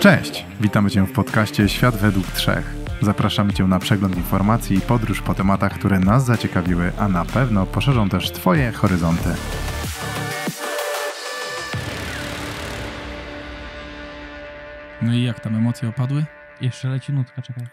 Cześć, witamy Cię w podcaście Świat według trzech. Zapraszamy Cię na przegląd informacji i podróż po tematach, które nas zaciekawiły, a na pewno poszerzą też Twoje horyzonty. No i jak tam emocje opadły? Jeszcze leci nutka, czekaj.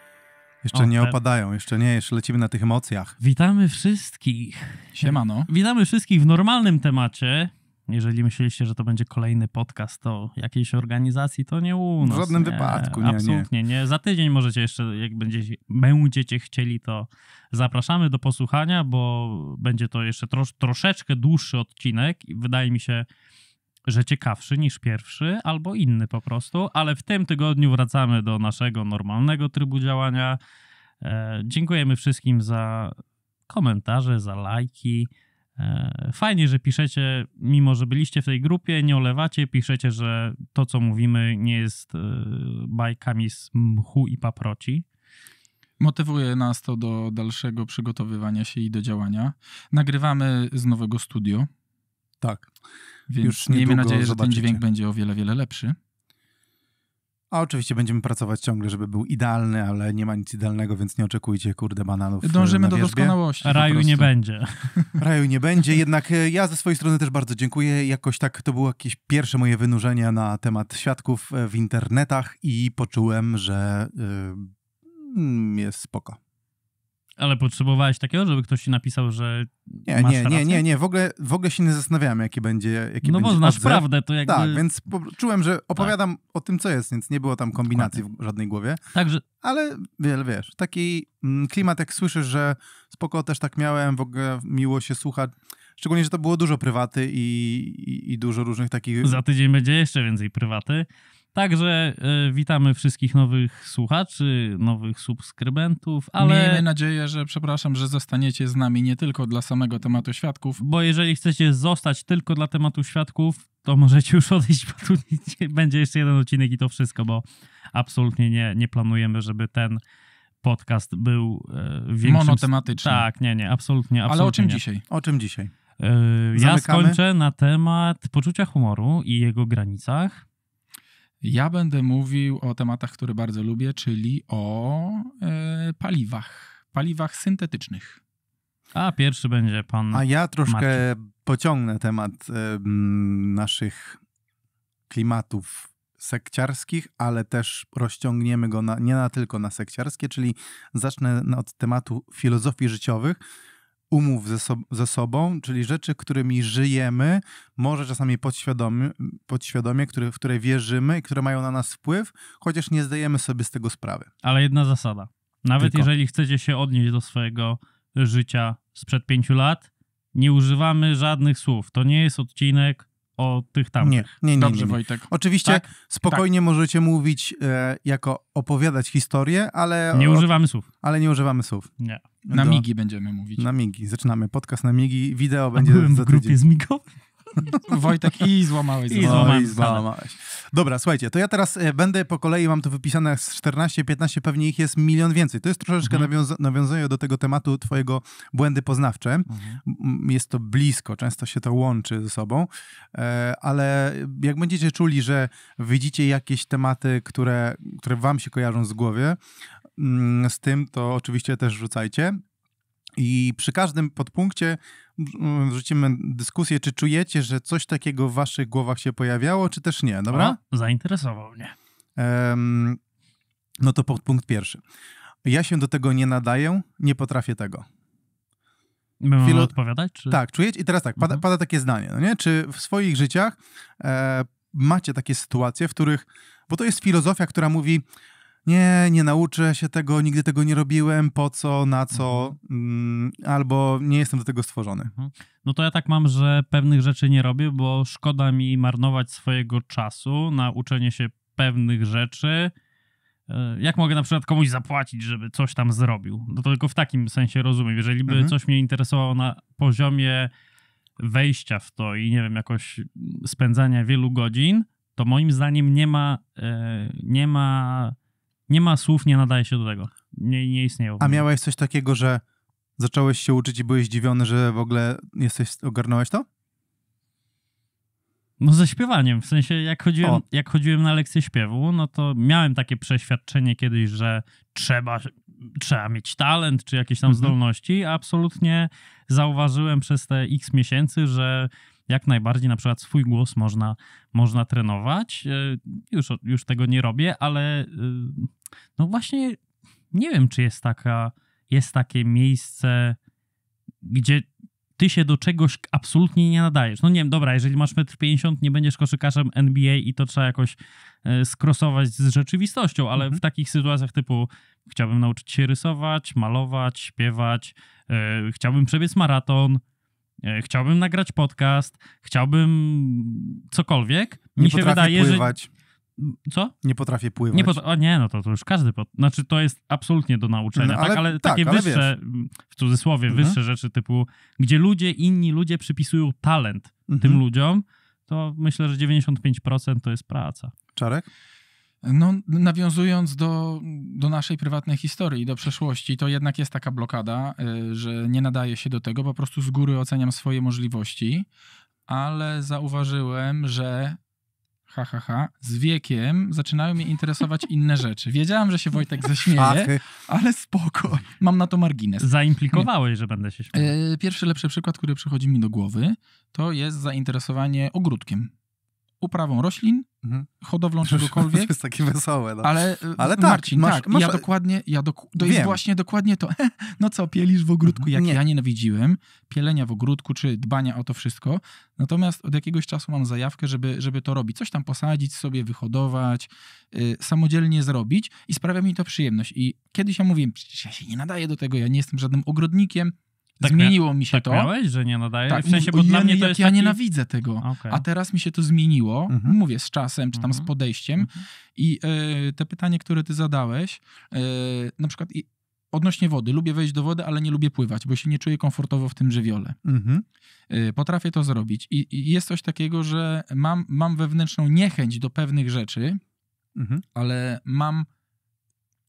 Jeszcze O, nie opadają, jeszcze nie, jeszcze lecimy na tych emocjach. Witamy wszystkich. Siemano. Witamy wszystkich w normalnym temacie, jeżeli myśleliście, że to będzie kolejny podcast o jakiejś organizacji, to nie u nas. W żadnym nie, wypadku, nie. Absolutnie nie. nie. Za tydzień możecie jeszcze, jak będziecie, będziecie chcieli, to zapraszamy do posłuchania, bo będzie to jeszcze troszeczkę dłuższy odcinek i wydaje mi się, że ciekawszy niż pierwszy albo inny po prostu, ale w tym tygodniu wracamy do naszego normalnego trybu działania. E, dziękujemy wszystkim za komentarze, za lajki. E, fajnie, że piszecie, mimo że byliście w tej grupie, nie olewacie, piszecie, że to, co mówimy, nie jest e, bajkami z mchu i paproci. Motywuje nas to do dalszego przygotowywania się i do działania. Nagrywamy z nowego studio. Tak. Więc Już miejmy nadzieję, że ten dźwięk będzie o wiele, wiele lepszy. A oczywiście będziemy pracować ciągle, żeby był idealny, ale nie ma nic idealnego, więc nie oczekujcie, kurde, bananów. E, Dążymy do doskonałości. Raju nie będzie. Raju nie będzie, jednak e, ja ze swojej strony też bardzo dziękuję. Jakoś tak to było jakieś pierwsze moje wynurzenie na temat świadków e, w internetach i poczułem, że yy, jest spoko. Ale potrzebowałeś takiego, żeby ktoś ci napisał, że. Nie, nie, nie, nie, nie. W ogóle, w ogóle się nie zastanawiałem, jaki będzie. Jaki no bo będzie znasz odzew. prawdę, to jakby. Tak, więc czułem, że opowiadam tak. o tym, co jest, więc nie było tam kombinacji Dokładnie. w żadnej głowie. Także. Ale wiele, wiesz, taki mm, klimat, jak słyszysz, że spoko też tak miałem, w ogóle miło się słucha. Szczególnie, że to było dużo prywaty i, i, i dużo różnych takich. Za tydzień będzie jeszcze więcej prywaty. Także e, witamy wszystkich nowych słuchaczy, nowych subskrybentów, ale... Miejmy nadzieję, że, przepraszam, że zostaniecie z nami nie tylko dla samego tematu świadków. Bo jeżeli chcecie zostać tylko dla tematu świadków, to możecie już odejść, bo tu będzie jeszcze jeden odcinek i to wszystko, bo absolutnie nie, nie planujemy, żeby ten podcast był e, większym... Monotematyczny. Tak, nie, nie, absolutnie, absolutnie Ale o czym nie. dzisiaj? O czym dzisiaj? E, ja skończę na temat poczucia humoru i jego granicach. Ja będę mówił o tematach, które bardzo lubię, czyli o e, paliwach, paliwach syntetycznych. A pierwszy będzie pan. A ja troszkę Marcin. pociągnę temat e, naszych klimatów sekciarskich, ale też rozciągniemy go na, nie na tylko na sekciarskie, czyli zacznę od tematu filozofii życiowych umów ze, so ze, sobą, czyli rzeczy, którymi żyjemy, może czasami podświadomie, podświadomie które, w które wierzymy i które mają na nas wpływ, chociaż nie zdajemy sobie z tego sprawy. Ale jedna zasada. Nawet Tylko. jeżeli chcecie się odnieść do swojego życia sprzed pięciu lat, nie używamy żadnych słów. To nie jest odcinek o tych tam. Nie, nie, nie. Dobrze, nie, nie. Wojtek. Oczywiście tak? spokojnie tak. możecie mówić e, jako opowiadać historię, ale... Nie używamy słów. Ale nie używamy słów. Nie. Do... Na migi będziemy mówić. Na migi. Zaczynamy podcast na migi. Wideo będzie A byłem w grupie z migowym. Wojtek i złamałeś. I złamałeś. I złamałeś. Dobra, słuchajcie, to ja teraz e, będę po kolei, mam tu wypisane z 14, 15, pewnie ich jest milion więcej. To jest troszeczkę mhm. do tego tematu twojego błędy poznawcze. Mhm. Jest to blisko, często się to łączy ze sobą, e, ale jak będziecie czuli, że widzicie jakieś tematy, które, które wam się kojarzą z głowie, z tym to oczywiście też rzucajcie. I przy każdym podpunkcie Mm, wrzucimy dyskusję, czy czujecie, że coś takiego w waszych głowach się pojawiało, czy też nie, dobra? O, zainteresował mnie. Um, no to punkt pierwszy. Ja się do tego nie nadaję, nie potrafię tego. My mamy Filo... odpowiadać? Czy... Tak, czujecie? I teraz tak, pada, mhm. pada, takie zdanie, no nie? Czy w swoich życiach e, macie takie sytuacje, w których, bo to jest filozofia, która mówi, nie, nie nauczę się tego, nigdy tego nie robiłem, po co, na co, mhm. Mm, albo nie jestem do tego stworzony. Mhm. No to ja tak mam, że pewnych rzeczy nie robię, bo szkoda mi marnować swojego czasu na uczenie się pewnych rzeczy. E, jak mogę na przykład komuś zapłacić, żeby coś tam zrobił? No to tylko w takim sensie rozumiem. Jeżeli by mhm. coś mnie interesowało na poziomie wejścia w to i nie wiem, jakoś spędzania wielu godzin, to moim zdaniem nie ma, e, nie ma nie ma słów, nie nadaje się do tego. Nie, nie istnieją. A miałeś coś takiego, że zacząłeś się uczyć i byłeś zdziwiony, że w ogóle jesteś, ogarnąłeś to? No ze śpiewaniem, w sensie jak chodziłem, jak chodziłem na lekcję śpiewu, no to miałem takie przeświadczenie kiedyś, że trzeba, trzeba mieć talent czy jakieś tam mhm. zdolności, a absolutnie zauważyłem przez te x miesięcy, że jak najbardziej na przykład swój głos można, można trenować. E, już, już tego nie robię, ale e, no właśnie nie wiem, czy jest taka, jest takie miejsce, gdzie ty się do czegoś absolutnie nie nadajesz. No nie wiem, dobra, jeżeli masz 1,50 m, nie będziesz koszykarzem NBA i to trzeba jakoś e, skrosować z rzeczywistością, ale mhm. w takich sytuacjach typu chciałbym nauczyć się rysować, malować, śpiewać, yy, chciałbym przebiec maraton, E, chciałbym nagrać podcast, chciałbym cokolwiek. Nie potrafię się wydaje, pływać. że co? Nie potrafię pływać. Nie pot o nie, no to, to już każdy. Pot... Znaczy, to jest absolutnie do nauczenia, no, tak? ale, tak, ale tak, takie ale wyższe, wiesz. w cudzysłowie, mhm. wyższe rzeczy typu, gdzie ludzie, inni ludzie przypisują talent mhm. tym ludziom, to myślę, że 95% to jest praca. Czarek? No, nawiązując do, do naszej prywatnej historii, do przeszłości, to jednak jest taka blokada, y, że nie nadaje się do tego. Po prostu z góry oceniam swoje możliwości, ale zauważyłem, że ha, ha, ha, z wiekiem zaczynają mnie interesować inne rzeczy. Wiedziałem, że się Wojtek ześmieje, ale spoko, mam na to margines. Zaimplikowałeś, nie. że będę się śmiał. Y, pierwszy lepszy przykład, który przychodzi mi do głowy, to jest zainteresowanie ogródkiem uprawą roślin, mhm. hodowlą czegokolwiek. To jest takie wesołe. No. Ale, ale y, tak, Marcin, masz, tak, no masz, ja dokładnie, ja do, to jest właśnie dokładnie to. no co, pielisz w ogródku, mhm. jak nie. ja nienawidziłem, pielenia w ogródku, czy dbania o to wszystko. Natomiast od jakiegoś czasu mam zajawkę, żeby, żeby to robić. Coś tam posadzić sobie, wyhodować, yy, samodzielnie zrobić i sprawia mi to przyjemność. I kiedyś ja mówiłem, przecież ja się nie nadaję do tego, ja nie jestem żadnym ogrodnikiem, tak zmieniło mi się tak to. Miałeś, że nie nadaje? Tak, w sensie, bo dla mnie to jest ja taki... nienawidzę tego. Okay. A teraz mi się to zmieniło, mm -hmm. mówię, z czasem, czy tam mm -hmm. z mhm. podejściem. Mm -hmm. I y, te pytanie, które ty zadałeś, y, na przykład i, odnośnie wody. Lubię wejść do wody, ale nie lubię pływać, bo się nie czuję komfortowo w tym żywiole. Mhm. E, potrafię to zrobić. I, I, jest coś takiego, że mam, mam wewnętrzną niechęć do pewnych rzeczy, mhm. ale mam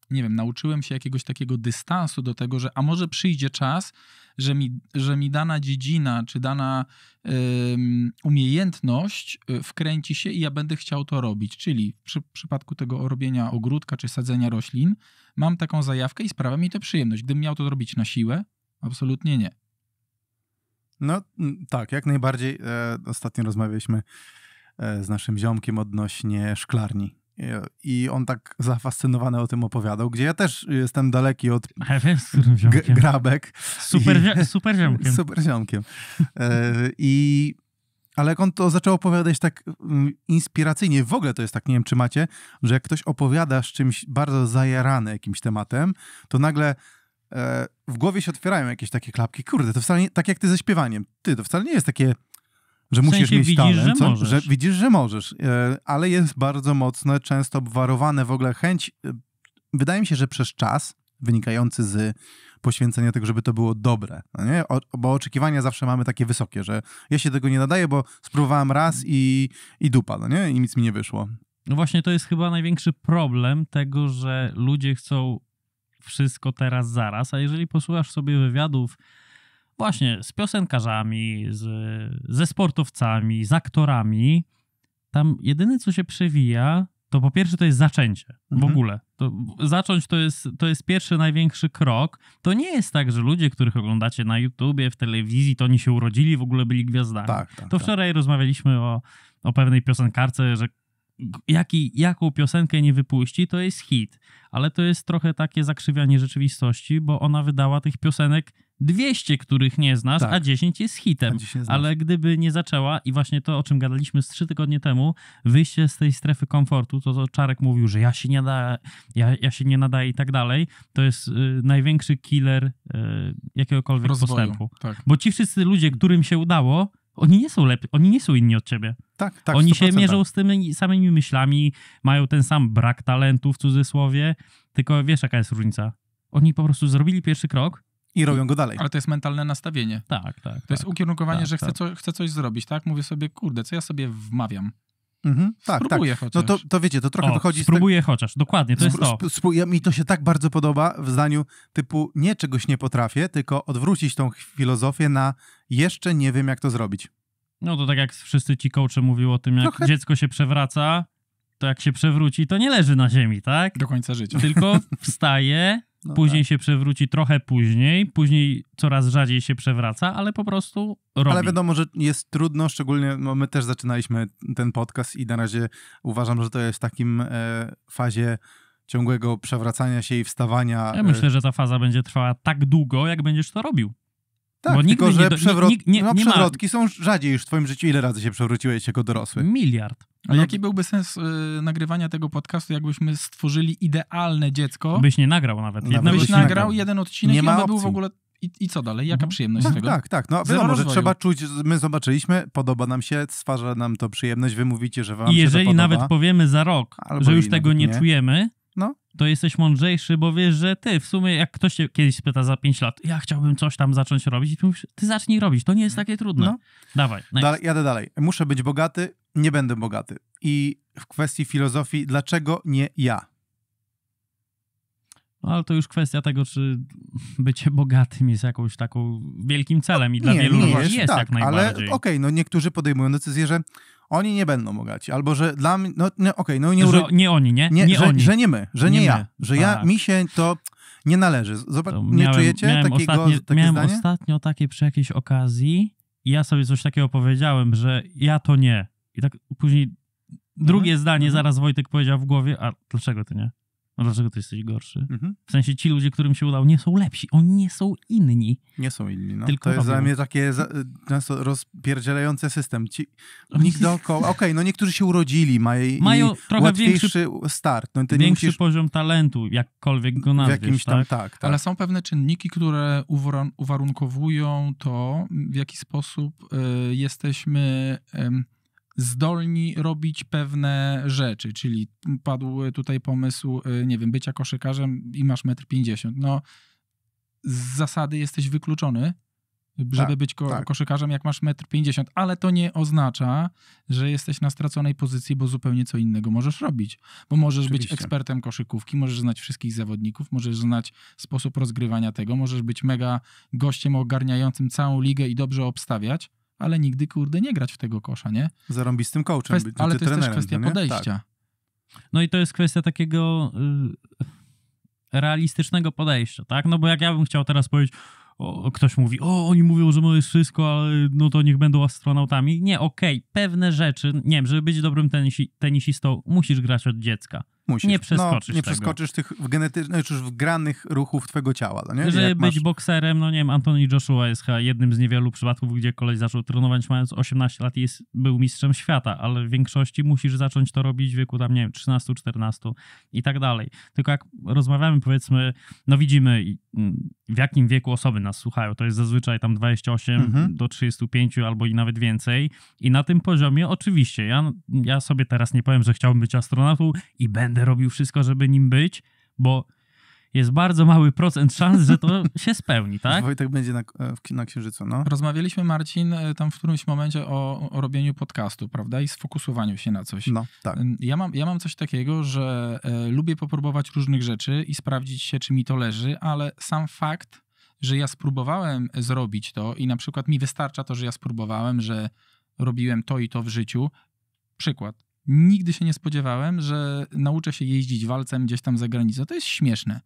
nie wiem, nauczyłem się jakiegoś takiego dystansu do tego, że a może przyjdzie czas, że mi, że mi dana dziedzina czy dana umiejętność e, wkręci się i ja będę chciał to robić. Czyli przy, w przypadku tego robienia ogródka czy sadzenia roślin, mam taką zajawkę i sprawia mi to przyjemność. Gdybym miał to robić na siłę, absolutnie nie. No tak, jak najbardziej. E, ostatnio rozmawialiśmy e, z naszym ziomkiem odnośnie szklarni i on tak zafascynowany o tym opowiadał, gdzie ja też jestem daleki od ja wiem, grabek. Super, i, super ziomkiem. Super ziomkiem. E, I, ale jak on to zaczął opowiadać tak mm, inspiracyjnie, w ogóle to jest tak, nie wiem czy macie, że jak ktoś opowiada z czymś bardzo zajarany jakimś tematem, to nagle e, w głowie się otwierają jakieś takie klapki. Kurde, to wcale nie, tak jak ty ze śpiewaniem. Ty, to wcale nie jest takie że w musisz mieć widzisz, talent, że, że, widzisz, że możesz, e, ale jest bardzo mocne, często obwarowane w ogóle chęć, e, wydaje mi się, że przez czas wynikający z poświęcenia tego, żeby to było dobre. No nie? O, bo oczekiwania zawsze mamy takie wysokie, że ja się tego nie nadaję, bo spróbowałem raz i, i dupa, no nie? I nic mi nie wyszło. No właśnie to jest chyba największy problem tego, że ludzie chcą wszystko teraz, zaraz, a jeżeli posłuchasz sobie wywiadów właśnie z piosenkarzami, z, ze sportowcami, z aktorami, tam jedyne co się przewija, to po pierwsze to jest zaczęcie mhm. w ogóle. To, zacząć to jest, to jest pierwszy największy krok. To nie jest tak, że ludzie, których oglądacie na YouTubie, w telewizji, to oni się urodzili, w ogóle byli gwiazdami. Tak, tak, to tak. wczoraj tak. rozmawialiśmy o, o pewnej piosenkarce, że jaki, jaką piosenkę nie wypuści, to jest hit. Ale to jest trochę takie zakrzywianie rzeczywistości, bo ona wydała tych piosenek 200, których nie znasz, tak. a 10 jest hitem. 10 ale gdyby nie zaczęła i właśnie to, o czym gadaliśmy z 3 tygodnie temu, wyjście z tej strefy komfortu, to, to Czarek mówił, że ja się nie da, ja, ja się nie nadaję i tak dalej, to jest y, największy killer y, jakiegokolwiek Rozwoju, postępu. Tak. Bo ci wszyscy ludzie, którym się udało, oni nie są lepiej, oni nie są inni od ciebie. Tak, tak. Oni 100%. się mierzą z tymi samymi myślami, mają ten sam brak talentu w cudzysłowie, tylko wiesz, jaka jest różnica. Oni po prostu zrobili pierwszy krok, i robią go dalej. Ale to jest mentalne nastawienie. Tak, tak. To jest tak. ukierunkowanie, tak, że chcę, tak. co, chcę coś zrobić, tak? Mówię sobie, kurde, co ja sobie wmawiam? Mhm, tak, tak. spróbuję tak. chociaż. No to, to wiecie, to trochę o, wychodzi spróbuję z te... chociaż, dokładnie, to jest to. Sp mi to się tak bardzo podoba w zdaniu typu nie czegoś nie potrafię, tylko odwrócić tą filozofię na jeszcze nie wiem jak to zrobić. No to tak jak wszyscy ci coache mówił o tym, jak trochę... dziecko się przewraca, to jak się przewróci, to nie leży na ziemi, tak? Do końca życia. Tylko wstaje, no później tak. się przewróci trochę później, później coraz rzadziej się przewraca, ale po prostu robi. Ale wiadomo, że jest trudno, szczególnie no my też zaczynaliśmy ten podcast i na razie uważam, że to jest w takim e, fazie ciągłego przewracania się i wstawania. Ja myślę, e, że ta faza będzie trwała tak długo, jak będziesz to robił. Tak, Bo tylko że przewrot... nie, nie, no, przewrotki ma... są rzadziej już w twoim życiu. Ile razy się przewróciłeś jako dorosły? Miliard. A no. jaki byłby sens y, nagrywania tego podcastu, jakbyśmy stworzyli idealne dziecko? Byś nie nagrał nawet. nawet byś, byś nagrał, nagrał, jeden odcinek nie i ma był w ogóle... I, I, co dalej? Jaka no. przyjemność tak, z tego? Tak, tak. No wiadomo, że trzeba czuć, my zobaczyliśmy, podoba nam się, stwarza nam to przyjemność, wy mówicie, że wam I jeżeli nawet powiemy za rok, Albo że już tego nie, nie czujemy, no. To jesteś mądrzejszy, bo wiesz, że ty w sumie, jak ktoś cię kiedyś spyta za 5 lat, ja chciałbym coś tam zacząć robić, ty, mówisz, ty zacznij robić, to nie jest no. takie trudne. No. Dawaj. Dalej, no, jadę dalej. Muszę być bogaty, nie będę bogaty. I w kwestii filozofii, dlaczego nie ja? No, ale to już kwestia tego, czy bycie bogatym jest jakąś taką wielkim celem i no dla nie, wielu nie jest, jest tak, jak najbardziej. Ale okej, okay, no niektórzy podejmują decyzję, że oni nie będą bogaci, albo że dla mnie, no, no okej, okay, no nie... Że nie oni, nie? nie, nie że, oni. że nie my, że nie, nie ja, że tak. ja, mi się to nie należy. Zobacz, nie czujecie miałem takiego ostatnio, takie Miałem zdanie? ostatnio takie przy jakiejś okazji i ja sobie coś takiego powiedziałem, że ja to nie. I tak później drugie mhm. zdanie mhm. zaraz Wojtek powiedział w głowie, a dlaczego ty nie? No dlaczego ty jesteś gorszy? Mhm. W sensie ci ludzie, którym się udało, nie są lepsi. Oni nie są inni. Nie są inni. No. Tylko to jest robią. dla mnie takie y, często rozpierdzielające system. Ci, nikt dookoła. Okej, okay, no niektórzy się urodzili, mają, mają trochę większy start. No, ty większy musisz, poziom talentu, jakkolwiek go nazwiesz. W jakimś tam, tak? Tak, tak? Ale są pewne czynniki, które uwarunkowują to, w jaki sposób y, jesteśmy. Y, zdolni robić pewne rzeczy, czyli padł tutaj pomysł, y, nie wiem, bycia koszykarzem i masz 1,50 m. No, z zasady jesteś wykluczony, żeby tak, być ko tak. koszykarzem, jak masz 1,50 m, ale to nie oznacza, że jesteś na straconej pozycji, bo zupełnie co innego możesz robić. Bo możesz Oczywiście. być ekspertem koszykówki, możesz znać wszystkich zawodników, możesz znać sposób rozgrywania tego, możesz być mega gościem ogarniającym całą ligę i dobrze obstawiać ale nigdy, kurde, nie grać w tego kosza, nie? Zarąbistym coachem, Kwest- ale to jest też kwestia no podejścia. Tak. No i to jest kwestia takiego y, realistycznego podejścia, tak? No bo jak ja bym chciał teraz powiedzieć, o, ktoś mówi, o, oni mówią, że możesz wszystko, ale y, no to niech będą astronautami. Nie, okej, okay, pewne rzeczy, nie wiem, żeby być dobrym tenisi, tenisistą, musisz grać od dziecka. Musisz. Nie no, przeskoczysz no, Nie przeskoczysz tego. tych genetycznych, już wgranych ruchów twojego ciała. No nie? Żeby być bokserem, no nie wiem, Anthony Joshua jest chyba jednym z niewielu przypadków, gdzie koleś zaczął trenować mając 18 lat i jest, był mistrzem świata, ale w większości musisz zacząć to robić w wieku tam, nie wiem, 13, 14 i tak dalej. Tylko jak rozmawiamy, powiedzmy, no widzimy mm, w jakim wieku osoby nas słuchają, to jest zazwyczaj tam 28 mhm. do 35 albo i nawet więcej i na tym poziomie oczywiście, ja, ja sobie teraz nie powiem, że chciałbym być astronautą i będę będę robił wszystko, żeby nim być, bo jest bardzo mały procent szans, że to się spełni, tak? Wojtek będzie na, e, na Księżycu, no. Rozmawialiśmy, Marcin, e, tam w którymś momencie o, o robieniu podcastu, prawda? I sfokusowaniu się na coś. No, tak. Ja mam, ja mam coś takiego, że e, lubię popróbować różnych rzeczy i sprawdzić się, czy mi to leży, ale sam fakt, że ja spróbowałem zrobić to i na przykład mi wystarcza to, że ja spróbowałem, że robiłem to i to w życiu. Przykład Nigdy się nie spodziewałem, że nauczę się jeździć walcem gdzieś tam za granicę. To jest śmieszne.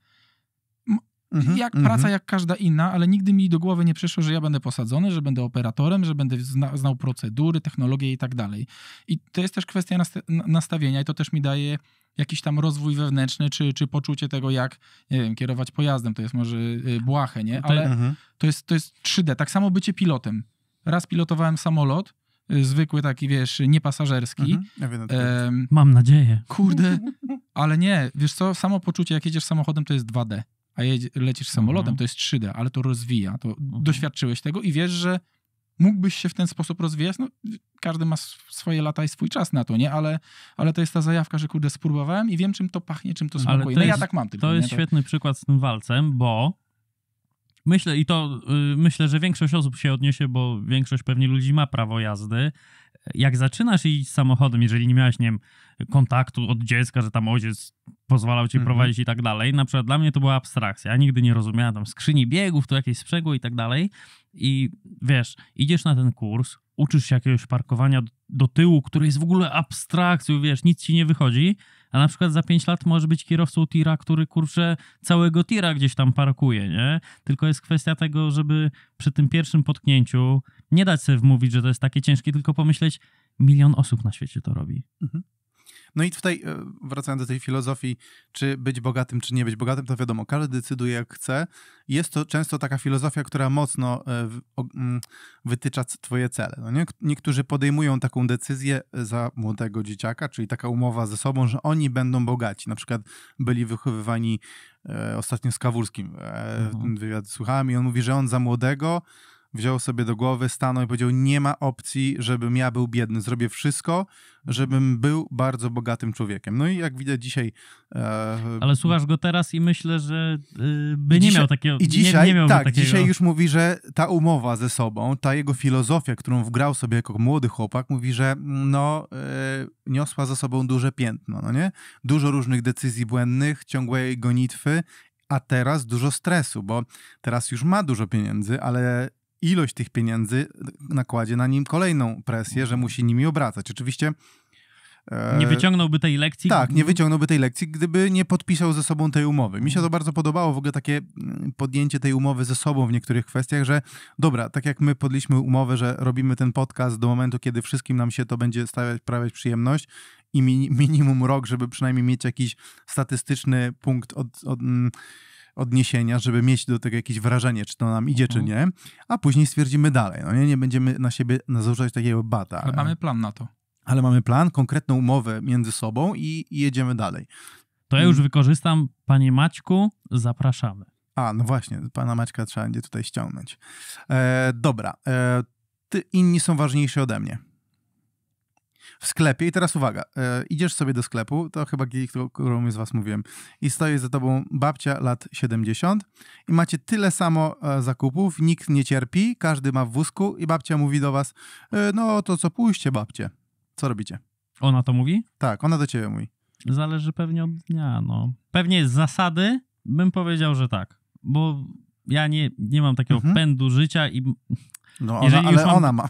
Mhm, jak praca mhm. jak każda inna, ale nigdy mi do głowy nie przyszło, że ja będę posadzony, że będę operatorem, że będę zna, znał procedury, technologie i tak dalej. I to jest też kwestia nast nastawienia i to też mi daje jakiś tam rozwój wewnętrzny, czy, czy poczucie tego, jak, nie wiem, kierować pojazdem. To jest może y, błahe, nie? Ale mhm. to jest, to jest 3D. Tak samo bycie pilotem. Raz pilotowałem samolot, Y, zwykły taki, wiesz, niepasażerski. Mhm, ja Mam nadzieję. Kurde, ale nie, wiesz co, samo poczucie, jak jedziesz samochodem, to jest 2D, a jedzie, lecisz mhm. samolotem, mhm. to jest 3D, ale to rozwija, to mhm. doświadczyłeś tego i wiesz, że mógłbyś się w ten sposób rozwijać, no każdy ma swoje lata i swój czas na to, nie? Ale, ale to jest ta zajawka, że kurde, spróbowałem i wiem, czym to pachnie, czym to smakuje. Ale no to jest, ja tak mam tylko. To jest nie? świetny przykład z tym walcem, bo Myślę i to y, myślę, że większość osób się odniesie, bo większość pewnie ludzi ma prawo jazdy. Jak zaczynasz iść samochodem, jeżeli nie miałeś, nie wiem, kontaktu od dziecka, że tam ojciec pozwalał ci mhm. prowadzić i tak dalej, na przykład dla mnie to była abstrakcja. Ja nigdy nie rozumiałem tam skrzyni biegów, tu jakieś sprzęgło i tak dalej. I wiesz, idziesz na ten kurs, uczysz się jakiegoś parkowania do tyłu, które jest w ogóle abstrakcją, wiesz, nic ci nie wychodzi a na przykład za 5 lat może być kierowcą tira, który kurczę całego tira gdzieś tam parkuje, nie? Tylko jest kwestia tego, żeby przy tym pierwszym potknięciu nie dać sobie wmówić, że to jest takie ciężkie, tylko pomyśleć, milion osób na świecie to robi. Mhm. No i tutaj e, wracając do tej filozofii, czy być bogatym, czy nie być bogatym, to wiadomo, każdy decyduje jak chce. Jest to często taka filozofia, która mocno e, mm, wytycza twoje cele. No nie? Niektórzy podejmują taką decyzję e, za młodego dzieciaka, czyli taka umowa ze sobą, że oni będą bogaci. Na przykład byli wychowywani ostatnio z Kawulskim, mhm. wywiad słuchałem i on mówi, że on za młodego wziął sobie do głowy, stanął i powiedział: Nie ma opcji, żebym ja był biedny. Zrobię wszystko, żebym był bardzo bogatym człowiekiem. No i jak widać dzisiaj. E... Ale słuchasz go teraz i myślę, że y, by nie miał takiego. I dzisiaj, nie, nie tak, takiego... dzisiaj już mówi, że ta umowa ze sobą, ta jego filozofia, którą wgrał sobie jako młody chłopak, mówi, że no, y, niosła za sobą duże piętno, no nie? Dużo różnych decyzji błędnych, ciągłej gonitwy a teraz dużo stresu, bo teraz już ma dużo pieniędzy, ale ilość tych pieniędzy y, nakładzie na nim kolejną presję, że musi nimi obracać. Oczywiście. E, nie wyciągnąłby tej lekcji? Tak, nie mhm. wyciągnąłby tej lekcji, gdyby nie podpisał ze sobą tej umowy. Mi się to mhm. bardzo podobało, w ogóle takie mm, podjęcie tej umowy ze sobą w niektórych kwestiach, że dobra, tak jak my podliśmy umowę, że robimy ten podcast do momentu, kiedy wszystkim nam się to będzie stawiać, prawiać przyjemność i mi, minimum rok, żeby przynajmniej mieć jakiś statystyczny punkt od, od mm, odniesienia, żeby mieć do tego jakieś wrażenie, czy to nam idzie, mhm. czy nie, a później stwierdzimy dalej. No nie, nie będziemy na siebie zarzucać takiego bata. Ale mamy plan na to. Ale mamy plan, konkretną umowę między sobą i, i jedziemy dalej. To ja już mm. wykorzystam. Panie Maćku, zapraszamy. A, no właśnie, pana Maćka trzeba będzie tutaj ściągnąć. E, dobra, e, ty, inni są ważniejsi ode mnie w sklepie i teraz uwaga, e, idziesz sobie do sklepu, to chyba którąś z was mówiłem, i stoi za tobą babcia lat 70 i macie tyle samo e, zakupów, nikt nie cierpi, każdy ma w wózku i babcia mówi do was, e, no to co pójście babcie, co robicie? Ona to mówi? Tak, ona do ciebie mówi. Zależy pewnie od dnia, no. Pewnie z zasady bym powiedział, że tak, bo ja nie, nie mam takiego mhm. pędu życia i... No, ona, ale mam... ona ma.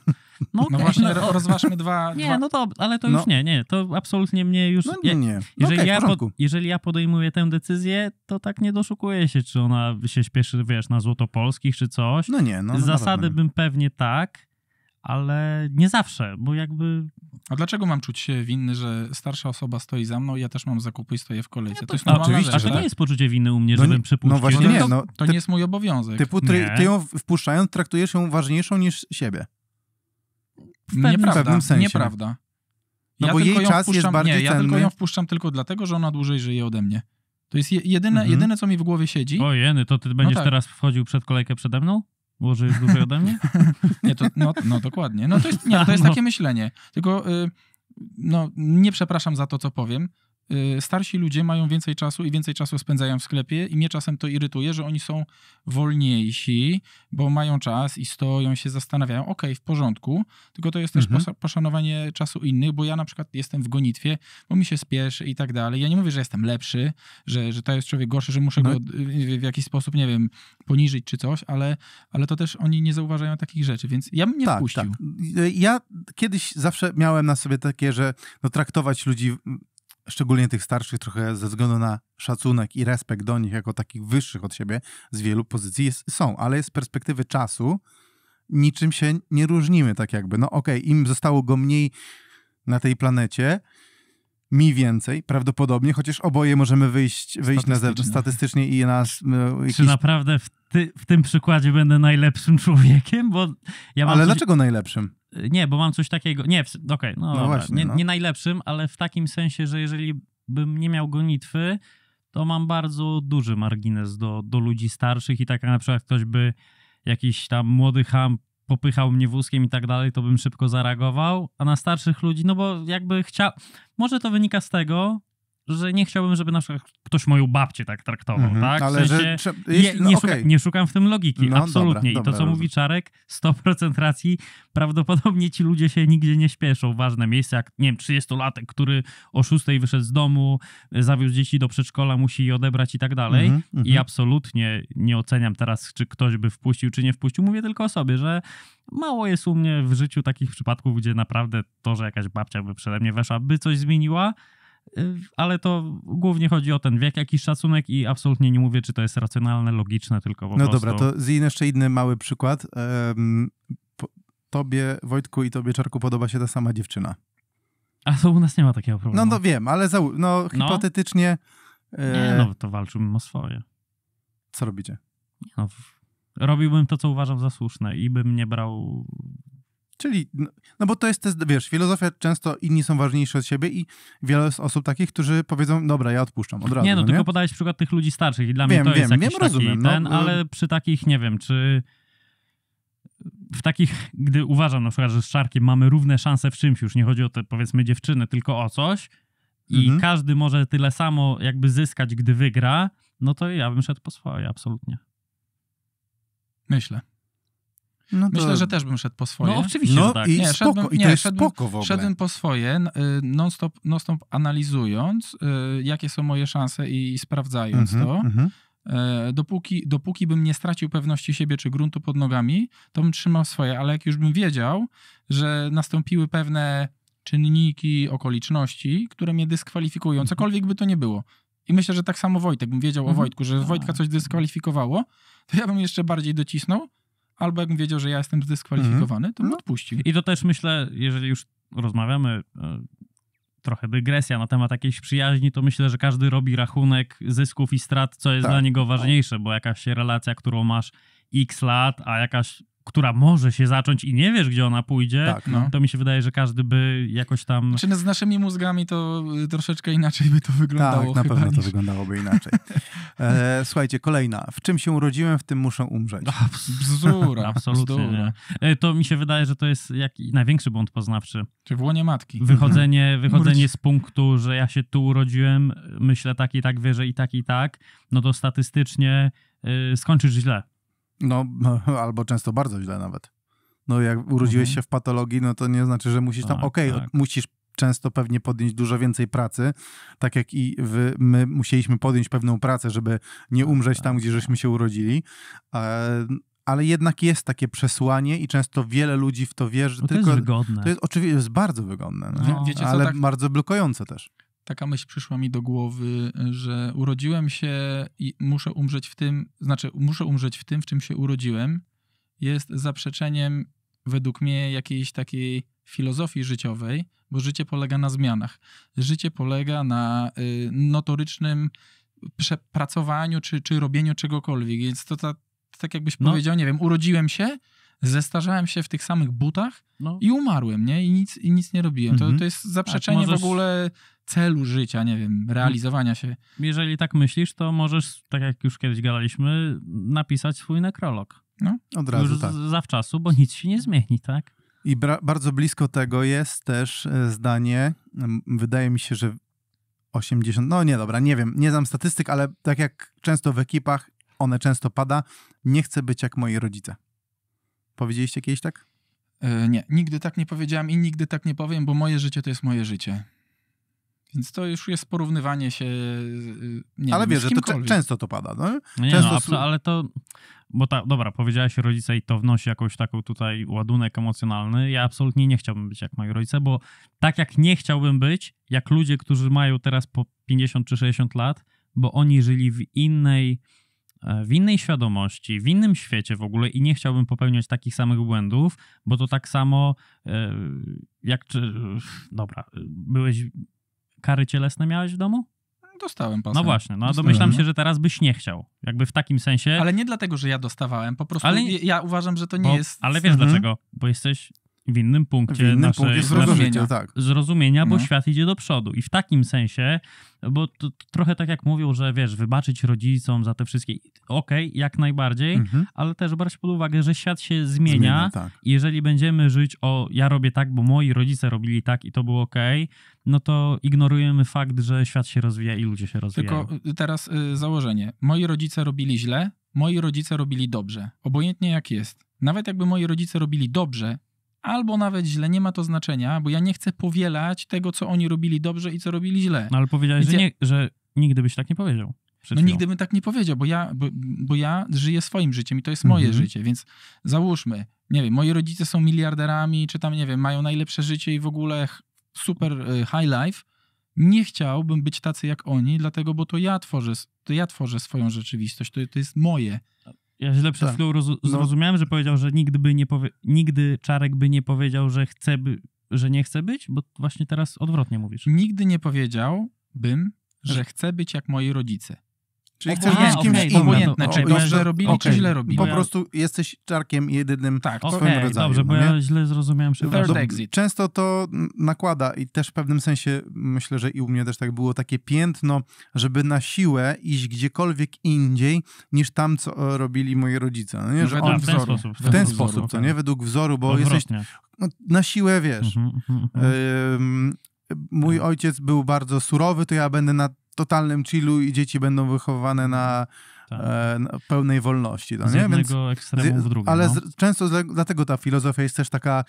No, okay. no właśnie, no. rozważmy dwa... Nie, dwa... no to, ale to no. już nie, nie, to absolutnie mnie już... No nie, nie. Jeżeli, no okay, ja pod, jeżeli ja podejmuję tę decyzję, to tak nie doszukuję się, czy ona się śpieszy, wiesz, na złoto polskich, czy coś. No nie, no. no zasady no. bym pewnie tak, ale nie zawsze, bo jakby. A dlaczego mam czuć się winny, że starsza osoba stoi za mną i ja też mam zakupy i stoję w kolejce? to, jest no, oczywiście, rzecz, A to nie jest poczucie winy u mnie, no, żebym przepuścił. No właśnie, no, nie, no, to, to ty, nie jest mój obowiązek. Typu, ty, ty ją wpuszczając traktujesz ją ważniejszą niż siebie pewnym, nieprawda, pewnym sensie. Nieprawda. No ja bo jej czas jest bardziej nie, ja tylko ją wpuszczam tylko dlatego, że ona dłużej żyje ode mnie. To jest jedyne, mhm. jedyne co mi w głowie siedzi. O jeny, to ty będziesz no tak. teraz wchodził przed kolejkę przede mną? Bo żyjesz dłużej ode mnie? nie, to, no, no dokładnie. No to jest, nie, to jest no. takie myślenie. Tylko... Y, no, nie przepraszam za to, co powiem, Y, starsi ludzie mają więcej czasu i więcej czasu spędzają w sklepie i mnie czasem to irytuje, że oni są wolniejsi, bo mają czas i stoją, się zastanawiają, okej, okay, w porządku, tylko to jest też mhm. poszanowanie czasu innych, bo ja na przykład jestem w gonitwie, bo mi się spieszy i tak dalej. Ja nie mówię, że jestem lepszy, że, że to jest człowiek gorszy, że muszę no. go w jakiś sposób, nie wiem, poniżyć czy coś, ale, ale to też oni nie zauważają takich rzeczy, więc ja bym nie tak, wpuścił. Tak. Ja kiedyś zawsze miałem na sobie takie, że no, traktować ludzi szczególnie tych starszych, trochę ze względu na szacunek i respekt do nich, jako takich wyższych od siebie z wielu pozycji jest, są, ale z perspektywy czasu niczym się nie różnimy, tak jakby. No okej, okay, im zostało go mniej na tej planecie, mi więcej, prawdopodobnie, chociaż oboje możemy wyjść, wyjść na zewnątrz statystycznie i nas. Czy jakiś... naprawdę w, ty, w, tym przykładzie będę najlepszym człowiekiem? Bo ja Ale coś... dlaczego najlepszym? Nie, bo mam coś takiego. Nie, okej, okay, no, no nie, no. nie najlepszym, ale w takim sensie, że jeżeli bym nie miał gonitwy, to mam bardzo duży margines do, do ludzi starszych i tak na przykład ktoś by jakiś tam młody ham popychał mnie wózkiem i tak dalej, to bym szybko zareagował, a na starszych ludzi, no bo jakby chciał... Może to wynika z tego, że nie chciałbym, żeby na przykład ktoś moją babcię tak traktował, mm -hmm, tak? W ale sensie, że, jeśli, no, nie, okay. nie, szukam w tym logiki, no, absolutnie. Dobra, I to, co mówi Czarek, 100% racji, prawdopodobnie ci ludzie się nigdzie nie śpieszą. Ważne miejsce, jak, nie wiem, 30-latek, który o 6 wyszedł z domu, zawiózł dzieci do przedszkola, musi je odebrać i tak dalej. Mm -hmm, I mhm. absolutnie nie oceniam teraz, czy ktoś by wpuścił, czy nie wpuścił. Mówię tylko o sobie, że mało jest u mnie w życiu takich przypadków, gdzie naprawdę to, że jakaś babcia by przede mnie weszła, by coś zmieniła, Yy, ale to głównie chodzi o ten wiek, jakiś szacunek i absolutnie nie mówię, czy to jest racjonalne, logiczne, tylko po no prostu... No dobra, to Zin jeszcze inny mały przykład. Tobie, Wojtku i tobie, Czarku, podoba się ta sama dziewczyna. A to u nas nie ma takiego problemu. No, no wiem, ale za, no, no, hipotetycznie... No? Nie, no to walczyłbym o swoje. Co robicie? No, robiłbym to, co uważam za słuszne i bym nie brał Czyli, no bo to jest, test, wiesz, filozofia często inni są ważniejsi od siebie i wiele jest osób takich, którzy powiedzą, dobra, ja odpuszczam od razu. Nie, no, no tylko nie? podałeś przykład tych ludzi starszych i dla wiem, mnie to wiem, jest jakiś wiem, rozumiem, no, ten, no, ale przy takich, nie wiem, czy w takich, gdy uważam na przykład, że z Czarkiem mamy równe szanse w czymś już, nie chodzi o te, powiedzmy, dziewczyny, tylko o coś i mhm. każdy może tyle samo jakby zyskać, gdy wygra, no to ja bym szedł po swoje, absolutnie. Myślę. No to... Myślę, że też bym szedł po swoje. No oczywiście, no, tak. I, nie, spoko, szedłbym, i to jest szedłbym, spoko w ogóle. Szedłbym po swoje, y, non-stop, non-stop analizując, y, jakie są moje szanse i sprawdzając mm -hmm, to. Mm -hmm. Dopóki, dopóki bym nie stracił pewności siebie czy gruntu pod nogami, to bym trzymał swoje, ale jak już bym wiedział, że nastąpiły pewne czynniki, okoliczności, które mnie dyskwalifikują, mhm. cokolwiek by to nie było. I myślę, że tak samo Wojtek, bym wiedział o mhm. Wojtku, że Wojtka coś mhm. dyskwalifikowało, to ja bym jeszcze bardziej docisnął, albo jakbym wiedział, że ja jestem zdyskwalifikowany, to bym mhm. odpuścił. I to też myślę, jeżeli już rozmawiamy e, trochę dygresja na temat jakiejś przyjaźni, to myślę, że każdy robi rachunek zysków i strat, co jest tak. dla niego ważniejsze, bo jakaś relacja, którą masz x lat, a jakaś która może się zacząć i nie wiesz, gdzie ona pójdzie, tak, no. to mi się wydaje, że każdy by jakoś tam... Znaczy, no, z naszymi mózgami to y, troszeczkę inaczej by to wyglądało. Tak, na pewno niż... to wyglądałoby inaczej. E, słuchajcie, kolejna. W czym się urodziłem, w tym muszę umrzeć. Bzdura. Absolutnie. Bzdura. E, to mi się wydaje, że to jest jak największy błąd poznawczy. Czy w łonie matki. Wychodzenie, wychodzenie z punktu, że ja się tu urodziłem, myślę tak i tak, wierzę i tak i tak, no to statystycznie y, skończysz źle. No, albo często bardzo źle nawet. No jak urodziłeś mhm. się w patologii, no to nie znaczy, że musisz tam, tak, okej, okay, no, tak. musisz często pewnie podjąć dużo więcej pracy, tak jak i wy, my musieliśmy podjąć pewną pracę, żeby nie tak, umrzeć tak, tam, gdzie tak. żeśmy się urodzili. E, ale jednak jest takie przesłanie i często wiele ludzi w to wierzy. No to tylko, jest wygodne. To jest oczywiście jest bardzo wygodne, no, no wiecie, ale tak, bardzo blokujące też taka myśl przyszła mi do głowy, że urodziłem się i muszę umrzeć w tym, znaczy muszę umrzeć w tym, w czym się urodziłem, jest zaprzeczeniem według mnie jakiejś takiej filozofii życiowej, bo życie polega na zmianach. Życie polega na y, notorycznym przepracowaniu czy, czy robieniu czegokolwiek. Więc to ta, tak jakbyś no. powiedział, nie wiem, urodziłem się, zestarzałem się w tych samych butach no. i umarłem, nie? I nic, i nic nie robiłem. Mhm. To, to jest zaprzeczenie możesz... w ogóle celu życia, nie wiem, realizowania się. Jeżeli tak myślisz, to możesz, tak jak już kiedyś gadaliśmy, napisać swój nekrolog. No, od razu już tak. Zawczasu, bo nic się nie zmieni, tak? I bardzo blisko tego jest też e, zdanie, wydaje mi się, że 80, no nie dobra, nie wiem, nie znam statystyk, ale tak jak często w ekipach, one często pada, nie chcę być jak moi rodzice. Powiedzieliście kiedyś tak? Yy, nie, nigdy tak nie powiedziałem i nigdy tak nie powiem, bo moje życie to jest moje życie. Więc to już jest porównywanie się. Y, y, nie ale wiem, wiesz, to często to pada. No? Nie, często... no, ale to. Bo ta, dobra, powiedziałeś rodzice i to wnosi jakąś taką tutaj ładunek emocjonalny. Ja absolutnie nie chciałbym być jak moi rodzice, bo tak jak nie chciałbym być, jak ludzie, którzy mają teraz po 50 czy 60 lat, bo oni żyli w innej, e, w innej świadomości, w innym świecie w ogóle i nie chciałbym popełniać takich samych błędów, bo to tak samo e, jak. Czy, dobra, byłeś kary cielesne miałeś w domu? Dostałem pasem. No właśnie, no a domyślam się, że teraz byś nie chciał. Jakby w takim sensie. Ale nie dlatego, że ja dostawałem, po prostu ale... ja uważam, że to nie bo, jest... Ale wiesz mhm. dlaczego? Bo jesteś w innym punkcie w innym naszej, punkcie zrozumienia, tak. zrozumienia bo no. świat idzie do przodu. I w takim sensie, bo to, to trochę tak jak mówił, że wiesz, wybaczyć rodzicom za te wszystkie, okej, okay, jak najbardziej, mhm. ale też brać pod uwagę, że świat się zmienia, zmienia tak. i jeżeli będziemy żyć o ja robię tak, bo moi rodzice robili tak i to było okej, okay, no to ignorujemy fakt, że świat się rozwija i ludzie się rozwijają. Tylko y, teraz y, założenie. Moi rodzice robili źle, moi rodzice robili dobrze. Obojętnie jak jest. Nawet jakby moi rodzice robili dobrze, albo nawet źle, nie ma to znaczenia, bo ja nie chcę powielać tego, co oni robili dobrze i co robili źle. No ale powiedziałeś, że, nie, że nigdy byś tak nie powiedział. No nigdy bym tak nie powiedział, bo ja, bo, bo ja żyję swoim życiem i to jest moje mhm. życie, więc załóżmy, nie wiem, moi rodzice są miliarderami, czy tam, nie wiem, mają najlepsze życie i w ogóle super y, high life. Nie chciałbym być tacy jak oni, dlatego, bo to ja tworzę, to ja tworzę swoją rzeczywistość, to, to jest moje. Ja źle przed tak. chwilą no. zrozumiałem, no. że powiedział, że nigdy, by nie powie, nigdy Czarek by nie powiedział, że chce, by, że nie chce być, bo właśnie teraz odwrotnie mówisz. Nigdy nie powiedziałbym, że tak. chcę być jak moi rodzice. Czyli chcesz być kimś okay, innym. Obojętne, czy dobrze jeszcze, robili, okay. czy źle robili. Po ja... prostu jesteś czarkiem jedynym tak, okay, swoim rodzajem. Dobrze, bo no ja źle zrozumiałem. Third exit. Często to nakłada i też w pewnym sensie myślę, że i u mnie też tak było takie piętno, żeby na siłę iść gdziekolwiek indziej niż tam, co e, robili moi rodzice. No nie? No że no, on w ten Sposób, w ten, wzoru, sposób, co tak. nie? Według wzoru, bo Odwrotnie. jesteś no, na siłę, wiesz. Mm -hmm, mm -hmm. mój ojciec był bardzo surowy, to ja będę na totalnym chillu i dzieci będą wychowywane na, tak. e, na pełnej wolności. No z nie? Więc, ekstremu w drugim. Ale no. z, często z, dlatego ta filozofia jest też taka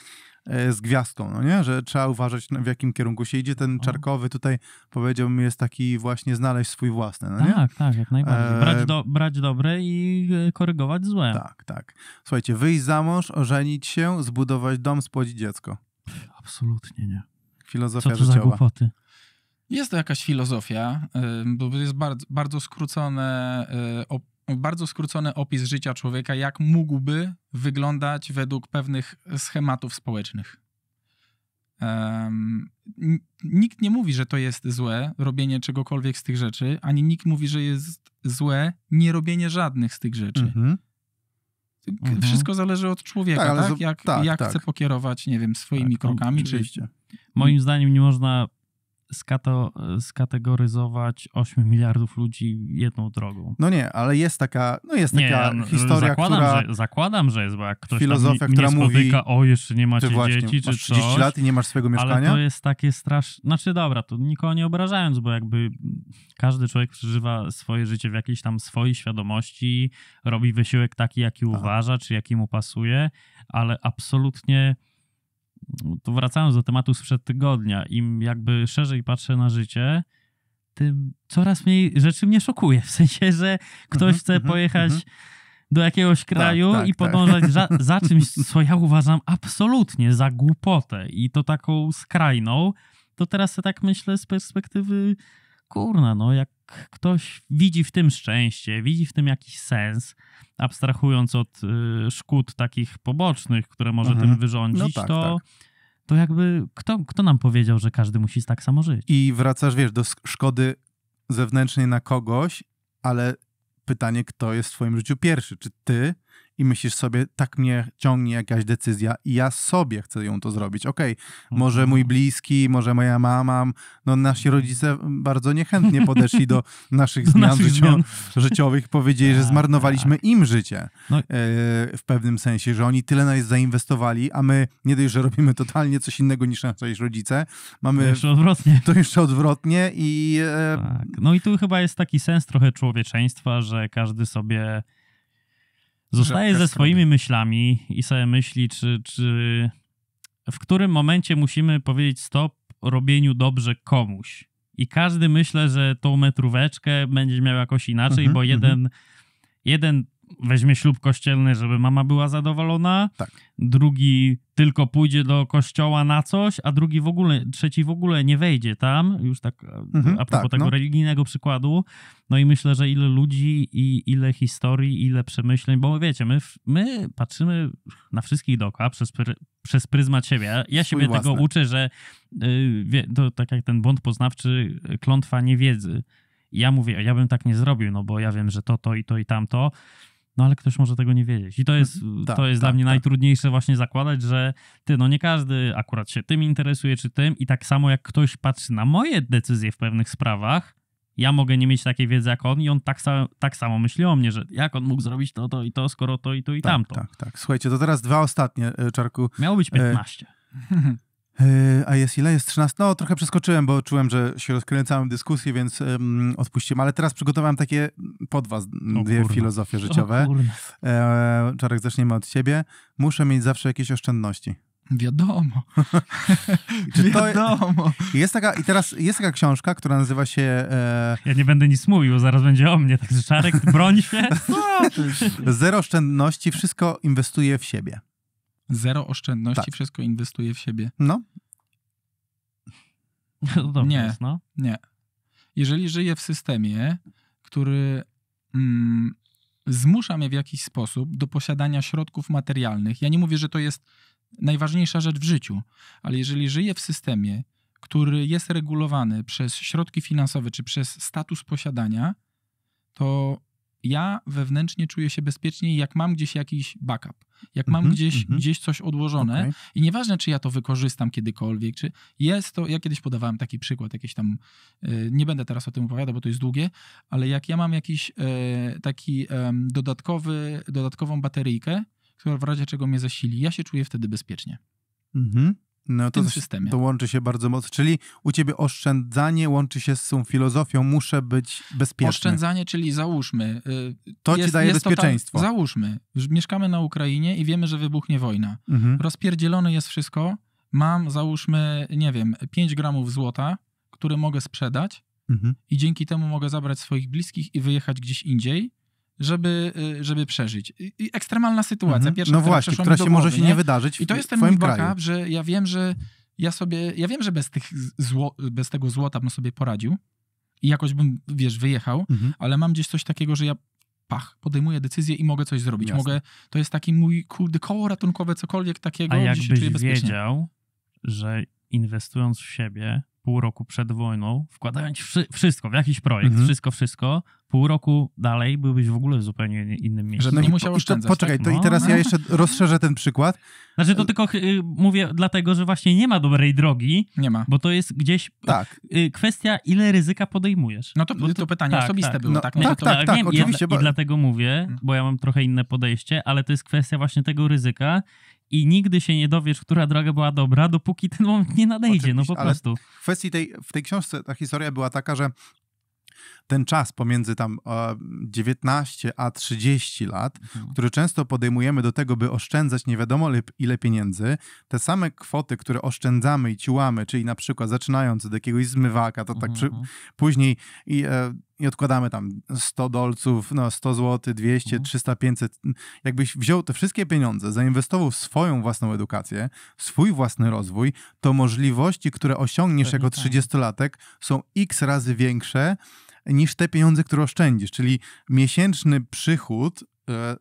e, z gwiazdką, no nie? że trzeba uważać w jakim kierunku się idzie. Ten czarkowy tutaj powiedziałbym jest taki właśnie znaleźć swój własny. No nie? Tak, tak, jak najbardziej. Brać, e, do, brać dobre i e, korygować złe. Tak, tak. Słuchajcie, wyjść za mąż, ożenić się, zbudować dom, spłodzić dziecko. Absolutnie nie. Filozofia Co to życiowa. za głupoty. Jest to jakaś filozofia, bo jest bardzo, bardzo skrócone y, bardzo skrócony opis życia człowieka, jak mógłby wyglądać według pewnych schematów społecznych. nikt nie mówi, że to jest złe robienie czegokolwiek z tych rzeczy, ani nikt mówi, że jest złe nie robienie żadnych z tych rzeczy. Mhm. Wszystko mhm. zależy od człowieka, tak? tak? Jak, tak, jak tak. chce pokierować, nie wiem, swoimi tak, no, krokami. Oczywiście. Czy... Moim zdaniem nie można skato, skategoryzować 8 miliardów ludzi jedną drogą. No nie, ale jest taka, no jest taka historia, zakładam, która... Że, zakładam, że jest, bo jak ktoś filozofia, tam mówi, spotyka, o jeszcze nie macie właśnie, dzieci, czy 30 coś, lat i nie masz swojego mieszkania? Ale to jest takie straszne, znaczy dobra, to nikogo nie obrażając, bo jakby każdy człowiek przeżywa swoje życie w jakiejś tam swojej świadomości, robi wysiłek taki, jaki uważa, czy jaki mu pasuje, ale absolutnie to wracając do tematu sprzed tygodnia, im jakby szerzej patrzę na życie, tym coraz mniej rzeczy mnie szokuje. W sensie, że ktoś mhm, chce mhm, pojechać mhm. do jakiegoś tak, kraju tak, tak, i podążać tak. za, za, czymś, co ja uważam absolutnie za głupotę i to taką skrajną, to teraz ja tak myślę z perspektywy, kurna, no jak ktoś widzi w tym szczęście, widzi w tym jakiś sens, abstrahując od y, szkód takich pobocznych, które może mhm. tym no wyrządzić, no tak, to. Tak. To jakby kto, kto nam powiedział, że każdy musi tak samo żyć? I wracasz, wiesz, do szkody zewnętrznej na kogoś, ale pytanie, kto jest w twoim życiu pierwszy? Czy ty, i myślisz sobie, tak mnie ciągnie jakaś decyzja i ja sobie chcę ją to zrobić. Okej, okay, mhm. może mój bliski, może moja mama, no nasi rodzice bardzo niechętnie podeszli do naszych zmian, naszych życio zmian. życiowych, powiedzieli, że tak, zmarnowaliśmy tak. im życie no. E, w pewnym sensie, że oni tyle na nas zainwestowali, a my nie dość, że robimy totalnie coś innego niż nasi rodzice, mamy... To jeszcze odwrotnie. To jeszcze odwrotnie i... E, tak. No i tu chyba jest taki sens trochę człowieczeństwa, że każdy sobie Zostaje ze swoimi myślami i sobie myśli, czy, czy w którym momencie musimy powiedzieć stop robieniu dobrze komuś. I każdy myślę, że tą metróweczkę będzie miał jakoś inaczej, mhm, bo mhm. jeden, jeden weźmie ślub kościelny, żeby mama była zadowolona. Tak. Drugi tylko pójdzie do kościoła na coś, a drugi w ogóle, trzeci w ogóle nie wejdzie tam, już tak e, mhm, a propos tak, tego no. religijnego przykładu. No i myślę, że ile ludzi i ile historii, ile przemyśleń, bo wiecie, my, my patrzymy na wszystkich dookoła przez, przez pryzmat siebie. Ja Swój siebie własny. tego uczę, że y, to tak jak ten błąd poznawczy, y, klątwa niewiedzy. Ja mówię, ja bym tak nie zrobił, no bo ja wiem, że to, to i to i tamto. No ale ktoś może tego nie wiedzieć. I to jest, mhm. tak, to jest tak, dla mnie tak. najtrudniejsze właśnie zakładać, że ty, no nie każdy akurat się tym interesuje, czy tym. I tak samo jak ktoś patrzy na moje decyzje w pewnych sprawach, ja mogę nie mieć takiej wiedzy jak on i on tak, sa tak samo myśli o mnie, że jak on mógł zrobić to, to i to, skoro to i to i tak, tamto. Tak, tak. Słuchajcie, to teraz dwa ostatnie, y, Czarku. Miało być 15. Y, e... Yy, a jest ile? Jest 13? No, trochę przeskoczyłem, bo czułem, że się rozkręcałem w dyskusji, więc um, odpuściłem. Ale teraz przygotowałem takie mm, pod was dwie filozofie życiowe. E, Czarek, zaczniemy od ciebie. Muszę mieć zawsze jakieś oszczędności. Wiadomo. Wiadomo. Jest taka, I teraz jest taka książka, która nazywa się. E... Ja nie będę nic mówił, zaraz będzie o mnie. Także Czarek, broń się. Zero oszczędności, wszystko inwestuje w siebie. Zero oszczędności, tak. wszystko inwestuje w siebie. No. Dobrze nie, jest, no. nie. Jeżeli żyję w systemie, który mm, zmusza mnie w jakiś sposób do posiadania środków materialnych, ja nie mówię, że to jest najważniejsza rzecz w życiu, ale jeżeli żyję w systemie, który jest regulowany przez środki finansowe czy przez status posiadania, to ja wewnętrznie czuję się bezpiecznie, jak mam gdzieś jakiś backup. Jak mam mm -hmm, gdzieś, mm -hmm. gdzieś coś odłożone okay. i nieważne, czy ja to wykorzystam kiedykolwiek, czy jest to, ja kiedyś podawałem taki przykład, jakieś tam, y, nie będę teraz o tym opowiadał, bo to jest długie, ale jak ja mam jakiś y, taki dodatkowy, dodatkową bateryjkę, która w razie czego mnie zasili, ja się czuję wtedy bezpiecznie. Mhm no to systemie. To łączy się bardzo mocno. Czyli u ciebie oszczędzanie łączy się z tą filozofią, muszę być bezpieczny. Oszczędzanie, czyli załóżmy. Y, to jest, ci daje bezpieczeństwo. tam, załóżmy, mieszkamy na Ukrainie i wiemy, że wybuchnie wojna. Mhm. Rozpierdzielone jest wszystko. Mam, załóżmy, nie wiem, 5 gramów złota, które mogę sprzedać mhm. i dzięki temu mogę zabrać swoich bliskich i wyjechać gdzieś indziej żeby, y, żeby przeżyć. I ekstremalna sytuacja. Mhm. Pierwsza, no która właśnie, która się głowy, może się nie, nie wydarzyć. I to jest ten mój backup, że ja wiem, że ja sobie, ja wiem, że bez, tych zło, bez tego złota bym sobie poradził i jakoś bym, wiesz, wyjechał, mhm. ale mam gdzieś coś takiego, że ja pach, podejmuję decyzję i mogę coś zrobić. Jasne. Mogę, to jest taki mój kurde, koło ratunkowe, cokolwiek takiego, A jakbyś się czuję wiedział, że inwestując w siebie, pół roku przed wojną, wkładając wszy wszystko w jakiś projekt, mhm. wszystko, wszystko, pół roku dalej byłbyś w ogóle w zupełnie innym miejscu. Że no nie musiał oszczędzać. To, poczekaj, tak? to no, i teraz ja jeszcze rozszerzę ten przykład. Znaczy to tylko y, mówię dlatego, że właśnie nie ma dobrej drogi. Nie ma. Bo to jest gdzieś tak. Y, kwestia, ile ryzyka podejmujesz. No to, to, to pytanie tak, osobiste tak. było, no, tak? Nie, tak, to, tak, tak, tak oczywiście. I, bo... I dlatego mówię, bo ja mam trochę inne podejście, ale to jest kwestia właśnie tego ryzyka i nigdy się nie dowiesz, która droga była dobra, dopóki ten moment nie nadejdzie, Oczywiście, no po ale prostu. W kwestii tej, w tej książce ta historia była taka, że ten czas pomiędzy tam 19 e, a 30 lat, mhm. który często podejmujemy do tego, by oszczędzać nie wiadomo ile pieniędzy, te same kwoty, które oszczędzamy i ciłamy, czyli na przykład zaczynając od jakiegoś zmywaka, to tak mhm. przy, mhm. później i, e, i odkładamy tam 100 dolców, no 100 zł, 200, mhm. 300, 500. Jakbyś wziął te wszystkie pieniądze, zainwestował w swoją własną edukację, swój własny rozwój, to możliwości, które osiągniesz jako 30-latek tak. są x razy większe niż te pieniądze, które oszczędzisz. Czyli miesięczny przychód e,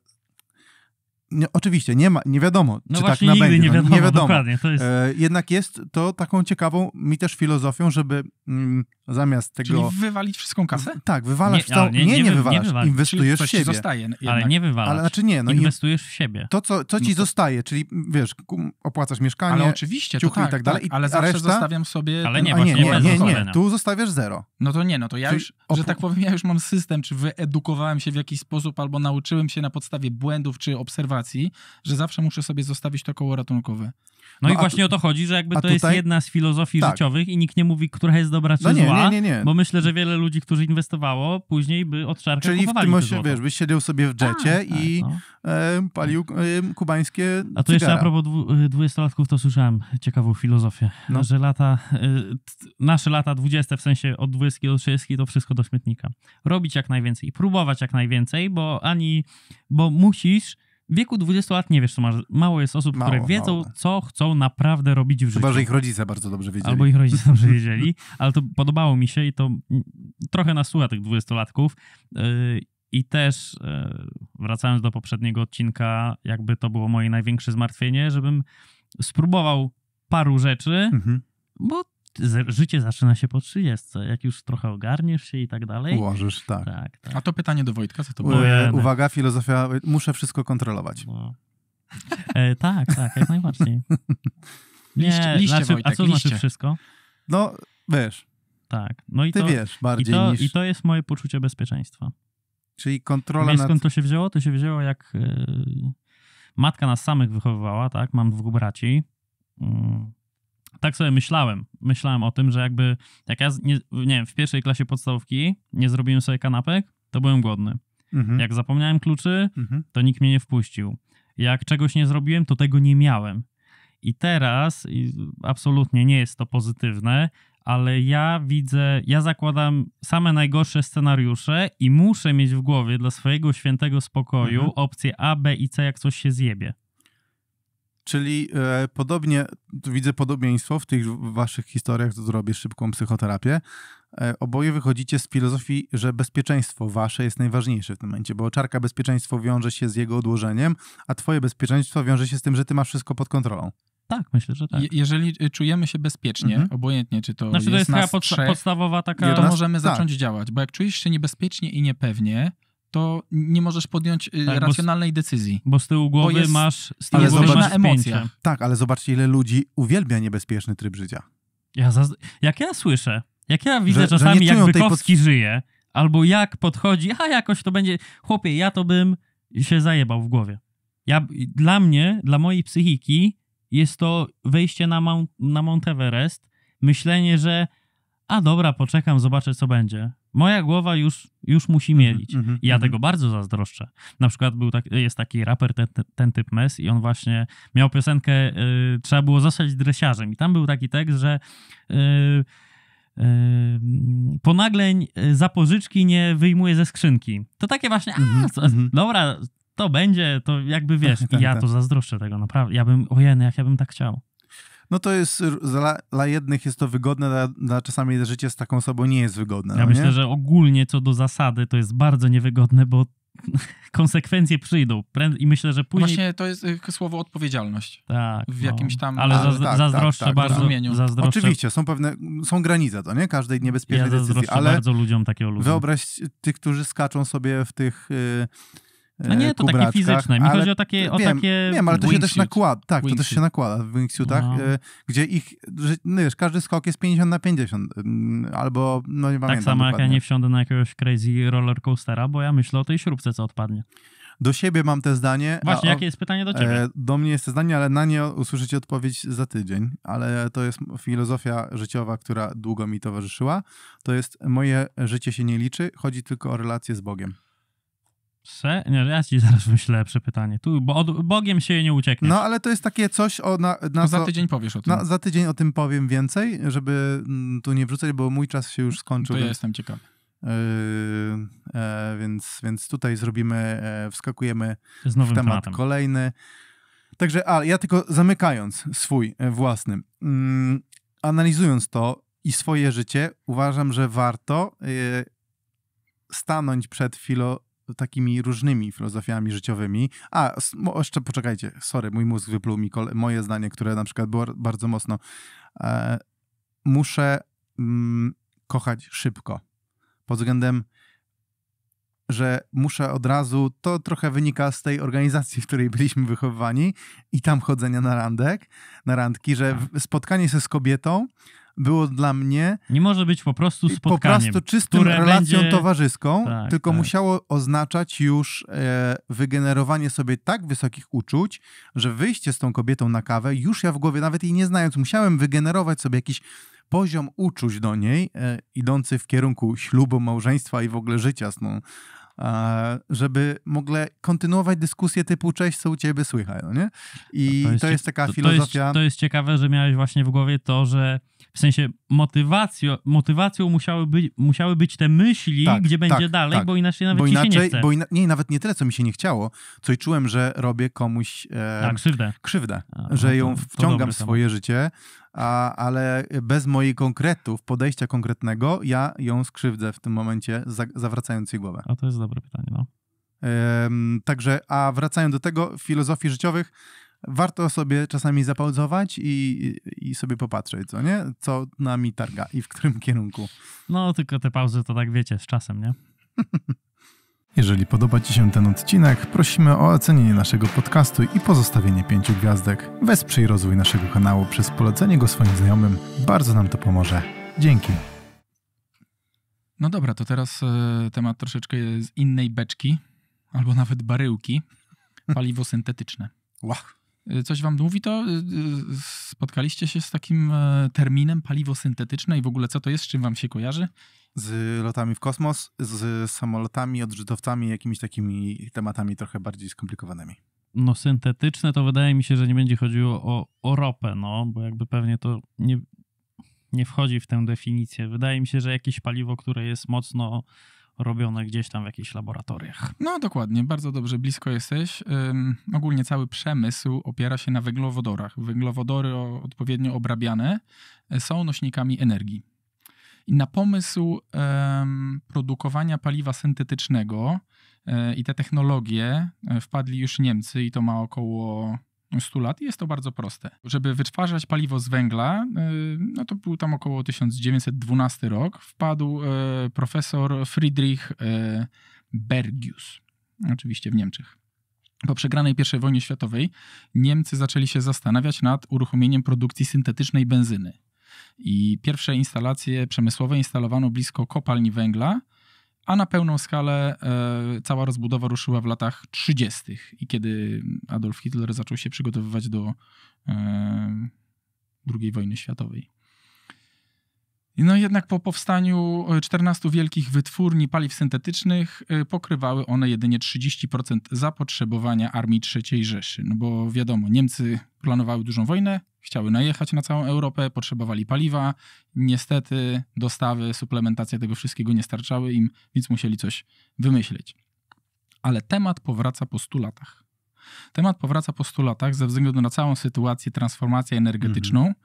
oczywiście, nie, ma, nie wiadomo, no czy tak nabędzie. Nigdy no, nie wiadomo, no, nie wiadomo. Dokładnie, to jest... E, jednak jest to taką ciekawą mi też filozofią, żeby mm, Zamiast tego... Czyli wywalić wszystką kasę? Tak, wywalasz nie, całą... Nie, nie, nie, wywalasz. Inwestujesz w siebie. zostaje Ale nie wywalasz. Ale, znaczy nie, no Inwestujesz w siebie. To, co, co no ci no to... zostaje, czyli wiesz, opłacasz mieszkanie, ale oczywiście, ciuchy tak, i tak dalej. Tak, ale zawsze reszta... zostawiam sobie... Ale nie, nie, nie, nie, nie, no. tu zostawiasz zero. No to nie, no to ja już, op... że tak powiem, ja już mam system, czy wyedukowałem się w jakiś sposób, albo nauczyłem się na podstawie błędów, czy obserwacji, że zawsze muszę sobie zostawić to koło ratunkowe. No, no i właśnie o to chodzi, że jakby to tutaj... jest jedna z filozofii tak. życiowych i nikt nie mówi, która jest dobra, czy no zła nie, nie, nie. Bo myślę, że wiele ludzi, którzy inwestowało, później by od szarka Czyli w tym osie, wiesz, byś siedział sobie w dżecie a, i tak, no. e, palił e, kubańskie A to cygara. jeszcze a propos e, dwudziestolatków, to słyszałem ciekawą filozofię, no. że lata, e, nasze lata dwudzieste, w sensie od dwudziestki do trzydziestki to wszystko do śmietnika. Robić jak najwięcej i próbować jak najwięcej, bo ani, bo musisz w wieku 20 lat nie wiesz, co masz. Mało jest osób, mało, które wiedzą, mało. co chcą naprawdę robić w życiu. Chyba, że ich rodzice bardzo dobrze wiedzieli. Albo ich rodzice dobrze wiedzieli, ale to podobało mi się i to trochę nasuwa tych dwudziestolatków. Y, I też y, wracając do poprzedniego odcinka, jakby to było moje największe zmartwienie, żebym spróbował paru rzeczy, mhm. bo życie zaczyna się po 30, jak już trochę ogarniesz się i tak dalej. Ułożysz, tak. tak, tak. A to pytanie do Wojtka, co to było? E, uwaga, filozofia, muszę wszystko kontrolować. No. E, tak, tak, jak najbardziej. Nie, liście, znaczy, znaczy liście znaczy, Wojtek, a co liście. znaczy wszystko? No, wiesz. Tak. No i Ty to, wiesz bardziej i to, niż... I to jest moje poczucie bezpieczeństwa. Czyli kontrola Wiesz, nad... skąd to się wzięło? To się wzięło jak... Yy, matka nas samych wychowywała, tak? Mam dwóch braci. Yy tak sobie myślałem. Myślałem o tym, że jakby jak ja nie, nie wiem, w pierwszej klasie podstawówki nie zrobiłem sobie kanapek, to byłem głodny. Mhm. Jak zapomniałem kluczy, mhm. to nikt mnie nie wpuścił. Jak czegoś nie zrobiłem, to tego nie miałem. I teraz i absolutnie nie jest to pozytywne, ale ja widzę, ja zakładam same najgorsze scenariusze i muszę mieć w głowie dla swojego świętego spokoju mhm. opcje A, B i C, jak coś się zjebie. Czyli e, podobnie, widzę podobieństwo w tych waszych historiach, to zrobię szybką psychoterapię. E, oboje wychodzicie z filozofii, że bezpieczeństwo wasze jest najważniejsze w tym momencie, bo czarka bezpieczeństwo wiąże się z jego odłożeniem, a twoje bezpieczeństwo wiąże się z tym, że ty masz wszystko pod kontrolą. Tak, myślę, że tak. Je jeżeli y, czujemy się bezpiecznie, mhm. obojętnie czy to znaczy, jest to jest nas podstawowa taka... To możemy tak. zacząć działać, bo jak czujesz się niebezpiecznie i niepewnie, to nie możesz podjąć y, tak, racjonalnej bo, decyzji. Bo z tyłu głowy jest, masz, z tyłu jest głowy Tak, ale zobaczcie, ile ludzi uwielbia niebezpieczny tryb życia. Ja zaz... Jak ja słyszę, jak ja widzę że, czasami, że jak Bykowski pod... żyje, albo jak podchodzi, a jakoś to będzie... Chłopie, ja to bym się zajebał w głowie. Ja, dla mnie, dla mojej psychiki jest to wejście na Mount, na Mount Everest, myślenie, że a dobra, poczekam, zobaczę co będzie. Moja głowa już, już musi mhm, mielić. Mm -hmm, ja mm -hmm. tego bardzo zazdroszczę. Na przykład był tak, jest taki raper, ten, ten typ Mes, i on właśnie miał piosenkę y, Trzeba było zostać dresiarzem. I tam był taki tekst, że y, y, ponagleń y, za pożyczki nie wyjmuje ze skrzynki. To takie właśnie, mm -hmm, dobra, to będzie, to jakby wiesz. Tak, tak, I ja tak. to zazdroszczę tego, naprawdę. Ja bym, ojej, jak ja bym tak chciał no to jest, dla, dla jednych jest to wygodne, dla, dla, czasami życie z taką osobą nie jest wygodne. Ja no myślę, nie? że ogólnie co do zasady to jest bardzo niewygodne, bo konsekwencje przyjdą. I myślę, że później... Właśnie to jest y, słowo odpowiedzialność. Tak. W jakimś no. tam... Ale zaz tak, tak zazdroszczę tak, tak, bardzo. Zazdroszczę... Oczywiście, są pewne... Są granice, to nie? Każdej niebezpiecznej ja decyzji, ale... bardzo ludziom takiego luzu. Wyobraź tych, którzy skaczą sobie w tych... Yy no nie, to e, takie fizyczne. Mi chodzi o takie, o wiem, takie wiem, ale to się też nakłada. Tak, to też się nakłada w wingsuitach, no. E, gdzie ich, że, no wiesz, każdy skok jest 50 na 50, mm, albo no nie tak pamiętam. Tak samo dokładnie. jak ja nie wsiądę na jakiegoś crazy roller coastera, bo ja myślę o tej śrubce, co odpadnie. Do siebie mam te zdanie. Właśnie, o, jakie jest pytanie do ciebie? E, do mnie jest to zdanie, ale na nie usłyszycie odpowiedź za tydzień. Ale to jest filozofia życiowa, która długo mi towarzyszyła. To jest moje życie się nie liczy, chodzi tylko o relacje z Bogiem. Se? Nie, ja ci zaraz myślę, lepsze pytanie. Tu, bo od, Bogiem się nie ucieknie. No, ale to jest takie coś o... Na, na no, za co, tydzień powiesz o tym. Na, za tydzień o tym powiem więcej, żeby mm, tu nie wrzucać, bo mój czas się już skończył. To ja więc, jestem ciekaw. Yy, e, więc, więc tutaj zrobimy, e, wskakujemy w temat tematem. kolejny. Także, ale ja tylko zamykając swój e, własny, mm, analizując to i swoje życie, uważam, że warto stanąć przed filo takimi różnymi filozofiami życiowymi. A, jeszcze poczekajcie, sorry, mój mózg wypluł mi moje zdanie, które na przykład było bardzo mocno. E, muszę mm, kochać szybko. Pod względem że muszę od razu, to trochę wynika z tej organizacji, w której byliśmy wychowywani i tam chodzenia na randek, na randki, że tak. spotkanie się z kobietą było dla mnie. Nie może być po prostu spotkaniem. Po prostu czystą relacją będzie... towarzyską, tak, tylko tak. musiało oznaczać już e, wygenerowanie sobie tak wysokich uczuć, że wyjście z tą kobietą na kawę, już ja w głowie, nawet jej nie znając, musiałem wygenerować sobie jakiś poziom uczuć do niej, e, idący w kierunku ślubu, małżeństwa i w ogóle życia z tą żeby mogli kontynuować dyskusję typu cześć, co u ciebie słychać, no nie? I to jest, to jest taka to, filozofia... To jest, to jest ciekawe, że miałeś właśnie w głowie to, że w sensie motywacją, motywacją musiały, być, musiały być te myśli, tak, gdzie będzie tak, dalej, tak. bo inaczej nawet bo inaczej, się nie chce. Bo ina nie, nawet nie tyle, co mi się nie chciało, co i czułem, że robię komuś e, krzywdę, krzywdę A, że no to, ją wciągam w swoje temat. życie, a, ale bez moich konkretów, podejścia konkretnego, ja ją skrzywdzę w tym momencie, za, zawracając jej głowę. A to jest dobre pytanie, no. Ym, także, a wracając do tego, filozofii życiowych, warto sobie czasami zapauzować i, i sobie popatrzeć, co nie? Co nami targa i w którym kierunku. No, tylko te pauzy to tak wiecie, z czasem, nie? Jeżeli podoba Ci się ten odcinek, prosimy o ocenienie naszego podcastu i pozostawienie pięciu gwiazdek. Wesprzyj rozwój naszego kanału przez polecenie go swoim znajomym. Bardzo nam to pomoże. Dzięki. No dobra, to teraz e, temat troszeczkę z innej beczki, albo nawet baryłki. Paliwo syntetyczne. Łach. E, coś wam mówi to? E, spotkaliście się z takim terminem paliwo syntetyczne i w ogóle co to jest? Z czym wam się kojarzy? z lotami w kosmos, z samolotami, odrzutowcami, jakimiś takimi tematami trochę bardziej skomplikowanymi. No syntetyczne to wydaje mi się, że nie będzie chodziło o, o ropę, no, bo jakby pewnie to nie, nie wchodzi w tę definicję. Wydaje mi się, że jakieś paliwo, które jest mocno robione gdzieś tam w jakichś laboratoriach. No dokładnie, bardzo dobrze, blisko jesteś. Um, ogólnie cały przemysł opiera się na węglowodorach. Węglowodory odpowiednio obrabiane e, są nośnikami energii. I na pomysł produkowania paliwa syntetycznego e, i te technologie e, wpadli już Niemcy i to ma około 100 lat i jest to bardzo proste. Żeby wytwarzać paliwo z węgla, e, no to był tam około 1912 rok, wpadł profesor Friedrich Bergius, oczywiście w Niemczech. Po przegranej I wojnie światowej Niemcy zaczęli się zastanawiać nad uruchomieniem produkcji syntetycznej benzyny. I pierwsze instalacje przemysłowe instalowano blisko kopalni węgla, a na pełną skalę e, cała rozbudowa ruszyła w latach 30. i kiedy Adolf Hitler zaczął się przygotowywać do e, II wojny światowej. No jednak po powstaniu 14 e, wielkich wytwórni paliw syntetycznych e, pokrywały one jedynie 30% zapotrzebowania armii III Rzeszy. No bo wiadomo, Niemcy planowały dużą wojnę, chciały najechać na całą Europę, potrzebowali paliwa. Niestety dostawy, suplementacja tego wszystkiego nie starczały im, więc musieli coś wymyśleć. Ale temat powraca po 100 latach. Temat powraca po 100 latach ze względu na całą sytuację, transformację energetyczną. Mhm.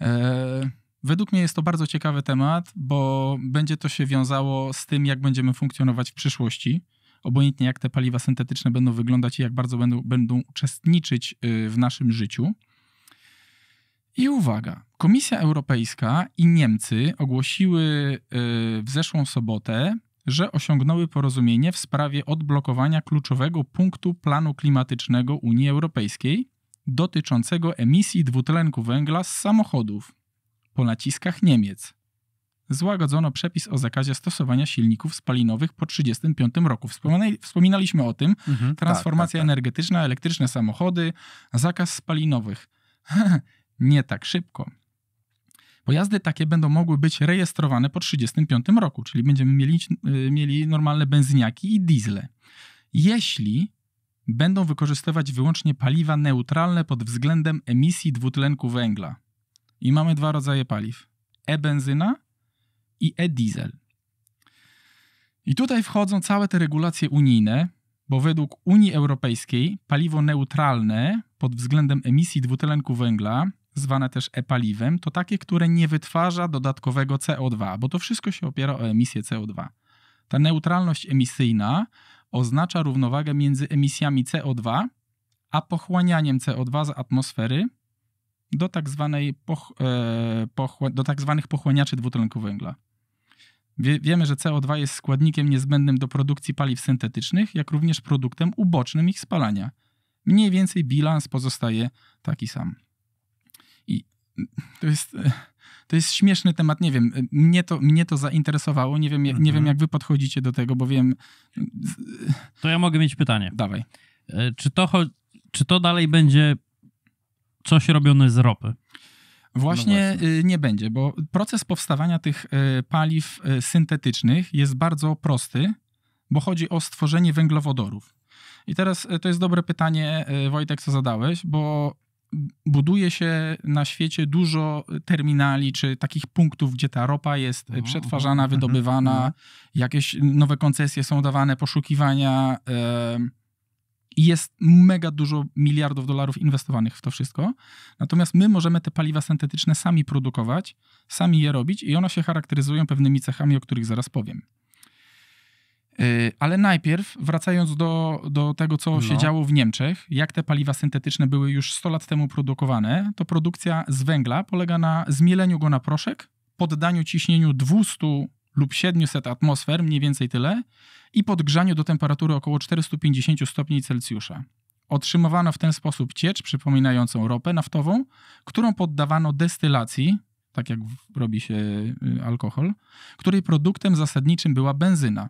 E Według mnie jest to bardzo ciekawy temat, bo będzie to się wiązało z tym, jak będziemy funkcjonować w przyszłości. Obojętnie jak te paliwa syntetyczne będą wyglądać i jak bardzo będą, będą uczestniczyć y, w naszym życiu. I uwaga, Komisja Europejska i Niemcy ogłosiły y, w zeszłą sobotę, że osiągnęły porozumienie w sprawie odblokowania kluczowego punktu planu klimatycznego Unii Europejskiej dotyczącego emisji dwutlenku węgla z samochodów po naciskach Niemiec. Złagodzono przepis o zakazie stosowania silników spalinowych po 1935 roku. Wspominali, wspominaliśmy o tym. Mhm, tak, Transformacja tak, tak, energetyczna, elektryczne samochody, zakaz spalinowych. Nie tak szybko. Pojazdy takie będą mogły być rejestrowane po 1935 roku, czyli będziemy mieli, y, mieli normalne benzyniaki i diesle. Jeśli będą wykorzystywać wyłącznie paliwa neutralne pod względem emisji dwutlenku węgla. I mamy dwa rodzaje paliw: e-benzyna i e-diesel. I tutaj wchodzą całe te regulacje unijne, bo według Unii Europejskiej paliwo neutralne pod względem emisji dwutlenku węgla, zwane też e-paliwem, to takie, które nie wytwarza dodatkowego CO2, bo to wszystko się opiera o emisję CO2. Ta neutralność emisyjna oznacza równowagę między emisjami CO2 a pochłanianiem CO2 z atmosfery do tak, zwanej poch, e, do tak zwanych pochłaniaczy dwutlenku węgla. Wie, wiemy, że CO2 jest składnikiem niezbędnym do produkcji paliw syntetycznych, jak również produktem ubocznym ich spalania. Mniej więcej bilans pozostaje taki sam. I to jest, e, to jest śmieszny temat, nie wiem, e, mnie to, mnie to zainteresowało, nie wiem, mhm. nie wiem mhm. jak wy podchodzicie do tego, bo wiem... To ja mogę mieć pytanie. Dawaj. Czy to, czy to dalej będzie coś robione z ropy. Właśnie, no właśnie, y, nie będzie, bo proces powstawania tych y, paliw y, syntetycznych jest bardzo prosty, bo chodzi o stworzenie węglowodorów. I teraz to jest dobre pytanie, Wojtek, co zadałeś, bo buduje się na świecie dużo terminali czy takich punktów, gdzie ta ropa jest no, przetwarzana, no, no, wydobywana, jakieś nowe koncesje są dawane, poszukiwania. Yy jest mega dużo miliardów dolarów inwestowanych w to wszystko. Natomiast my możemy te paliwa syntetyczne sami produkować, sami je robić i one się charakteryzują pewnymi cechami, o których zaraz powiem. Y, ale najpierw, wracając do, do tego, co no. się działo w Niemczech, jak te paliwa syntetyczne były już 100 lat temu produkowane, to produkcja z węgla polega na zmieleniu go na proszek, poddaniu ciśnieniu 200 lub 700 atmosfer, mniej więcej tyle, i podgrzaniu do temperatury około 450 stopni Celsjusza. Otrzymywano w ten sposób ciecz przypominającą ropę naftową, którą poddawano destylacji, tak jak robi się y, alkohol, której produktem zasadniczym była benzyna.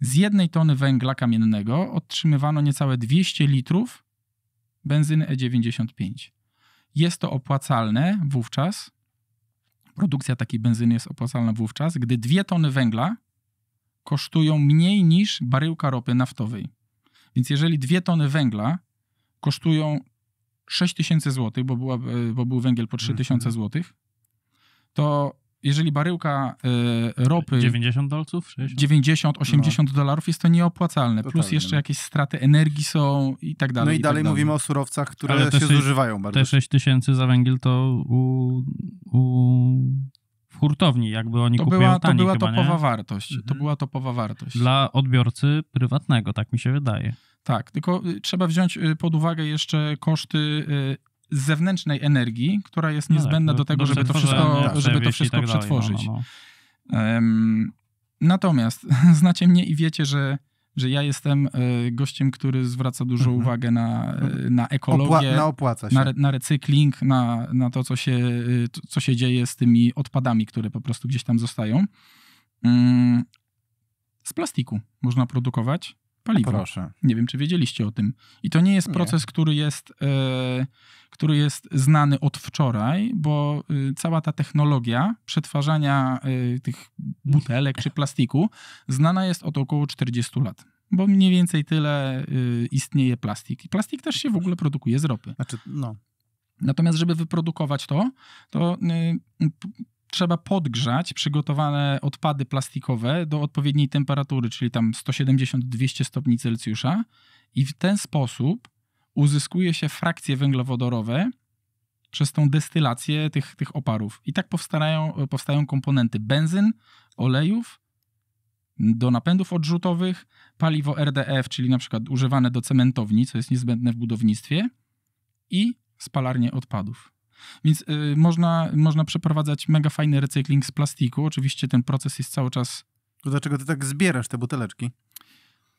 Z jednej tony węgla kamiennego otrzymywano niecałe 200 litrów benzyny E95. Jest to opłacalne wówczas, Produkcja takiej benzyny jest opłacalna wówczas, gdy dwie tony węgla kosztują mniej niż baryłka ropy naftowej. Więc jeżeli dwie tony węgla kosztują 6 tysięcy złotych, bo, bo był węgiel po 3 tysiące mhm. złotych, to jeżeli baryłka e, ropy... 90 dolców? 60? 90, 80 no. dolarów jest to nieopłacalne. Plus jeszcze no. jakieś straty energii są i tak dalej. No i, i dalej tak mówimy dalej. o surowcach, które Ale się zużywają bardzo. Te 6 tysięcy za węgiel to u, u w hurtowni, jakby oni to kupują była, To była chyba, topowa nie? wartość. Mhm. To była topowa wartość. Dla odbiorcy prywatnego, tak mi się wydaje. Tak, tylko y, trzeba wziąć y, pod uwagę jeszcze koszty y, zewnętrznej energii, która jest no tak, niezbędna do tego, żeby to wszystko, tak, żeby to wszystko tak no, przetworzyć. No, natomiast znacie mnie i wiecie, że że ja jestem e, gościem, który zwraca dużo mhm. uwagę na, e, na ekologię, Opła na, na, na, recykling, na, na to, co się, e, co się dzieje z tymi odpadami, które po prostu gdzieś tam zostają. Mm, z plastiku można produkować paliwa. Proszę. Nie wiem, czy wiedzieliście o tym. I to nie jest proces, nie. który jest. E, który jest znany od wczoraj, bo e, cała ta technologia przetwarzania e, tych butelek czy plastiku znana jest od około 40 lat. Bo mniej więcej tyle e, istnieje plastik. I plastik też się w ogóle produkuje z ropy. Znaczy, no. Natomiast, żeby wyprodukować to, to trzeba podgrzać przygotowane odpady plastikowe do odpowiedniej temperatury, czyli tam 170-200 stopni Celsjusza, i w ten sposób uzyskuje się frakcje węglowodorowe przez tą destylację tych, tych oparów. I tak powstają, powstają komponenty benzyn, olejów, do napędów odrzutowych, paliwo RDF, czyli na przykład używane do cementowni, co jest niezbędne w budownictwie, i spalarnie odpadów. Więc y, można, można przeprowadzać mega fajny recykling z plastiku. Oczywiście ten proces jest cały czas. To dlaczego ty tak zbierasz te buteleczki?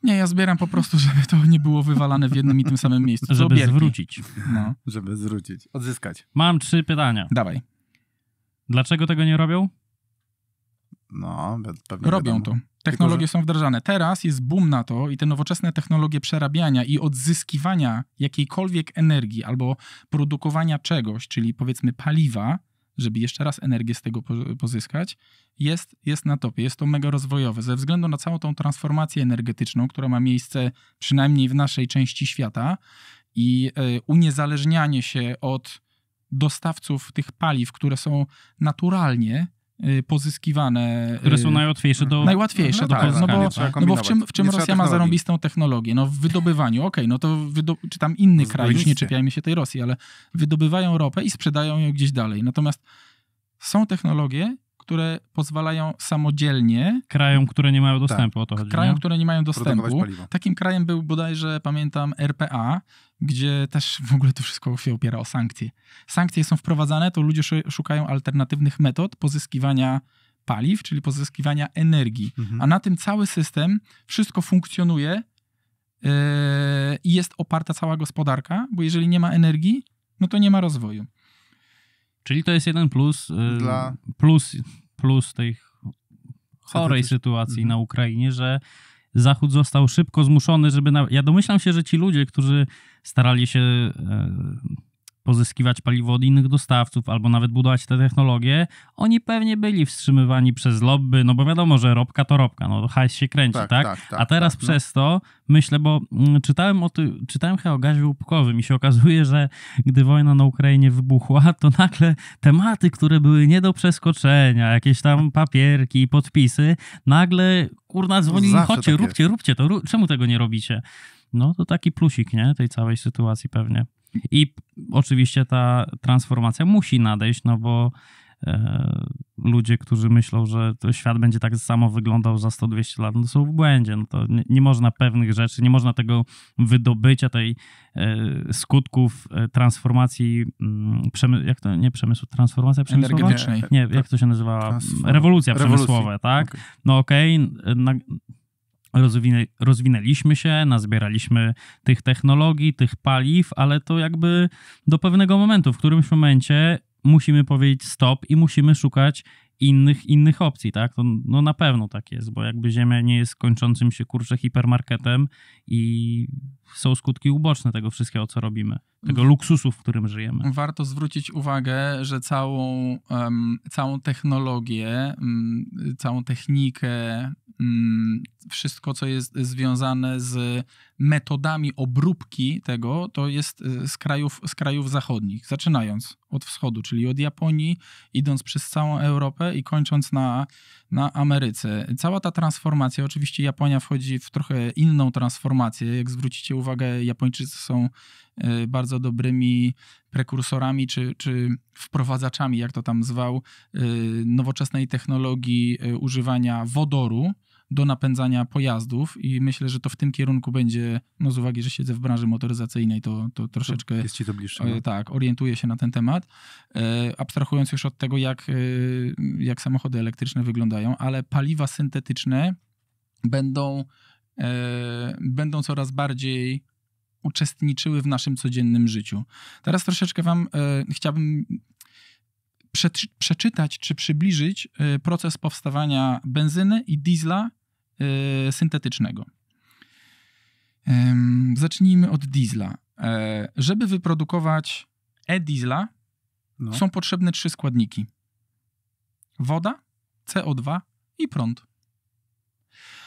Nie, ja zbieram po prostu, żeby to nie było wywalane w jednym i tym samym miejscu. żeby obierki. zwrócić. No. Żeby zwrócić, odzyskać. Mam trzy pytania. Dawaj. Dlaczego tego nie robią? No, pewnie Robią wiadomo. to. Technologie Tylko, że... są wdrażane. Teraz jest boom na to i te nowoczesne technologie przerabiania i odzyskiwania jakiejkolwiek energii albo produkowania czegoś, czyli powiedzmy paliwa, żeby jeszcze raz energię z tego pozyskać, jest, jest na topie. Jest to mega rozwojowe. Ze względu na całą tą transformację energetyczną, która ma miejsce przynajmniej w naszej części świata i e, uniezależnianie się od dostawców tych paliw, które są naturalnie Y, pozyskiwane. Które są y, najłatwiejsze do Najłatwiejsze, no, no do tak, no bo, no bo w czym, w czym Rosja ma zarąbistą technologię? No w wydobywaniu, okej, okay, no to wydo... czy tam inny kraj, już nie czepiajmy się tej Rosji, ale wydobywają ropę i sprzedają ją gdzieś dalej. Natomiast są technologie, które pozwalają samodzielnie. Krajom, które nie mają tak. dostępu, tak. o to chodzi. Krajom, nie? które nie mają dostępu. Takim krajem był bodajże, pamiętam, RPA, gdzie też w ogóle to wszystko się opiera o sankcje. Sankcje są wprowadzane, to ludzie szukają alternatywnych metod pozyskiwania paliw, czyli pozyskiwania energii. Mhm. A na tym cały system, wszystko funkcjonuje yy, i yy, jest oparta cała gospodarka, bo jeżeli nie ma energii, no to nie ma rozwoju. Czyli to jest jeden plus, y, Dla... plus, plus tej chorej sytuacji na mhm. Ukrainie, że Zachód został szybko zmuszony, żeby. Na... Ja domyślam się, że ci ludzie, którzy starali się e, pozyskiwać paliwo od innych dostawców albo nawet budować te technologie, oni pewnie byli wstrzymywani przez lobby, no bo wiadomo, że robka to robka, no hajs się kręci, tak? tak? tak, tak A teraz tak, no. przez no. to myślę, bo mm, czytałem o ty, czytałem chyba o gazie łupkowym i się okazuje, że gdy wojna na Ukrainie wybuchła, to nagle tematy, które były nie do przeskoczenia, jakieś tam papierki i podpisy, nagle kurna dzwoni, no chodźcie, tak róbcie, róbcie to, ró czemu tego nie robicie? No to taki plusik, nie, tej całej sytuacji pewnie. I oczywiście ta transformacja musi nadejść, no bo e, ludzie, którzy myślą, że świat będzie tak samo wyglądał za 100-200 lat, no są w błędzie. No to nie, nie, można pewnych rzeczy, nie można tego wydobycia, tej e, skutków e, transformacji, mm, jak to, nie przemysłu, transformacja przemysłowa? Energetycznej. Nie, jak to się nazywa? Rewolucja przemysłowa, Rewolucji. tak? Okay. No okej, okay, Rozwinę, rozwinęliśmy się, nazbieraliśmy tych technologii, tych paliw, ale to jakby do pewnego momentu, w którymś momencie musimy powiedzieć stop i musimy szukać innych, innych opcji, tak? To, no na pewno tak jest, bo jakby Ziemia nie jest kończącym się, kurczę, hipermarketem i są skutki uboczne tego wszystkiego, co robimy, tego luksusu, w którym żyjemy. Warto zwrócić uwagę, że całą, um, całą technologię, um, całą technikę, Mm, wszystko, co jest związane z metodami obróbki tego, to jest y, z krajów, z krajów zachodnich. Zaczynając od wschodu, czyli od Japonii, idąc przez całą Europę i kończąc na, na Ameryce. Cała ta transformacja, oczywiście Japonia wchodzi w trochę inną transformację. Jak zwrócicie uwagę, Japończycy są y, bardzo dobrymi prekursorami czy, czy wprowadzaczami, jak to tam zwał, y, nowoczesnej technologii używania wodoru do napędzania pojazdów i myślę, że to w tym kierunku będzie, no z uwagi, że siedzę w branży motoryzacyjnej, to, to troszeczkę... To jest ci to bliższe. E, no. Tak, orientuję się na ten temat, e, abstrahując już od tego, jak, e, jak samochody elektryczne wyglądają, ale paliwa syntetyczne będą, będą coraz bardziej uczestniczyły w naszym codziennym życiu. Teraz troszeczkę Wam chciałbym przeczytać czy przybliżyć e, proces powstawania benzyny i diesla e, syntetycznego. Zacznijmy od diesla. E, żeby wyprodukować e-diesla, no. są potrzebne trzy składniki: woda, CO2 i prąd.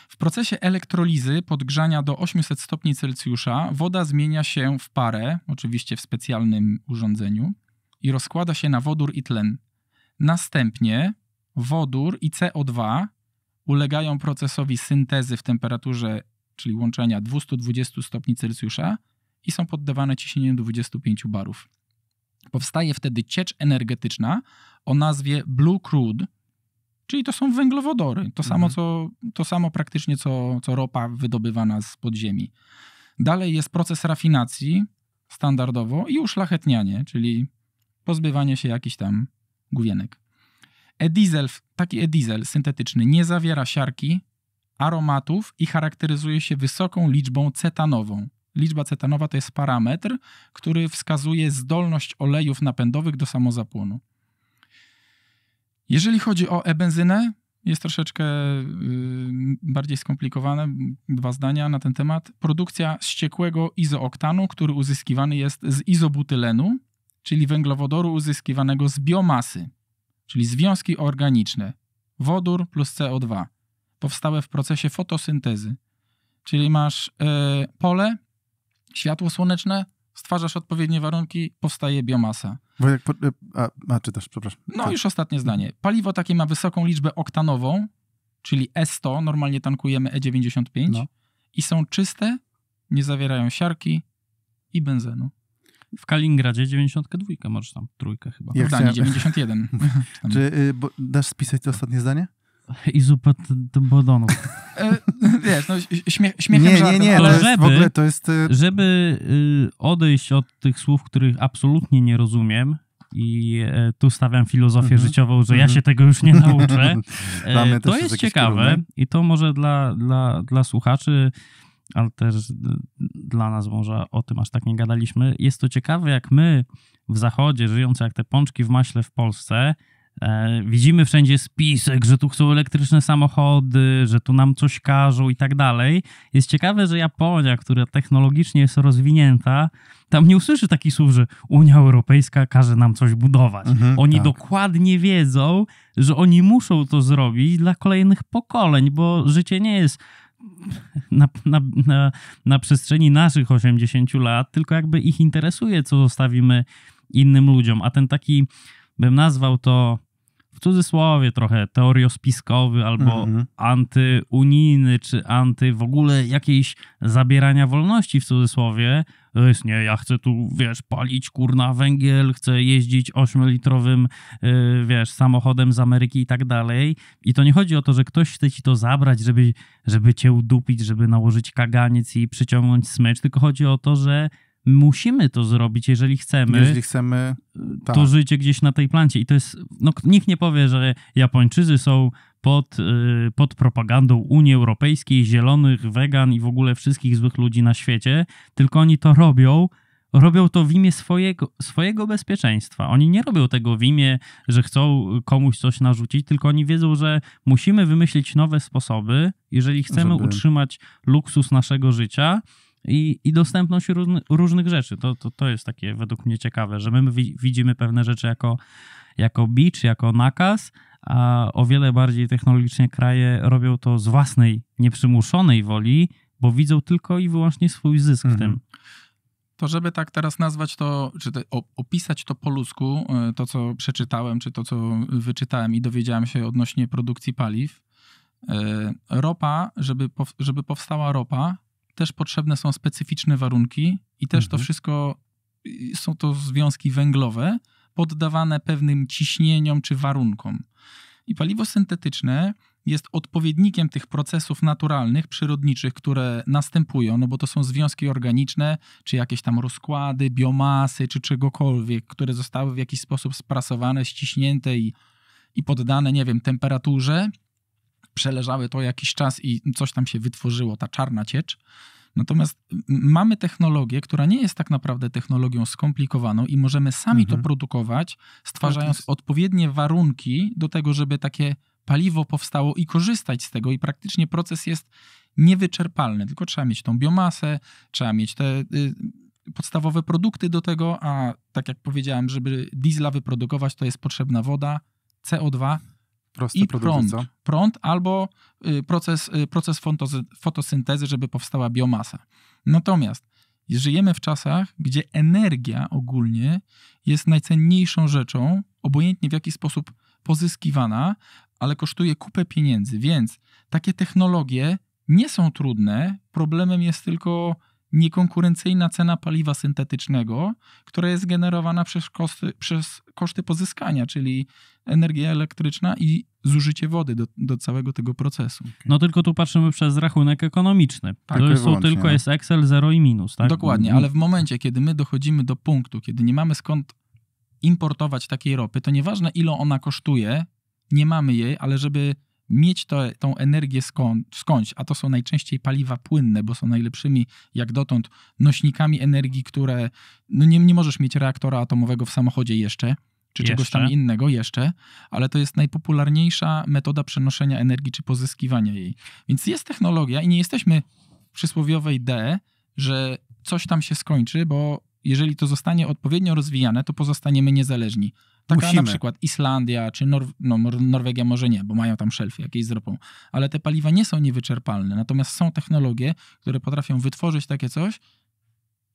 W procesie elektrolizy podgrzania do 800 stopni Celsjusza woda zmienia się w parę, oczywiście w specjalnym urządzeniu i rozkłada się na wodór i tlen. Następnie wodór i CO2 ulegają procesowi syntezy w temperaturze, czyli łączenia 220 stopni Celsjusza i są poddawane ciśnieniu 25 barów. Powstaje wtedy ciecz energetyczna o nazwie Blue Crude, czyli to są węglowodory. To samo, mhm. co, to samo praktycznie co, co ropa wydobywana z podziemi. Dalej jest proces rafinacji standardowo i uszlachetnianie, czyli pozbywanie się jakichś tam główienek. E-diesel, taki e-diesel syntetyczny nie zawiera siarki, aromatów i charakteryzuje się wysoką liczbą cetanową. Liczba cetanowa to jest parametr, który wskazuje zdolność olejów napędowych do samozapłonu. Jeżeli chodzi o e-benzynę, jest troszeczkę yy, bardziej skomplikowane, dwa zdania na ten temat. Produkcja z izooktanu, który uzyskiwany jest z izobutylenu, czyli węglowodoru uzyskiwanego z biomasy, czyli związki organiczne, wodór plus CO2, powstałe w procesie fotosyntezy. Czyli masz e, pole, światło słoneczne, stwarzasz odpowiednie warunki, powstaje biomasa. po, e, a, a też, przepraszam. No tak. już ostatnie zdanie. Paliwo takie ma wysoką liczbę oktanową, czyli E100, normalnie tankujemy E95 no. i są czyste, nie zawierają siarki i benzenu. W Kaliningradzie 92 możesz tam, trójkę chyba. Ja Zdanie 91. Czy y, bo, dasz spisać to ostatnie zdanie? I zupa do bodonów. E, wiesz, no śmiechem nie, nie, nie, ale żeby, w ogóle to jest... Y, żeby y, odejść od tych słów, których absolutnie nie rozumiem, i e, tu stawiam filozofię mhm. życiową, że ja mhm. się tego już nie nauczę. E, to jest ciekawe kierunek. i to może dla, dla, dla słuchaczy ale też dla nas może o tym aż tak nie gadaliśmy. Jest to ciekawe, jak my w Zachodzie, żyjący jak te pączki w maśle w Polsce, e, widzimy wszędzie spisek, że tu chcą elektryczne samochody, że tu nam coś każą i tak dalej. Jest ciekawe, że Japonia, która technologicznie jest rozwinięta, tam nie usłyszy takich słów, że Unia Europejska każe nam coś budować. Mhm, oni tak. dokładnie wiedzą, że oni muszą to zrobić dla kolejnych pokoleń, bo życie nie jest na, na, na, na przestrzeni naszych 80 lat, tylko jakby ich interesuje, co zostawimy innym ludziom. A ten taki, bym nazwał to w cudzysłowie trochę teoriospiskowy albo mhm. antyunijny, czy anty w ogóle jakiejś zabierania wolności w cudzysłowie, nie, ja chcę tu, wiesz, palić kurna węgiel, chcę jeździć 8-litrowym, yy, wiesz, samochodem z Ameryki i tak dalej. I to nie chodzi o to, że ktoś chce ci to zabrać, żeby, żeby cię udupić, żeby nałożyć kaganiec i przyciągnąć smycz, tylko chodzi o to, że musimy to zrobić, jeżeli chcemy. Jeżeli chcemy, tak. To życie gdzieś na tej plancie. I to jest, no nikt nie powie, że Japończycy są pod, y, pod propagandą Unii Europejskiej, zielonych, wegan i w ogóle wszystkich złych ludzi na świecie, tylko oni to robią robią to w imię swojego, swojego bezpieczeństwa. Oni nie robią tego w imię, że chcą komuś coś narzucić, tylko oni wiedzą, że musimy wymyślić nowe sposoby, jeżeli chcemy żeby... utrzymać luksus naszego życia. I, i dostępność różny, różnych rzeczy. To, to, to jest takie według mnie ciekawe, że my widzimy pewne rzeczy jako, jako bicz, jako nakaz, a o wiele bardziej technologicznie kraje robią to z własnej, nieprzymuszonej woli, bo widzą tylko i wyłącznie swój zysk mhm. w tym. To, żeby tak teraz nazwać to, czy te, opisać to po ludzku, e, to co przeczytałem, czy to co wyczytałem i dowiedziałem się odnośnie produkcji paliw. E, ropa, żeby, żeby powstała ropa, też potrzebne są specyficzne warunki i też mhm. to wszystko są to związki węglowe, poddawane pewnym ciśnieniom czy warunkom. I paliwo syntetyczne jest odpowiednikiem tych procesów naturalnych, przyrodniczych, które następują, no bo to są związki organiczne, czy jakieś tam rozkłady, biomasy, czy czegokolwiek, które zostały w jakiś sposób sprasowane, ściśnięte i, i poddane, nie wiem, temperaturze. Przeleżały to jakiś czas i coś tam się wytworzyło, ta czarna ciecz. Natomiast mamy technologię, która nie jest tak naprawdę technologią skomplikowaną i możemy sami mhm. to produkować, stwarzając tak jest... odpowiednie warunki do tego, żeby takie paliwo powstało i korzystać z tego. I praktycznie proces jest niewyczerpalny, tylko trzeba mieć tą biomasę, trzeba mieć te y, podstawowe produkty do tego, a tak jak powiedziałem, żeby diesla wyprodukować, to jest potrzebna woda, CO2, Prosty i prąd. Produkt, prąd albo y, proces, y, proces fotosyntezy, żeby powstała biomasa. Natomiast żyjemy w czasach, gdzie energia ogólnie jest najcenniejszą rzeczą, obojętnie w jaki sposób pozyskiwana, ale kosztuje kupę pieniędzy, więc takie technologie nie są trudne. Problemem jest tylko niekonkurencyjna cena paliwa syntetycznego, która jest generowana przez koszty, przez koszty pozyskania, czyli energia elektryczna i zużycie wody do, do całego tego procesu. No tylko tu patrzymy przez rachunek ekonomiczny. Tak, to jest, tylko no. jest Excel, zero i minus, tak? Dokładnie, mhm. ale w momencie, kiedy my dochodzimy do punktu, kiedy nie mamy skąd importować takiej ropy, to nieważne ile ona kosztuje, nie mamy jej, ale żeby mieć to, tą energię skąd, skądś, a to są najczęściej paliwa płynne, bo są najlepszymi jak dotąd nośnikami energii, które no nie, nie możesz mieć reaktora atomowego w samochodzie jeszcze, czy jeszcze. czegoś tam innego jeszcze, ale to jest najpopularniejsza metoda przenoszenia energii czy pozyskiwania jej. Więc jest technologia i nie jesteśmy w przysłowiowej D, że coś tam się skończy, bo jeżeli to zostanie odpowiednio rozwijane, to pozostaniemy niezależni. Taka Musimy. na przykład Islandia, czy no, Nor no, Norwegia może nie, bo mają tam szelfy jakieś z ropą, ale te paliwa nie są niewyczerpalne. Natomiast są technologie, które potrafią wytworzyć takie coś.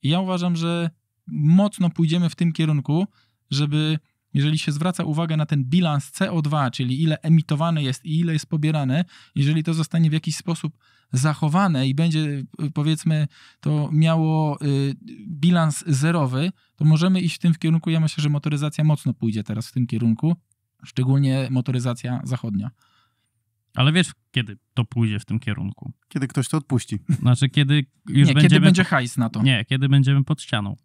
I ja uważam, że mocno pójdziemy w tym kierunku, żeby jeżeli się zwraca uwagę na ten bilans CO2, czyli ile emitowane jest i ile jest pobierane, jeżeli to zostanie w jakiś sposób zachowane i będzie y, powiedzmy to miało y, bilans zerowy, to możemy iść w tym kierunku. Ja myślę, że motoryzacja mocno pójdzie teraz w tym kierunku, szczególnie motoryzacja zachodnia. Ale wiesz, kiedy to pójdzie w tym kierunku? Kiedy ktoś to odpuści. Znaczy, kiedy już nie, będziemy... kiedy będzie hajs na to. Nie, kiedy będziemy pod ścianą.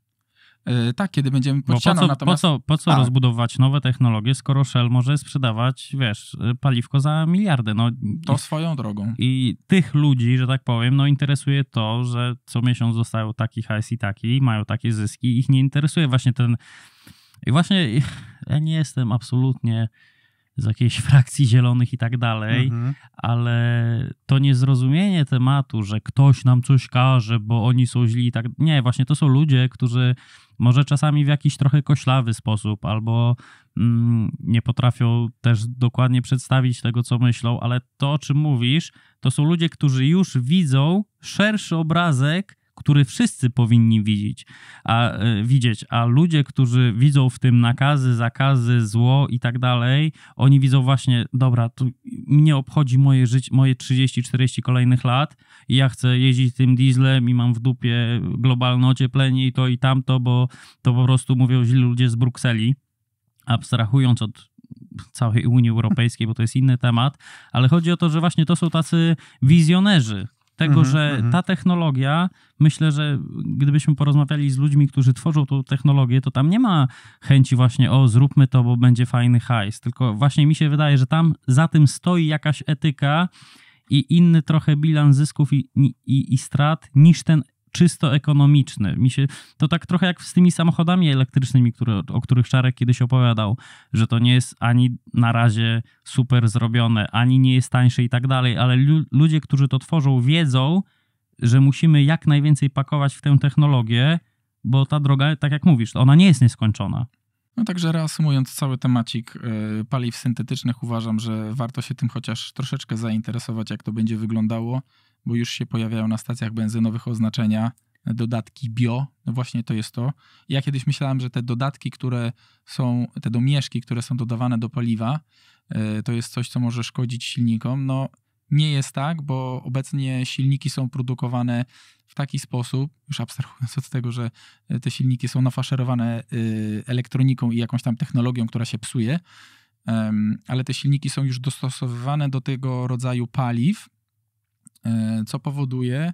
Y, tak, kiedy będziemy pod ścianą, po co, natomiast... Po co, po co rozbudowywać nowe technologie, skoro Shell może sprzedawać, wiesz, y, paliwko za miliardy? No, to i, swoją drogą. I tych ludzi, że tak powiem, no interesuje to, że co miesiąc dostają taki hajs i taki, mają takie zyski, ich nie interesuje właśnie ten... I właśnie ja nie jestem absolutnie z jakiejś frakcji zielonych i tak dalej, mhm. ale to niezrozumienie tematu, że ktoś nam coś każe, bo oni są źli i tak. Nie, właśnie to są ludzie, którzy może czasami w jakiś trochę koślawy sposób albo mm, nie potrafią też dokładnie przedstawić tego, co myślą, ale to, o czym mówisz, to są ludzie, którzy już widzą szerszy obrazek który wszyscy powinni widzieć, a, e, widzieć, a ludzie, którzy widzą w tym nakazy, zakazy, zło i tak dalej, oni widzą właśnie, dobra, to mnie obchodzi moje życie, moje 30-40 kolejnych lat i ja chcę jeździć tym dieslem i mam w dupie globalne ocieplenie i to i tamto, bo to po prostu mówią źli ludzie z Brukseli, abstrahując od całej Unii Europejskiej, bo to jest inny temat, ale chodzi o to, że właśnie to są tacy wizjonerzy, tego, mm -hmm, że mm -hmm. ta technologia, myślę, że gdybyśmy porozmawiali z ludźmi, którzy tworzą tą technologię, to tam nie ma chęci właśnie, o zróbmy to, bo będzie fajny hajs, tylko właśnie mi się wydaje, że tam za tym stoi jakaś etyka, i inny trochę bilans zysków i, i, i, strat niż ten czysto ekonomiczny. Mi się, to tak trochę jak z tymi samochodami elektrycznymi, które, o których Czarek kiedyś opowiadał, że to nie jest ani na razie super zrobione, ani nie jest tańsze i tak dalej, ale lu ludzie, którzy to tworzą, wiedzą, że musimy jak najwięcej pakować w tę technologię, bo ta droga, tak jak mówisz, ona nie jest nieskończona. No także reasumując cały temacik y, paliw syntetycznych, uważam, że warto się tym chociaż troszeczkę zainteresować, jak to będzie wyglądało bo już się pojawiają na stacjach benzynowych oznaczenia e, dodatki bio, no właśnie to jest to. Ja kiedyś myślałem, że te dodatki, które są, te domieszki, które są dodawane do paliwa, e, to jest coś, co może szkodzić silnikom. No nie jest tak, bo obecnie silniki są produkowane w taki sposób, już abstrahując od tego, że e, te silniki są nafaszerowane y, elektroniką i jakąś tam technologią, która się psuje, ale te silniki są już dostosowywane do tego rodzaju paliw, E, co powoduje,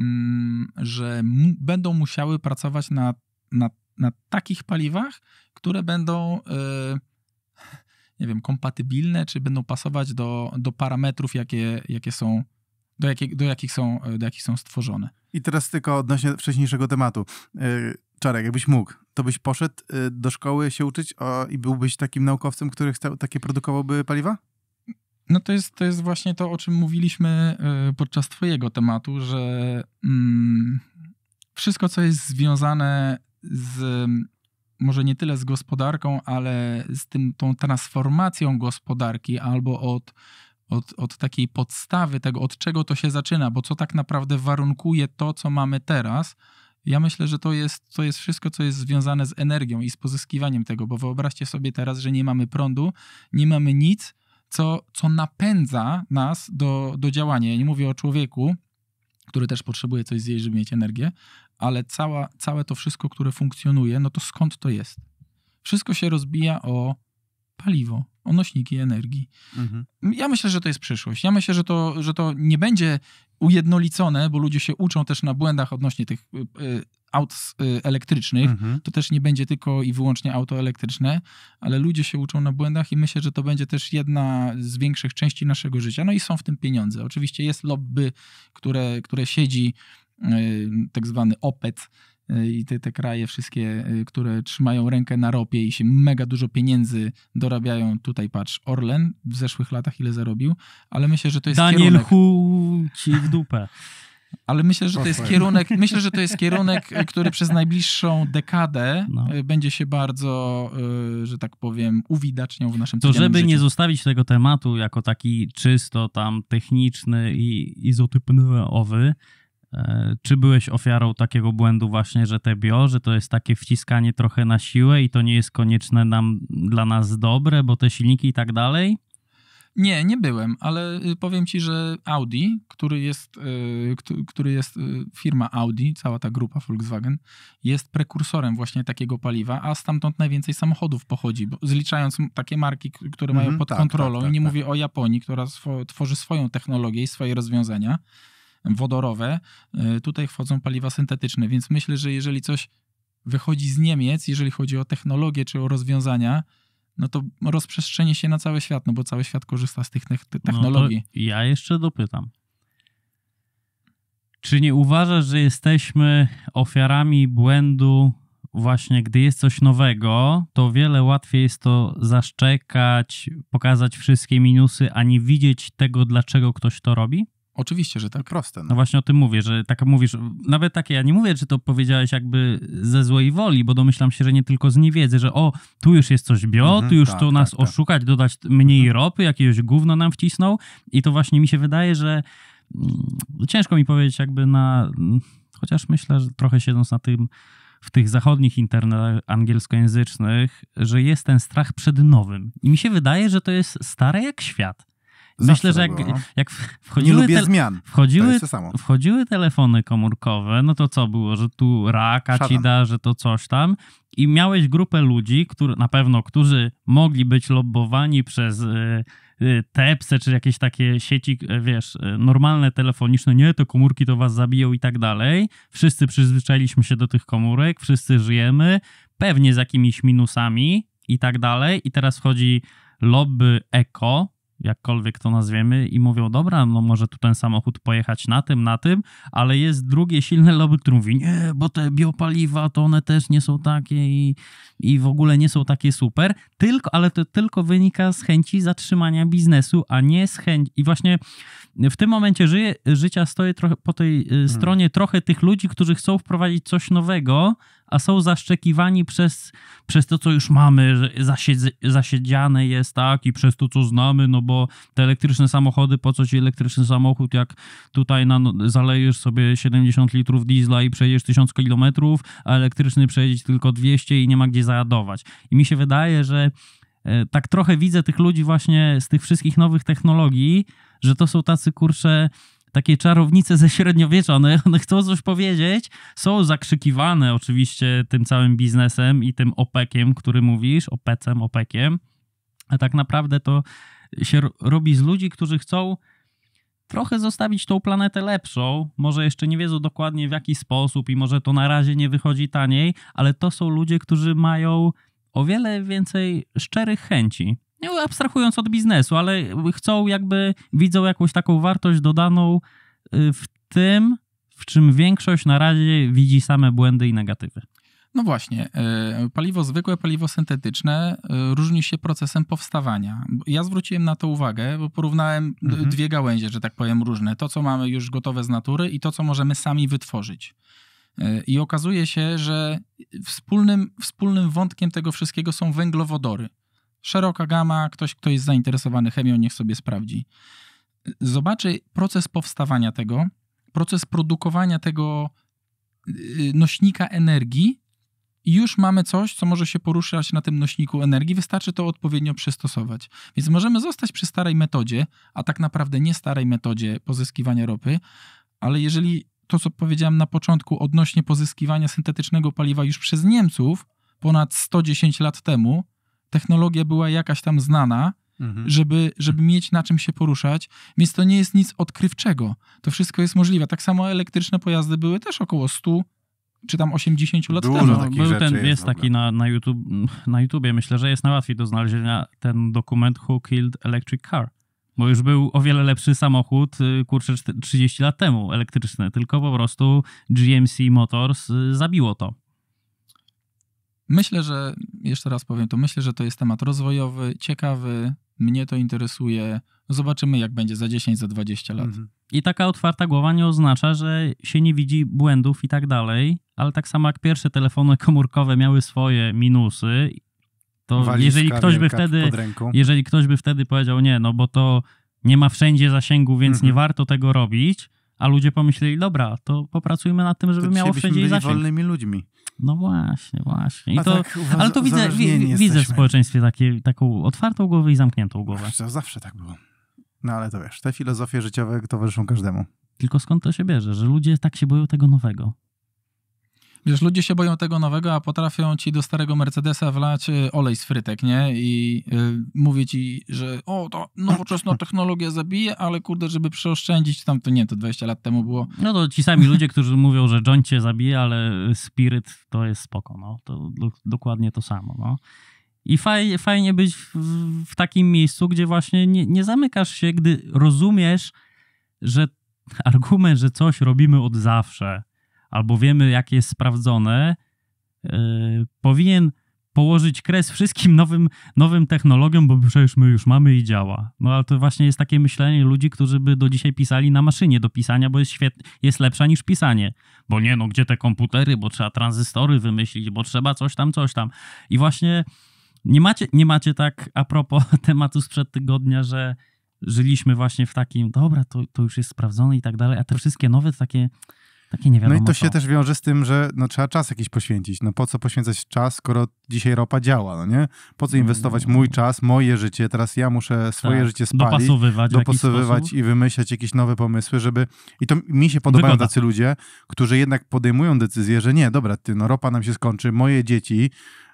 mm, że będą musiały pracować na, na, na takich paliwach, które będą e, nie wiem, kompatybilne, czy będą pasować do, do parametrów, jakie, jakie są, do, jakie, do, jakich są, do jakich są stworzone. I teraz tylko odnośnie wcześniejszego tematu. E, Czarek, jakbyś mógł, to byś poszedł do szkoły się uczyć o, i byłbyś takim naukowcem, który chce, takie produkowałby paliwa? No to jest, to jest właśnie to, o czym mówiliśmy y, podczas Twojego tematu, że mm, wszystko, co jest związane z może nie tyle z gospodarką, ale z tym, tą transformacją gospodarki albo od, od, od takiej podstawy tego, od czego to się zaczyna, bo co tak naprawdę warunkuje to, co mamy teraz. Ja myślę, że to jest, to jest wszystko, co jest związane z energią i z pozyskiwaniem tego, bo wyobraźcie sobie teraz, że nie mamy prądu, nie mamy nic, co, co napędza nas do, do działania. Ja nie mówię o człowieku, który też potrzebuje coś zjeść, żeby mieć energię, ale cała, całe to wszystko, które funkcjonuje, no to skąd to jest? Wszystko się rozbija o paliwo o nośniki energii. Mhm. Ja myślę, że to jest przyszłość. Ja myślę, że to, że to nie będzie ujednolicone, bo ludzie się uczą też na błędach odnośnie tych y, y, aut y, elektrycznych. Mhm. To też nie będzie tylko i wyłącznie auto elektryczne, ale ludzie się uczą na błędach i myślę, że to będzie też jedna z większych części naszego życia. No i są w tym pieniądze. Oczywiście jest lobby, które, które siedzi, tak zwany OPET, E, i te, te kraje wszystkie, e, które trzymają rękę na ropie i się mega dużo pieniędzy dorabiają. Tutaj patrz, Orlen w zeszłych latach ile zarobił, ale myślę, że to jest Daniel kierunek. Daniel ci w dupę. Ale myślę, że to jest kierunek, myślę, że to jest kierunek, e, który przez najbliższą dekadę no. będzie się bardzo, że tak powiem, uwidaczniał w naszym To żeby życiu. nie zostawić tego tematu jako taki czysto tam techniczny i izotypnyowy, E, czy byłeś ofiarą takiego błędu właśnie, że te bio, że to jest takie wciskanie trochę na siłę i to nie jest konieczne nam, dla nas dobre, bo te silniki i tak dalej? Nie, nie byłem, ale y, powiem ci, że Audi, który jest, y, który jest y, firma Audi, cała ta grupa Volkswagen, jest prekursorem właśnie takiego paliwa, a stamtąd najwięcej samochodów pochodzi, bo zliczając takie marki, które mm, mają mhm, pod tak, kontrolą, tak, tak, nie mówię tak. o Japonii, która tworzy swoją technologię i swoje rozwiązania, wodorowe, e, tutaj wchodzą paliwa syntetyczne, więc myślę, że jeżeli coś wychodzi z Niemiec, jeżeli chodzi o technologię czy o rozwiązania, no to rozprzestrzeni się na cały świat, no bo cały świat korzysta z tych no technologii. No ja jeszcze dopytam. Czy nie uważasz, że jesteśmy ofiarami błędu właśnie, gdy jest coś nowego, to wiele łatwiej jest to zaszczekać, pokazać wszystkie minusy, a nie widzieć tego, dlaczego ktoś to robi? Oczywiście, że tak. Proste. No. no. właśnie o tym mówię, że tak mówisz, nawet takie, ja nie mówię, czy to powiedziałeś jakby ze złej woli, bo domyślam się, że nie tylko z niewiedzy, że o, tu już jest coś bio, mhm, tu już tak, to tak, nas tak, oszukać, dodać mniej mhm. ropy, jakiegoś gówno nam wcisnął i to właśnie mi się wydaje, że mm, ciężko mi powiedzieć jakby na, chociaż myślę, że trochę siedząc na tym, w tych zachodnich internetach angielskojęzycznych, że jest ten strach przed nowym. I mi się wydaje, że to jest stare jak świat. Myślę, że tak jak, no. jak wchodziły, nie lubię te, zmian. Wchodziły, wchodziły telefony komórkowe, no to co było, że tu raka Szatan. ci da, że to coś tam i miałeś grupę ludzi, który, na pewno, którzy mogli być lobbowani przez y, y, czy jakieś takie sieci, y, wiesz, normalne telefoniczne, nie, to komórki to was zabiją i tak dalej. Wszyscy przyzwyczailiśmy się do tych komórek, wszyscy żyjemy, pewnie z jakimiś minusami i tak dalej. I teraz wchodzi lobby eko, jakkolwiek to nazwiemy, i mówią, dobra, no może tu ten samochód pojechać na tym, na tym, ale jest drugie silne lobby, które mówi, nie, bo te biopaliwa, to one też nie są takie i, i w ogóle nie są takie super, tylko, ale to tylko wynika z chęci zatrzymania biznesu, a nie z chęci, i właśnie w tym momencie żyje, życia stoję trochę po tej y, hmm. stronie trochę tych ludzi, którzy chcą wprowadzić coś nowego, a są zaszczekiwani przez, przez to, co już mamy, że zasiedziane jest, tak, i przez to, co znamy, no bo te elektryczne samochody, po co ci elektryczny samochód, jak tutaj na, no, zalejesz sobie 70 litrów diesla i przejedziesz 1000 kilometrów, a elektryczny przejedzie tylko 200 i nie ma gdzie załadować. I mi się wydaje, że e, tak trochę widzę tych ludzi właśnie z tych wszystkich nowych technologii, że to są tacy kurcze takie czarownice ze średniowiecza, one, one chcą coś powiedzieć, są zakrzykiwane oczywiście tym całym biznesem i tym opekiem, który mówisz, opecem, opekiem, a tak naprawdę to się robi z ludzi, którzy chcą trochę zostawić tą planetę lepszą. Może jeszcze nie wiedzą dokładnie w jaki sposób i może to na razie nie wychodzi taniej, ale to są ludzie, którzy mają o wiele więcej szczerych chęci nie abstrahując od biznesu, ale chcą jakby, widzą jakąś taką wartość dodaną y, w tym, w czym większość na razie widzi same błędy i negatywy. No właśnie, y, paliwo zwykłe, paliwo syntetyczne y, różni się procesem powstawania. Ja zwróciłem na to uwagę, bo porównałem mhm. dwie gałęzie, że tak powiem, różne. To, co mamy już gotowe z natury i to, co możemy sami wytworzyć. I okazuje się, że wspólnym, wspólnym wątkiem tego wszystkiego są węglowodory. Szeroka gama, ktoś, kto jest zainteresowany chemią, niech sobie sprawdzi. Zobaczy proces powstawania tego, proces produkowania tego y, nośnika energii i już mamy coś, co może się poruszać na tym nośniku energii. Wystarczy to odpowiednio przystosować. Więc możemy zostać przy starej metodzie, a tak naprawdę nie starej metodzie pozyskiwania ropy, ale jeżeli to, co powiedziałem na początku odnośnie pozyskiwania syntetycznego paliwa już przez Niemców ponad 110 lat temu, technologia była jakaś tam znana, mhm. żeby, żeby mieć na czym się poruszać, więc to nie jest nic odkrywczego. To wszystko jest możliwe. Tak samo elektryczne pojazdy były też około 100 czy tam 80 lat Dużo temu. Takich Był ten, jest, jest taki na, na, YouTube, na YouTubie, myślę, że jest na do znalezienia ten dokument Who Killed Electric Car. Bo już był o wiele lepszy samochód, y, kurczę, 30 lat temu elektryczny, tylko po prostu GMC Motors y, zabiło to. Myślę, że, jeszcze raz powiem to, myślę, że to jest temat rozwojowy, ciekawy, mnie to interesuje. Zobaczymy, jak będzie za 10, za 20 lat. Mhm. I taka otwarta głowa nie oznacza, że się nie widzi błędów i tak dalej, ale tak samo jak pierwsze telefony komórkowe miały swoje minusy, to Walizka, jeżeli ktoś by wtedy, jeżeli ktoś by wtedy powiedział nie, no bo to nie ma wszędzie zasięgu, więc mhm. nie warto tego robić, a ludzie pomyśleli, dobra, to popracujmy nad tym, żeby to miało wszędzie byli zasięg. wolnymi ludźmi. No właśnie, właśnie. To, tak ale to widzę, w, widzę w społeczeństwie takie, taką otwartą głowę i zamkniętą głowę. Zawsze, zawsze tak było. No ale to wiesz, te filozofie życiowe towarzyszą każdemu. Tylko skąd to się bierze, że ludzie tak się boją tego nowego? Wiesz, ludzie się boją tego nowego, a potrafią ci do starego Mercedesa wlać y, olej z frytek, nie? I y, mówię ci, że o, to nowoczesna technologia zabije, ale kurde, żeby przeoszczędzić tam, to nie, to 20 lat temu było. No to ci sami ludzie, którzy mówią, że joint cię zabije, ale spiryt to jest spoko, no. To do, dokładnie to samo, no. I faj, fajnie być w, w, takim miejscu, gdzie właśnie nie, nie zamykasz się, gdy rozumiesz, że argument, że coś robimy od zawsze, albo wiemy, jakie jest sprawdzone, e, powinien położyć kres wszystkim nowym, nowym technologiom, bo przecież my już mamy i działa. No ale to właśnie jest takie myślenie ludzi, którzy by do dzisiaj pisali na maszynie do pisania, bo jest, świet- jest lepsza niż pisanie. Bo nie, no gdzie te komputery, bo trzeba tranzystory wymyślić, bo trzeba coś tam, coś tam. I właśnie nie macie, nie macie tak a propos tematu sprzed tygodnia, że żyliśmy właśnie w takim, dobra, to, to już jest sprawdzone i tak dalej, a te wszystkie nowe takie takie nie wiadomo No i to się też wiąże z tym, że no, trzeba czas jakiś poświęcić. No po co poświęcać czas, skoro dzisiaj ropa działa, no nie? Po co mhm. inwestować mój czas, moje życie, teraz ja muszę swoje tak. życie spalić. Dopasowywać. Dopasowywać i wymyślać jakieś nowe pomysły, żeby... I to mi się podobają Wygoda. tacy ludzie, którzy jednak podejmują decyzję, że nie, dobra, ty, no ropa nam się skończy, moje dzieci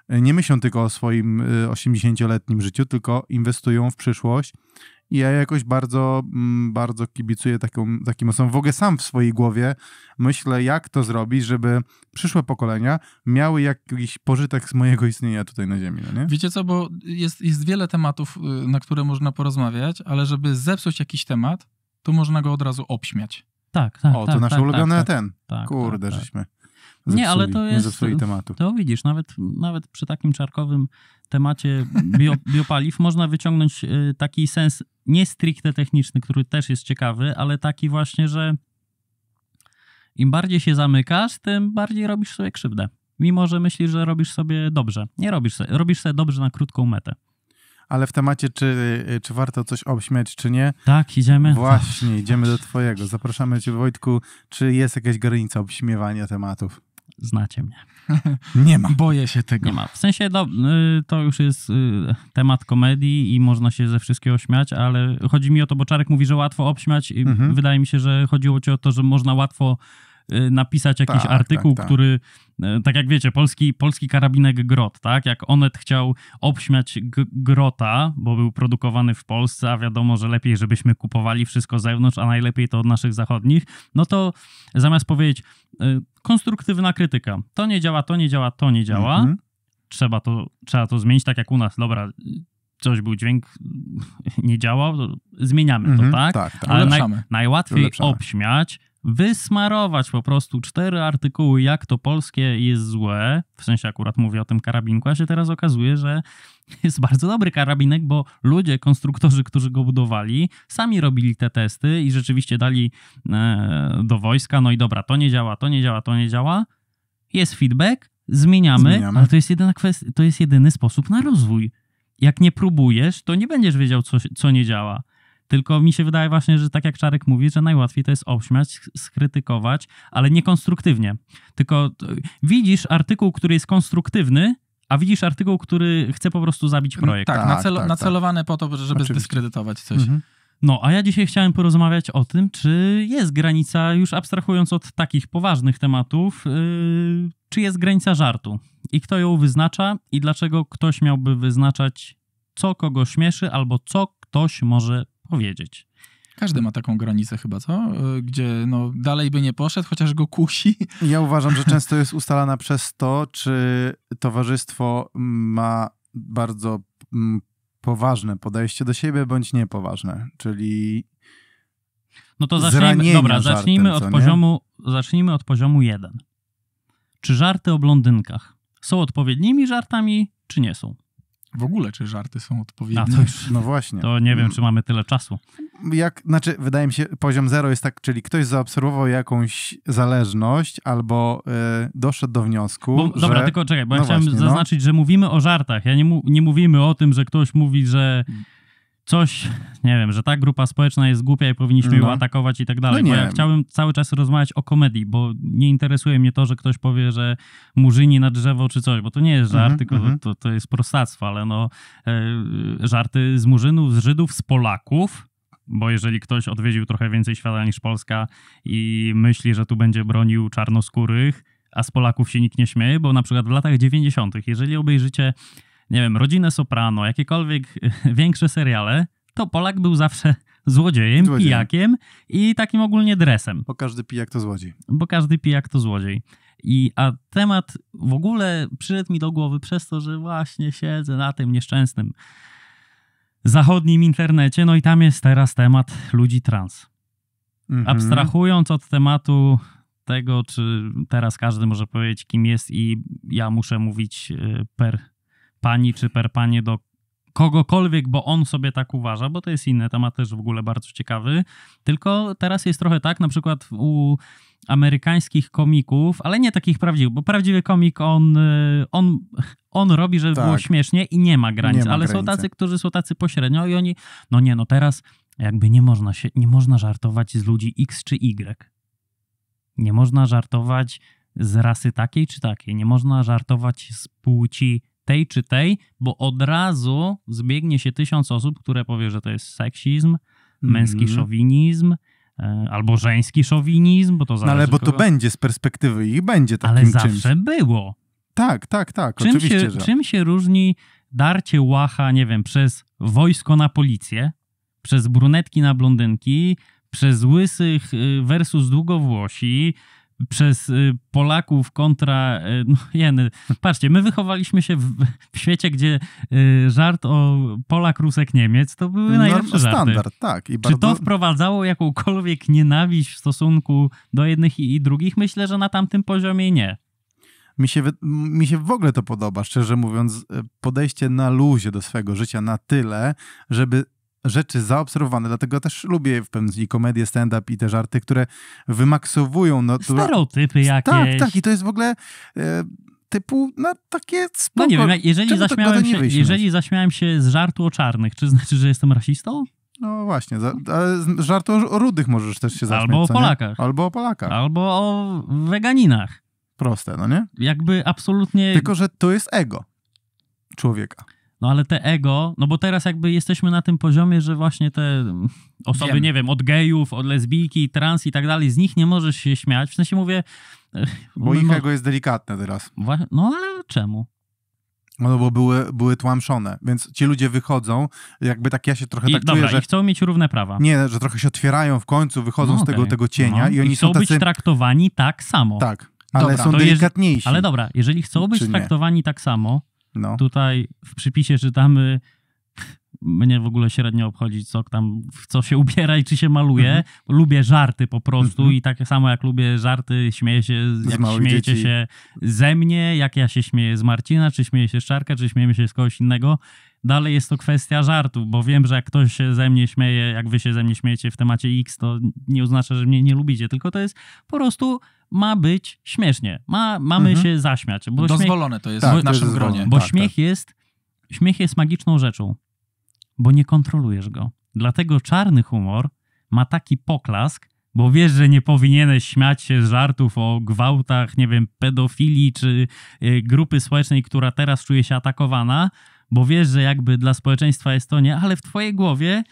e, nie myślą tylko o swoim 80-letnim e, życiu, tylko inwestują w przyszłość i ja jakoś bardzo, mm, bardzo kibicuję taką, takim osobom. W ogóle sam w swojej głowie myślę, jak to zrobić, żeby przyszłe pokolenia miały jakiś pożytek z mojego istnienia tutaj na Ziemi. No nie? Wiecie co, bo jest, jest wiele tematów, y, na które można porozmawiać, ale żeby zepsuć jakiś temat, to można go od razu obśmiać. Tak, tak. O, to tak, nasz tak, ulubiony tak, tak, ten. Tak, Kurde, tak, tak. żeśmy zepsuli, nie, ale to jest, zepsuli tematu. To widzisz, nawet, nawet przy takim czarkowym temacie bio, biopaliw można wyciągnąć y, taki sens nie stricte techniczny, który też jest ciekawy, ale taki właśnie, że im bardziej się zamykasz, tym bardziej robisz sobie krzywdę. Mimo, że myślisz, że robisz sobie dobrze. Nie robisz sobie, robisz sobie dobrze na krótką metę ale w temacie, czy, y, czy warto coś obśmiać, czy nie. Tak, idziemy. Właśnie, idziemy do Twojego. Zapraszamy Cię, Wojtku. Czy jest jakaś granica obśmiewania tematów? Znacie mnie. Nie ma. Boję się tego. Nie ma. W sensie no, y, to już jest y, temat komedii i można się ze wszystkiego śmiać, ale chodzi mi o to, bo Czarek mówi, że łatwo obśmiać i mhm. wydaje mi się, że chodziło ci o to, że można łatwo y, napisać jakiś tak, artykuł, tak, tak. który, tak jak wiecie, polski, polski karabinek Grot, tak? Jak Onet chciał obśmiać Grota, bo był produkowany w Polsce, a wiadomo, że lepiej, żebyśmy kupowali wszystko z zewnątrz, a najlepiej to od naszych zachodnich, no to zamiast powiedzieć, konstruktywna krytyka. To nie działa, to nie działa, to nie działa. Mm-hmm. Trzeba, to, trzeba to zmienić, tak jak u nas. Dobra, coś był dźwięk, nie działał, zmieniamy mm-hmm. to, mhm. tak? Tak, tak. Ale naj, najłatwiej Ulepszamy. obśmiać wysmarować po prostu cztery artykuły, jak to polskie jest złe. W sensie akurat mówię o tym karabinku, a się teraz okazuje, że jest bardzo dobry karabinek, bo ludzie, konstruktorzy, którzy go budowali, sami robili te testy i rzeczywiście dali e, do wojska, no i dobra, to nie działa, to nie działa, to nie działa. Jest feedback, zmieniamy, zmieniamy. ale to jest, jedyna kwestia, to jest jedyny sposób na rozwój. Jak nie próbujesz, to nie będziesz wiedział, co, co nie działa. Tylko mi się wydaje właśnie, że tak jak Czarek mówi, że najłatwiej to jest obśmiać, skrytykować, ale nie konstruktywnie. Tylko e, widzisz artykuł, który jest konstruktywny, a widzisz artykuł, który chce po prostu zabić no projekt. Tak, tak, nacelo- tak, tak. nacelowany tak. po to, żeby Oczywiście. zdyskredytować coś. Mhm. No, a ja dzisiaj chciałem porozmawiać o tym, czy jest granica, już abstrahując od takich poważnych tematów, yy, czy jest granica żartu i kto ją wyznacza i dlaczego ktoś miałby wyznaczać, co kogo śmieszy albo co ktoś może powiedzieć. Każdy ma taką granicę chyba, co? E, gdzie no, dalej by nie poszedł, chociaż go kusi. Ja uważam, że często jest ustalana przez to, czy towarzystwo ma bardzo mm, poważne podejście do siebie, bądź niepoważne. Czyli no to zacznijmy, dobra, żartem, zacznijmy, od poziomu, zacznijmy od poziomu jeden. Czy żarty o blondynkach są odpowiednimi żartami, czy nie są? w ogóle, czy żarty są no odpowiednie. A, już, no właśnie. To nie wiem, czy mamy tyle czasu. Jak, znaczy, wydaje mi się, poziom zero jest tak, czyli ktoś zaobserwował jakąś zależność albo y, doszedł do wniosku, bo, że... Dobra, tylko czekaj, bo no ja chciałem właśnie, no. zaznaczyć, no. że mówimy o żartach. Ja nie, mu, nie mówimy o tym, że ktoś mówi, że... Mm coś, nie wiem, że ta grupa społeczna jest głupia i powinniśmy no. ją atakować i tak no dalej. No bo ja chciałbym cały czas rozmawiać o komedii, bo nie interesuje mnie to, że ktoś powie, że murzyni na drzewo czy coś, bo to nie jest żart, mm -hmm, tylko mm -hmm. to, to jest prostactwo, ale no e, żarty z murzynów, z Żydów, z Polaków, bo jeżeli ktoś odwiedził trochę więcej świata niż Polska i myśli, że tu będzie bronił czarnoskórych, a z Polaków się nikt nie śmieje, bo na przykład w latach 90., jeżeli obejrzycie nie wiem, Rodzinę Soprano, jakiekolwiek większe seriale, to Polak był zawsze złodziejem, złodziejem, pijakiem i takim ogólnie dresem. Bo każdy pijak to złodziej. Bo każdy pijak to złodziej. I, a temat w ogóle przyszedł mi do głowy przez to, że właśnie siedzę na tym nieszczęsnym zachodnim internecie, no i tam jest teraz temat ludzi trans. Mhm. Abstrahując od tematu tego, czy teraz każdy może powiedzieć, kim jest, i ja muszę mówić e, per pani czy per panie do kogokolwiek, bo on sobie tak uważa, bo to jest inny temat też w ogóle bardzo ciekawy. Tylko teraz jest trochę tak, na przykład u amerykańskich komików, ale nie takich prawdziwych, bo prawdziwy komik on, y, on, on robi, żeby tak. było śmiesznie i nie ma granic, nie ma ale granicy. są tacy, którzy są tacy pośrednio i oni, no nie, no teraz jakby nie można się, nie można żartować z ludzi X czy Y. Nie można żartować z rasy takiej czy takiej, nie można żartować z płci tej czy tej, bo od razu zbiegnie się tysiąc osób, które powie, że to jest seksizm, mhm. męski mm. szowinizm, e, albo żeński szowinizm, bo to zawsze. No ale bo kogo. to będzie z perspektywy ich będzie takim Ale zawsze czymś. było. Tak, tak, tak, czym oczywiście. Się, że... Czym się różni darcie łacha, nie wiem, przez wojsko na policję, przez brunetki na blondynki, przez łysych y, versus długowłosi, przez y, Polaków kontra y, no, jeny. Patrzcie, my wychowaliśmy się w, w świecie, gdzie y, żart o Polak, Rusek, Niemiec to były najlepsze Norm, żarty. tak. I bardzo... Czy to wprowadzało jakąkolwiek nienawiść w stosunku do jednych i, i drugich? Myślę, że na tamtym poziomie nie. Mi się, mi się w ogóle to podoba, szczerze mówiąc, podejście na luzie do swojego życia na tyle, żeby rzeczy zaobserwowane, dlatego też lubię w pewnym komedię, stand-up i te żarty, które wymaksowują. No, Stereotypy tak, jakieś. Tak, tak i to jest w ogóle... E, typu na no, takie spoko. No nie wiem, jeżeli tak zaśmiałem, się, jeżeli zaśmiałem się z żartu o czarnych, czy znaczy, że jestem rasistą? No właśnie, za, żartu o rudych możesz też się zaśmiać. Albo o Polakach. Nie? Albo o Polakach. Albo o weganinach. Proste, no nie? Jakby absolutnie... Tylko, że to jest ego człowieka. No ale te ego, no bo teraz jakby jesteśmy na tym poziomie, że właśnie te osoby, wiem. nie wiem, od gejów, od lesbijki, trans i tak dalej, z nich nie możesz się śmiać. W sensie mówię... Bo ich mo- no. ego jest delikatne teraz. No ale czemu? No, no bo były, były tłamszone, więc ci ludzie wychodzą, jakby tak ja się trochę I, tak dobra, czuję, że... chcą mieć równe prawa. Nie, że trochę się otwierają w końcu, wychodzą no, z tego, okay. tego cienia no. i oni I chcą są tacy... być traktowani tak samo. Tak, ale dobra, są delikatniejsi. Jeż... Ale dobra, jeżeli chcą być traktowani nie? tak samo, no. Tutaj w przypisie czytamy mnie w ogóle średnio obchodzi, co tam, w co się ubiera i czy się maluje. Mhm. Lubię żarty po prostu mhm. i tak samo jak lubię żarty, śmieję się, z jak śmiejecie dzieci. się ze mnie, jak ja się śmieję z Marcina, czy śmieję się z Czarka, czy śmiejemy się z kogoś innego. Dalej jest to kwestia żartu, bo wiem, że jak ktoś się ze mnie śmieje, jak wy się ze mnie śmiejecie w temacie X, to nie oznacza, że mnie nie lubicie, tylko to jest po prostu ma być śmiesznie. Ma, mamy mhm. się zaśmiać. Bo Dozwolone śmiech, to jest tak, w naszym gronie. Bo tak, tak. śmiech tak. jest śmiech jest magiczną rzeczą bo nie kontrolujesz go. Dlatego czarny humor ma taki poklask, bo wiesz, że nie powinieneś śmiać się z żartów o gwałtach, nie wiem, pedofilii czy y, grupy społecznej, która teraz czuje się atakowana, bo wiesz, że jakby dla społeczeństwa jest to nie, ale w twojej głowie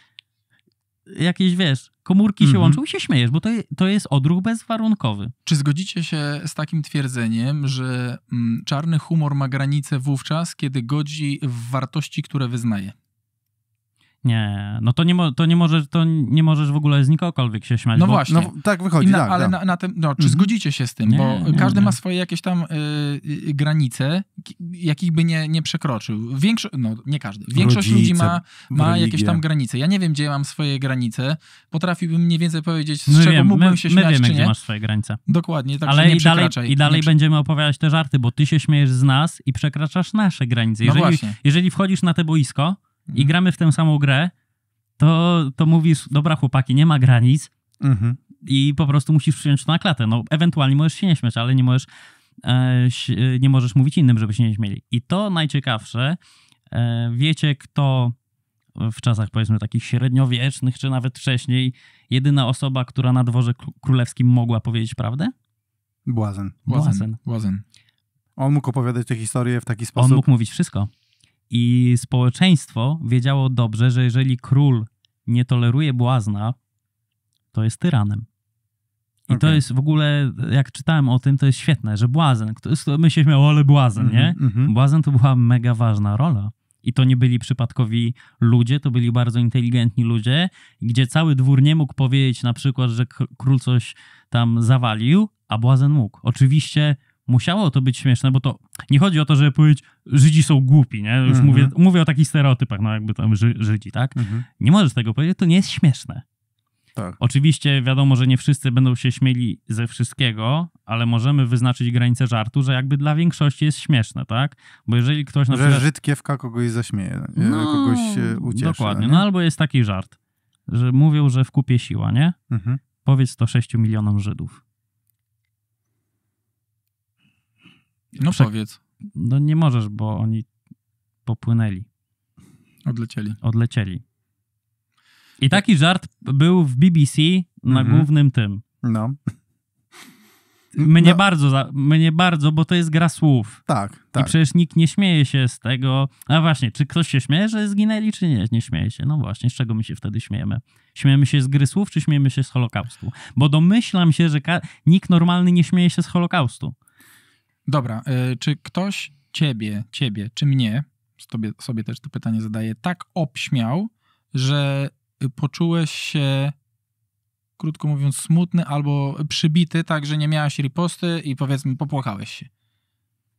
jakieś, wiesz, komórki się mhm. łączą i się śmiejesz, bo to, to jest odruch bezwarunkowy. Czy zgodzicie się z takim twierdzeniem, że mm, czarny humor ma granice wówczas, kiedy godzi w wartości, które wyznaje? Nie, no to nie, mo- to nie, może, to nie możesz w ogóle z nikokolwiek się śmiać. No bo... właśnie. No, tak wychodzi, na, tak, Ale tak. Na, na, tym, no, czy mhm. zgodzicie się z tym? Nie, bo nie, każdy nie. ma swoje jakieś tam y, y granice, jakich by nie, nie przekroczył. Większo no, nie każdy. Większość Rodzice, ludzi ma, ma jakieś tam granice. Ja nie wiem, gdzie ja mam swoje granice. Potrafiłbym mniej więcej powiedzieć, z my czego wiem, mógłbym my, się śmiać, My wiemy, gdzie masz swoje granice. Dokładnie, tak ale i dalej, i dalej znaczy- będziemy opowiadać te żarty, bo ty się śmiejesz z nas i przekraczasz nasze granice. No jeżeli, no jeżeli wchodzisz na te boisko i mhm. gramy w tę samą grę, to, to mówisz, dobra chłopaki, nie ma granic mhm. i po prostu musisz przyjąć to na klatę. No, ewentualnie możesz się nie śmiać, ale nie możesz, e, nie możesz mówić innym, żeby się nie śmieli. I to najciekawsze, e, wiecie kto w czasach powiedzmy takich średniowiecznych, czy nawet wcześniej, jedyna osoba, która na dworze królewskim mogła powiedzieć prawdę? Błazen. Błazen. Błazen. On mógł opowiadać te historie w taki sposób. On mógł mówić wszystko. I społeczeństwo wiedziało dobrze, że jeżeli król nie toleruje błazna, to jest tyranem. I okay. to jest w ogóle, jak czytałem o tym, to jest świetne, że błazen, my się śmiało, ale błazen, mm-hmm, nie? Mm-hmm. Błazen to była mega ważna rola. I to nie byli przypadkowi ludzie, to byli bardzo inteligentni ludzie, gdzie cały dwór nie mógł powiedzieć na przykład, że król coś tam zawalił, a błazen mógł. Oczywiście musiało to być śmieszne, bo to nie chodzi o to, żeby powiedzieć, Żydzi są głupi, nie? Już mówię, mhm. mówię o takich stereotypach, no jakby tam Ży, Żydzi, tak? Mhm. Nie możesz tego powiedzieć, to nie jest śmieszne. Tak. Oczywiście wiadomo, że nie wszyscy będą się śmieli ze wszystkiego, ale możemy wyznaczyć granicę żartu, że jakby dla większości jest śmieszne, tak? Bo jeżeli ktoś na przykład... Że Żydkiewka kogoś zaśmieje, no, no kogoś e, ucieszy. Dokładnie, nie? no albo jest taki żart, że mówią, że w kupie siła, nie? Mhm. Powiedz to 6 milionom Żydów. No Prze tak. powiedz. No nie możesz, bo oni popłynęli. Odlecieli. Odlecieli. I taki żart był w BBC na mhm. głównym tym. No. Mnie no. bardzo, mnie bardzo, bo to jest gra słów. Tak, tak. I przecież nikt nie śmieje się z tego. A właśnie, czy ktoś się śmieje, że zginęli, czy nie? Nie śmieje się. No właśnie, z czego my się wtedy śmiejemy? Śmiejemy się z gry słów, czy śmiejemy się z Holokaustu? Bo domyślam się, że nikt normalny nie śmieje się z Holokaustu. Dobra, y, czy ktoś ciebie, ciebie czy mnie, sobie, sobie też to pytanie zadaję, tak obśmiał, że poczułeś się krótko mówiąc, smutny albo przybity, tak, że nie miałeś riposty i powiedzmy, popłakałeś się.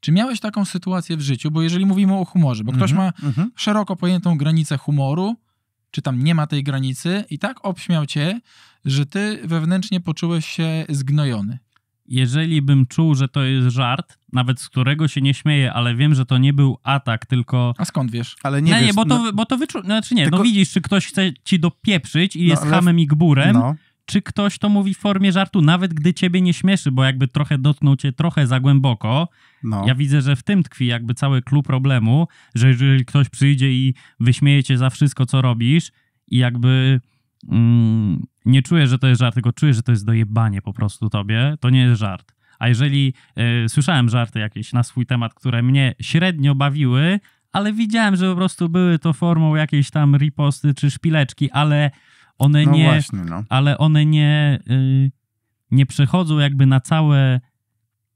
Czy miałeś taką sytuację w życiu? Bo jeżeli mówimy o humorze, bo ktoś mhm, ma mm -hmm. szeroko pojętą granicę humoru, czy tam nie ma tej granicy, i tak obśmiał cię, że ty wewnętrznie poczułeś się zgnojony. Jeżeli bym czuł, że to jest żart, nawet z którego się nie śmieję, ale wiem, że to nie był atak, tylko... A skąd wiesz? Ale nie, nie, wiesz, nie bo to, no... bo to wyczu... Znaczy nie, no tylko... no widzisz, czy ktoś chce ci dopieprzyć i no, jest ale... hamem i gburem, no. czy ktoś to mówi w formie żartu, nawet gdy ciebie nie śmieszy, bo jakby trochę dotknął cię trochę za głęboko. No. Ja widzę, że w tym tkwi jakby cały klub problemu, że jeżeli ktoś przyjdzie i wyśmieje cię za wszystko, co robisz i jakby... Mm, nie czuję, że to jest żart, tylko czuję, że to jest dojebanie po prostu tobie, to nie jest żart. A jeżeli y, słyszałem żarty jakieś na swój temat, które mnie średnio bawiły, ale widziałem, że po prostu były to formą jakiejś tam riposty czy szpileczki, ale one no nie, właśnie, no. ale one nie, y, nie przechodzą jakby na całe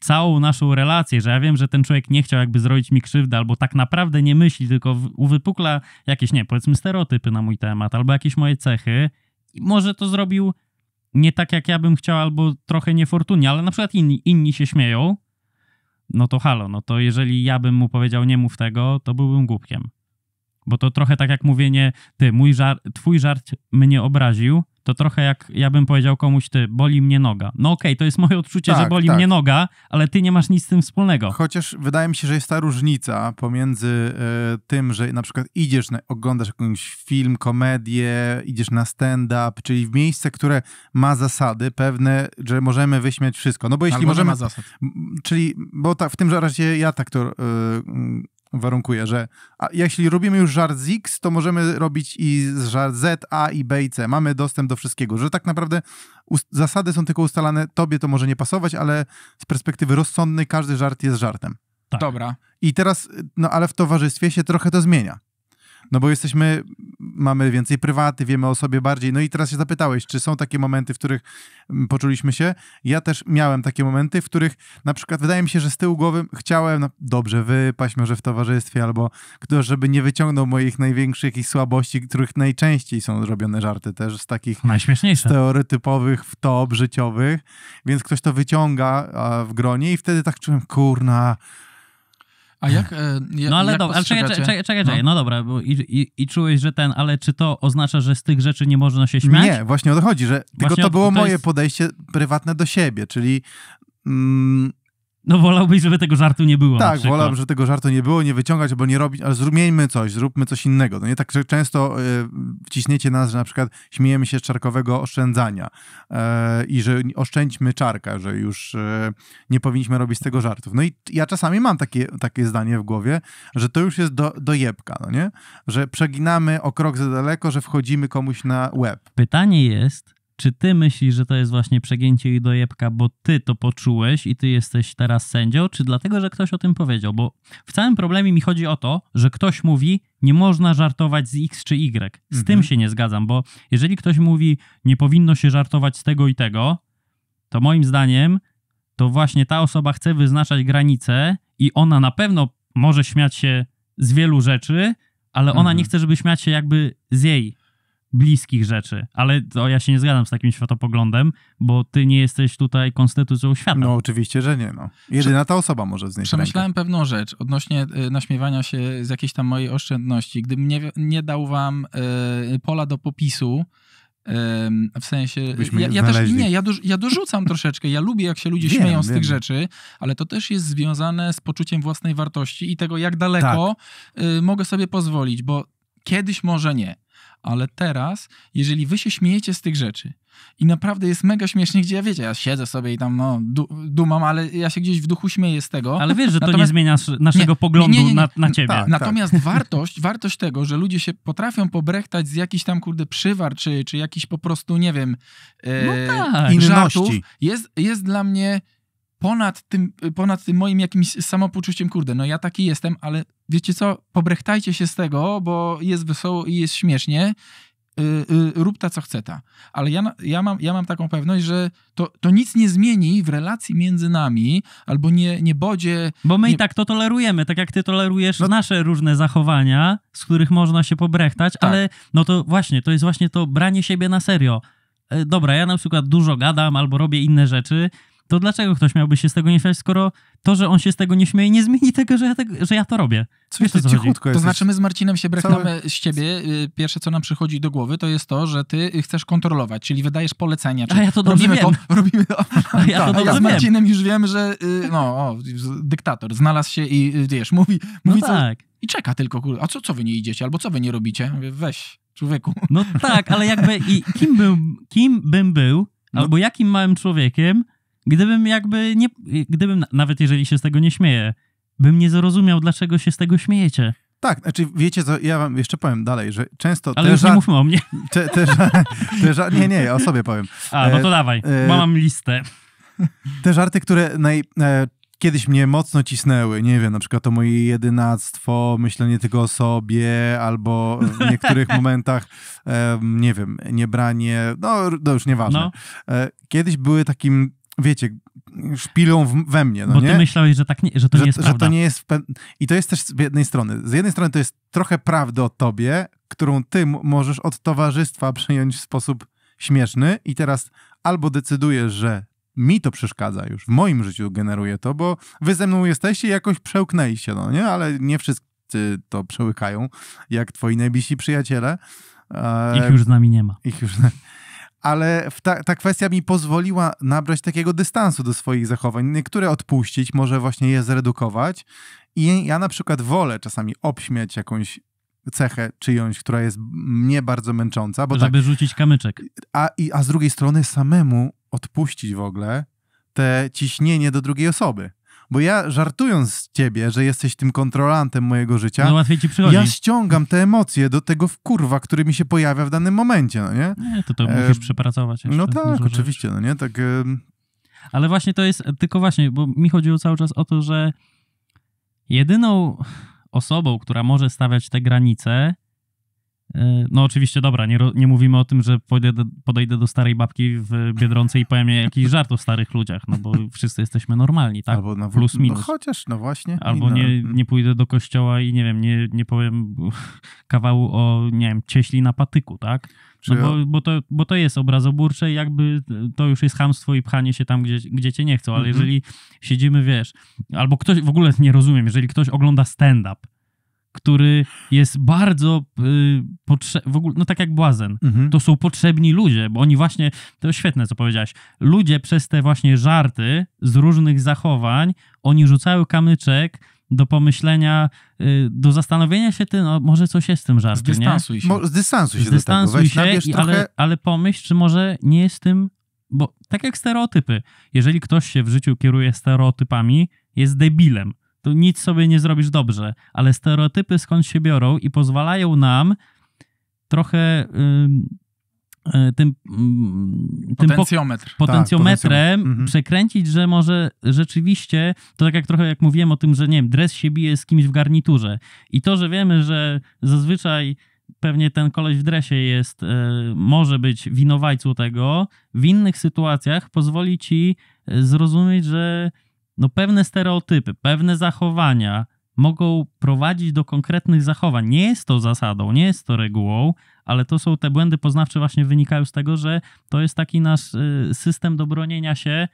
całą naszą relację, że ja wiem, że ten człowiek nie chciał jakby zrobić mi krzywdy, albo tak naprawdę nie myśli, tylko uwypukla jakieś, nie, powiedzmy stereotypy na mój temat, albo jakieś moje cechy. I może to zrobił nie tak, jak ja bym chciał, albo trochę niefortunnie, ale na przykład inni, inni się śmieją, no to halo, no to jeżeli ja bym mu powiedział nie mów tego, to byłbym głupkiem. Bo to trochę tak jak mówienie, ty, mój żart, twój żart mnie obraził, to trochę jak ja bym powiedział komuś, ty, boli mnie noga. No okej, okay, to jest moje odczucie, tak, że boli tak. mnie noga, ale ty nie masz nic z tym wspólnego. Chociaż wydaje mi się, że jest ta różnica pomiędzy e, tym, że na przykład idziesz, na, oglądasz jakąś film, komedię, idziesz na stand-up, czyli w miejsce, które ma zasady pewne, że możemy wyśmiać wszystko. No bo jeśli Albo możemy... Czyli, bo ta, w tym razie ja tak to... E, warunkuje, że jeśli robimy już żart z X, to możemy robić i żart Z, A i B i C. Mamy dostęp do wszystkiego, że tak naprawdę zasady są tylko ustalane, tobie to może nie pasować, ale z perspektywy rozsądnej każdy żart jest żartem. Tak. Dobra. I teraz, no ale w towarzystwie się trochę to zmienia. No bo jesteśmy, mamy więcej prywaty, wiemy o sobie bardziej. No i teraz się zapytałeś, czy są takie momenty, w których poczuliśmy się? Ja też miałem takie momenty, w których na przykład wydaje mi się, że z tyłu głowy chciałem no, dobrze wypaść może w towarzystwie, albo ktoś, żeby nie wyciągnął moich największych jakichś słabości, których najczęściej są zrobione żarty też z takich najśmieszniejszych stereotypowych w top życiowych, więc ktoś to wyciąga w gronie i wtedy tak czułem, kurna, a jak. E, no ale jak dobra, ale czekaj, czekaj, czekaj, czekaj, no. no dobra, bo i, i, i, czułeś, że ten, ale czy to oznacza, że z tych rzeczy nie można się śmiać? Nie, właśnie o to chodzi, że właśnie tylko to było to moje podejście prywatne do siebie, czyli. Mm, no wolałbyś, żeby tego żartu nie było. Tak, wolałbym, żeby tego żartu nie było, nie wyciągać, albo nie robić, ale zrumieńmy coś, zróbmy coś innego. No nie tak że często y, wciśniecie nas, że na przykład śmiejemy się z czarkowego oszczędzania e, i że oszczędźmy czarka, że już e, nie powinniśmy robić z tego żartów. No i ja czasami mam takie, takie zdanie w głowie, że to już jest do, dojebka, no nie? Że przeginamy o krok za daleko, że wchodzimy komuś na łeb. Pytanie jest, czy ty myślisz, że to jest właśnie przegięcie i dojebka, bo ty to poczułeś i ty jesteś teraz sędzią, czy dlatego, że ktoś o tym powiedział? Bo w całym problemie mi chodzi o to, że ktoś mówi, nie można żartować z X czy Y. Z mhm. tym się nie zgadzam, bo jeżeli ktoś mówi, nie powinno się żartować z tego i tego, to moim zdaniem to właśnie ta osoba chce wyznaczać granice i ona na pewno może śmiać się z wielu rzeczy, ale ona mhm. nie chce, żeby śmiać się jakby z jej bliskich rzeczy, ale to ja się nie zgadzam z takim światopoglądem, bo ty nie jesteś tutaj konstytucją świata. No oczywiście, że nie. No. Jedyna ta osoba może znieść Przemyślałem rękę. pewną rzecz odnośnie y, naśmiewania się z jakiejś tam mojej oszczędności. Gdybym nie, nie dał wam y, pola do popisu, w sensie. Ja, ja też nie, ja, do, ja dorzucam troszeczkę. Ja lubię, jak się ludzie wiem, śmieją z wiem. tych rzeczy, ale to też jest związane z poczuciem własnej wartości i tego, jak daleko tak. E, mogę sobie pozwolić, bo kiedyś może nie. Ale teraz, jeżeli wy się śmiejecie z tych rzeczy i naprawdę jest mega śmiesznie, gdzie ja wiecie, ja siedzę sobie i tam no, du dumam, ale ja się gdzieś w duchu śmieję z tego. Ale wiesz, że to nie zmienia naszego nie, poglądu nie, nie, na, na tak, ciebie. Tak, natomiast tak. wartość, wartość tego, że ludzie się potrafią pobrechtać z jakiś tam kurde przywar, czy, czy jakiś po prostu, nie wiem, e, no tak. żartów, jest, jest dla mnie ponad tym, ponad tym moim jakimś samopoczuciem, kurde, no ja taki jestem, ale wiecie co, pobrechtajcie się z tego, bo jest wesoło i jest śmiesznie, yy, yy, rób ta co chce ta. Ale ja, ja, mam, ja mam taką pewność, że to, to nic nie zmieni w relacji między nami, albo nie, nie bodzie... Bo my nie... i tak to tolerujemy, tak jak ty tolerujesz no... nasze różne zachowania, z których można się pobrechtać, tak. ale no to właśnie, to jest właśnie to branie siebie na serio. E, dobra, ja na przykład dużo gadam albo robię inne rzeczy, to dlaczego ktoś miałby się z tego nie śmiać, skoro to, że on się z tego nie śmieje, nie zmieni tego, że ja, te, że ja to robię. Co Wiesz, ty, co cichutko To znaczy my z Marcinem się breknamy z ciebie. Y, pierwsze, co nam przychodzi do głowy, to jest to, że ty chcesz kontrolować, czyli wydajesz polecenia. a ja to dobrze robimy wiem. To, robimy... A ja, to dobrze ja z Marcinem wiem. już wiem, że y, no, o, dyktator znalazł się i y, wiesz, mówi, no mówi no co... tak. I czeka tylko, a co, co wy nie idziecie, albo co wy nie robicie? weź, człowieku. No tak, ale jakby i kim, był, kim bym był, no. albo jakim małym człowiekiem, Gdybym jakby nie, gdybym, nawet jeżeli się z tego nie śmieję, bym nie zrozumiał, dlaczego się z tego śmiejecie. Tak, znaczy wiecie co, ja wam jeszcze powiem dalej, że często... Ale już nie mówmy o mnie. Te, te, te, nie, nie, o sobie powiem. A, no to e, dawaj, e, mam listę. Te żarty, które naj, e, kiedyś mnie mocno cisnęły, nie wiem, na przykład to moje jedynactwo, myślenie tylko o sobie, albo w niektórych momentach, e, nie wiem, niebranie, no, już nieważne. No. E, kiedyś były takim wiecie, szpilą w, we mnie. No Bo nie? ty myślałeś, że, tak nie, że to że, nie jest że To nie jest I to jest też z jednej strony. Z jednej strony to jest trochę prawdy o tobie, którą ty możesz od towarzystwa przyjąć w sposób śmieszny i teraz albo decydujesz, że mi to przeszkadza już, w moim życiu generuje to, bo wy ze mną jesteście i jakoś przełknęliście, no nie? Ale nie wszyscy to przełykają, jak twoi najbliżsi przyjaciele. Ich już z nami nie ma. Ich już ale ta, ta kwestia mi pozwoliła nabrać takiego dystansu do swoich zachowań. Niektóre odpuścić, może właśnie je zredukować. I ja na przykład wolę czasami obśmiać jakąś cechę czyjąś, która jest mnie bardzo męcząca. Bo Żeby tak, rzucić kamyczek. A, i, a z drugiej strony samemu odpuścić w ogóle te ciśnienie do drugiej osoby. Bo ja żartując z ciebie, że jesteś tym kontrolantem mojego życia, no łatwiej ci przychodzi. ja ściągam te emocje do tego w kurwa, który mi się pojawia w danym momencie, no nie? Nie, to to e... musisz przepracować. Jeszcze, no tak, tak oczywiście, no nie? Tak... E... Ale właśnie to jest, tylko właśnie, bo mi chodziło cały czas o to, że jedyną osobą, która może stawiać te granice, Y, no oczywiście, dobra, nie, nie mówimy o tym, że podejdę, podejdę do starej babki w Biedronce i powiem jakiś żart o starych ludziach, no bo wszyscy jesteśmy normalni, tak? Albo na w... Plus minus. No chociaż, no właśnie. Albo na... nie, nie pójdę do kościoła i nie wiem, nie, nie powiem kawału o, nie wiem, cieśli na patyku, tak? No bo, bo, to, bo to jest obrazoburcze i jakby to już jest hamstwo i pchanie się tam, gdzie, gdzie cię nie chcą, ale mm -hmm. jeżeli siedzimy, wiesz, albo ktoś, w ogóle nie rozumiem, jeżeli ktoś ogląda stand-up który jest bardzo y, w ogóle, no tak jak błazen, mhm. to są potrzebni ludzie, bo oni właśnie, to świetne co powiedziałaś, ludzie przez te właśnie żarty z różnych zachowań, oni rzucają kamyczek do pomyślenia, y, do zastanowienia się ty, no może coś jest z tym żartem, Zdystansuj nie? się. Mo zdystansuj się Zdystansuj się, się ale, ale pomyśl, czy może nie jest tym, bo tak jak stereotypy, jeżeli ktoś się w życiu kieruje stereotypami, jest debilem to nic sobie nie zrobisz dobrze, ale stereotypy skąd się biorą i pozwalają nam trochę e, tym, mm, Potencjometr. po, tak, potencjometrem tak, potencjometr. Mhm. przekręcić, że może rzeczywiście, to tak jak trochę jak mówiłem o tym, że nie wiem, dres się bije z kimś w garniturze i to, że wiemy, że zazwyczaj pewnie ten koleś w dresie jest, e, może być winowajcą tego, w innych sytuacjach pozwoli ci e, zrozumieć, że no pewne stereotypy, pewne zachowania mogą prowadzić do konkretnych zachowań. Nie jest to zasadą, nie jest to regułą, ale to są te błędy poznawcze właśnie wynikają z tego, że to jest taki nasz y, system do bronienia się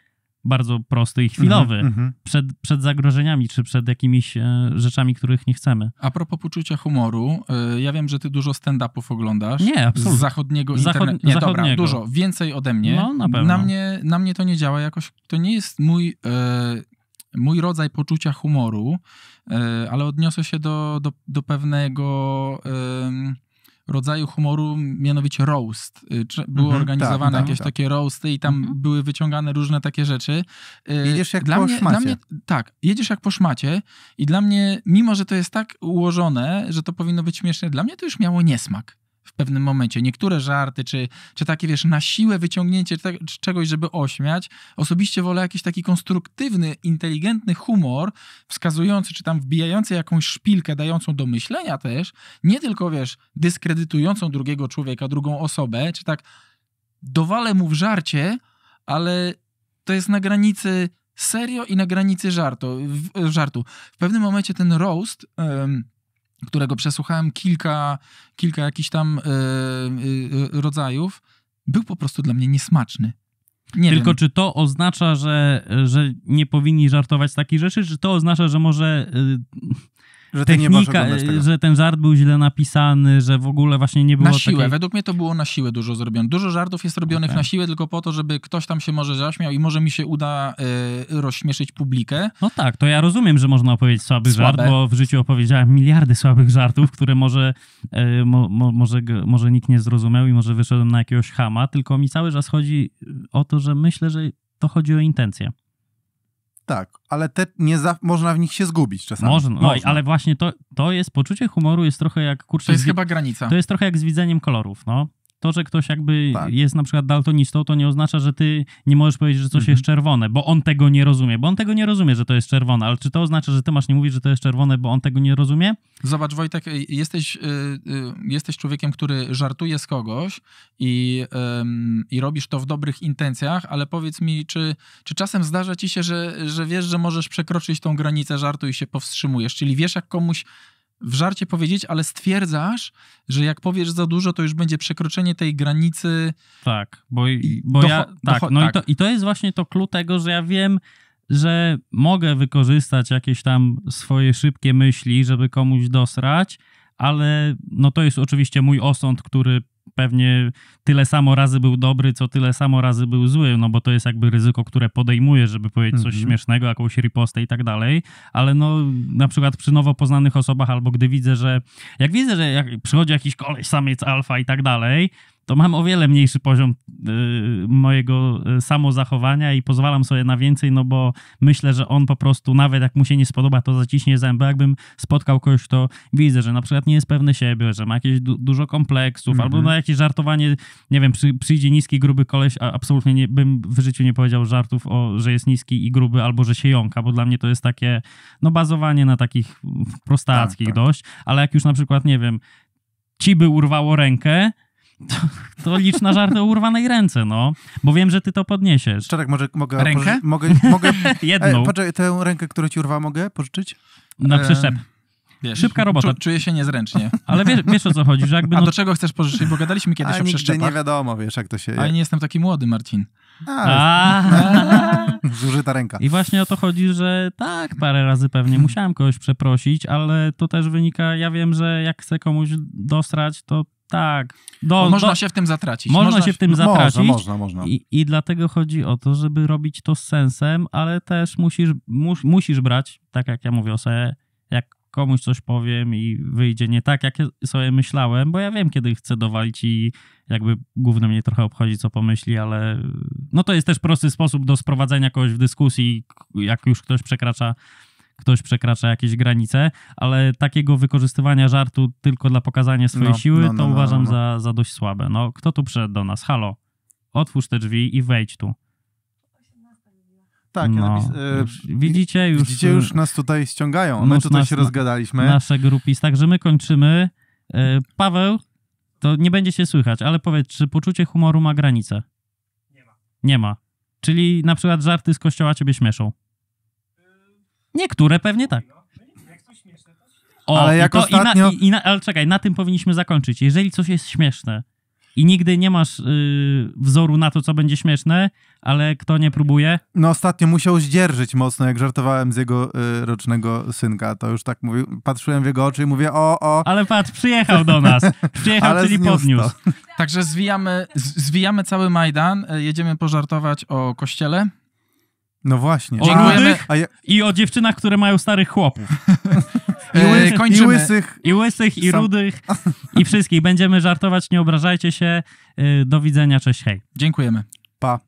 bardzo prosty i chwilowy mm -hmm. przed, przed zagrożeniami czy przed jakimiś e, rzeczami, których nie chcemy. A propos poczucia humoru, e, ja wiem, że ty dużo stand-upów oglądasz. Nie, absolutnie. Z zachodniego Zachod internetu. Nie, zachodniego. dobra, dużo, więcej ode mnie. No, na pewno. Na mnie, na mnie to nie działa jakoś, to nie jest mój... E, mój rodzaj poczucia humoru, e, ale odniosę się do, do, do pewnego rodzaju humoru, mianowicie roast. Y, były mhm, organizowane tak, jakieś tak, tak. takie roasty i tam mhm. były wyciągane różne takie rzeczy. Y, jedziesz jak dla po mnie, szmacie. Mnie, tak, jedziesz jak po szmacie i dla mnie, mimo że to jest tak ułożone, że to powinno być śmieszne, dla mnie to już miało niesmak pewnym momencie. Niektóre żarty, czy, czy takie, wiesz, na siłę wyciągnięcie te, tak, czegoś, żeby ośmiać. Osobiście wolę jakiś taki konstruktywny, inteligentny humor, wskazujący, czy tam wbijający jakąś szpilkę, dającą do myślenia też, nie tylko, wiesz, dyskredytującą drugiego człowieka, drugą osobę, czy tak dowalę mu w żarcie, ale to jest na granicy serio i na granicy żartu. W, e, żartu. w pewnym momencie ten roast którego przesłuchałem kilka, kilka jakichś tam e, e, rodzajów, był po prostu dla mnie niesmaczny. Nie Tylko wiem. czy to oznacza, że, że nie powinni żartować z takich rzeczy, czy to oznacza, że może e, że technika, że ten żart był źle napisany, że w ogóle właśnie nie było Na siłę, takiej... według mnie to było na siłę dużo zrobione. Dużo żartów jest robionych okay. na siłę tylko po to, żeby ktoś tam się może zaśmiał i może mi się uda y, rozśmieszyć publikę. No tak, to ja rozumiem, że można opowiedzieć słaby Słabe. żart, bo w życiu opowiedziałem miliardy słabych żartów, które może, y, mo, mo, może, może nikt nie zrozumiał i może wyszedłem na jakiegoś hama, tylko mi cały czas chodzi o to, że myślę, że to chodzi o intencję. Tak, ale te nie za, można w nich się zgubić czasami. Można, no, można. ale właśnie to, to jest, poczucie humoru jest trochę jak, kurczę... To jest z, chyba granica. To jest trochę jak z widzeniem kolorów, no to, że ktoś jakby tak. jest na przykład daltonistą, to nie oznacza, że ty nie możesz powiedzieć, że coś mhm. jest czerwone, bo on tego nie rozumie, bo on tego nie rozumie, że to jest czerwone, ale czy to oznacza, że ty masz nie mówić, że to jest czerwone, bo on tego nie rozumie? Zobacz Wojtek, y, jesteś, y, y, jesteś człowiekiem, który żartuje z kogoś i, i robisz to w dobrych intencjach, ale powiedz mi, czy, czy czasem zdarza ci się, że, że wiesz, że możesz przekroczyć tą granicę żartu i się powstrzymujesz, czyli wiesz jak komuś w żarcie powiedzieć, ale stwierdzasz, że jak powiesz za dużo, to już będzie przekroczenie tej granicy. Tak, bo, bo ja. Tak, no tak. I, to, i to jest właśnie to klucz tego, że ja wiem, że mogę wykorzystać jakieś tam swoje szybkie myśli, żeby komuś dosrać, ale no to jest oczywiście mój osąd, który pewnie tyle samo razy był dobry, co tyle samo razy był zły, no bo to jest jakby ryzyko, które podejmuje, żeby powiedzieć coś mm śmiesznego, jakąś ripostę i tak dalej, ale no na przykład przy nowo poznanych osobach albo gdy widzę, że jak widzę, że jak przychodzi jakiś koleś, samiec alfa i tak dalej, to mam o wiele mniejszy poziom y, mojego y, samozachowania i pozwalam sobie na więcej, no bo myślę, że on po prostu, nawet jak mu się nie spodoba, to zaciśnie zęby. Jakbym spotkał kogoś, kto widzę, że na przykład nie jest pewny siebie, że ma jakieś du dużo kompleksów, mhm. albo na jakieś żartowanie, nie wiem, przy, przyjdzie niski, gruby koleś, a absolutnie nie, bym w życiu nie powiedział żartów o, że jest niski i gruby, albo że się jąka, bo dla mnie to jest takie, no bazowanie na takich prostackich tak, tak. dość, ale jak już na przykład, nie wiem, ci by urwało rękę, To, to liczna żarty o urwanej ręce, no. Bo wiem, że ty to podniesiesz. Czarek, może mogę... Rękę? Mogę, mogę... Jedną. E, poczekaj, tę rękę, którą ci urwa, mogę pożyczyć? Na e, przyszep. Wiesz, Szybka robota. Czu, czuję się niezręcznie. Ale wiesz, wiesz o co chodzi, że jakby... No... A do czego chcesz pożyczyć? Bo gadaliśmy kiedyś A, o przeszczepach. nie wiadomo, wiesz, jak to się... Ale nie jestem taki młody, Marcin. A, zużyta ręka. I właśnie o to chodzi, że tak, parę razy pewnie musiałem kogoś przeprosić, ale to też wynika, ja wiem, że jak chcę komuś dostrać, to tak. Do, no, do, można się w tym zatracić. Można, można się w tym zatracić. Można, można, można. I, I, dlatego chodzi o to, żeby robić to z sensem, ale też musisz, mus, musisz brać, tak jak ja mówię sobie, jak komuś coś powiem i wyjdzie nie tak, jak sobie myślałem, bo ja wiem, kiedy chcę dowalić i jakby głównie mnie trochę obchodzi, co pomyśli, ale no to jest też prosty sposób do sprowadzenia kogoś w dyskusji, jak już ktoś przekracza ktoś przekracza jakieś granice, ale takiego wykorzystywania żartu tylko dla pokazania swojej no, siły, no, no, to no, uważam no. Za, za dość słabe. No, kto tu przyszedł do nas? Halo, otwórz te drzwi i wejdź tu. Tak, no. ja napis, e, widzicie, już, widzicie, już e, nas tutaj ściągają. My tutaj nas, się rozgadaliśmy. Nasze grupy. także my kończymy. E, Paweł, to nie będzie się słychać, ale powiedz, czy poczucie humoru ma granice? Nie ma. Nie ma. Czyli na przykład żarty z kościoła ciebie śmieszą? Niektóre pewnie tak. O, ale jak to, ostatnio... I na, i, i na, ale czekaj, na tym powinniśmy zakończyć. Jeżeli coś jest śmieszne i nigdy nie masz y, wzoru na to, co będzie śmieszne, ale kto nie próbuje... No ostatnio musiał zdzierżyć mocno, jak żartowałem z jego y, rocznego synka. To już tak mówił, patrzyłem w jego oczy i mówię o, o... Ale patrz, przyjechał do nas. Przyjechał, czyli podniósł. Także zwijamy, zwijamy cały Majdan, jedziemy pożartować o kościele. No właśnie. O ja... I o dziewczynach, które mają starych chłopów. I, łysych, e, kończymy. I łysych. I łysych, i Sam... rudych, i wszystkich. Będziemy żartować, nie obrażajcie się. Y, do widzenia, cześć, hej. Dziękujemy. Pa.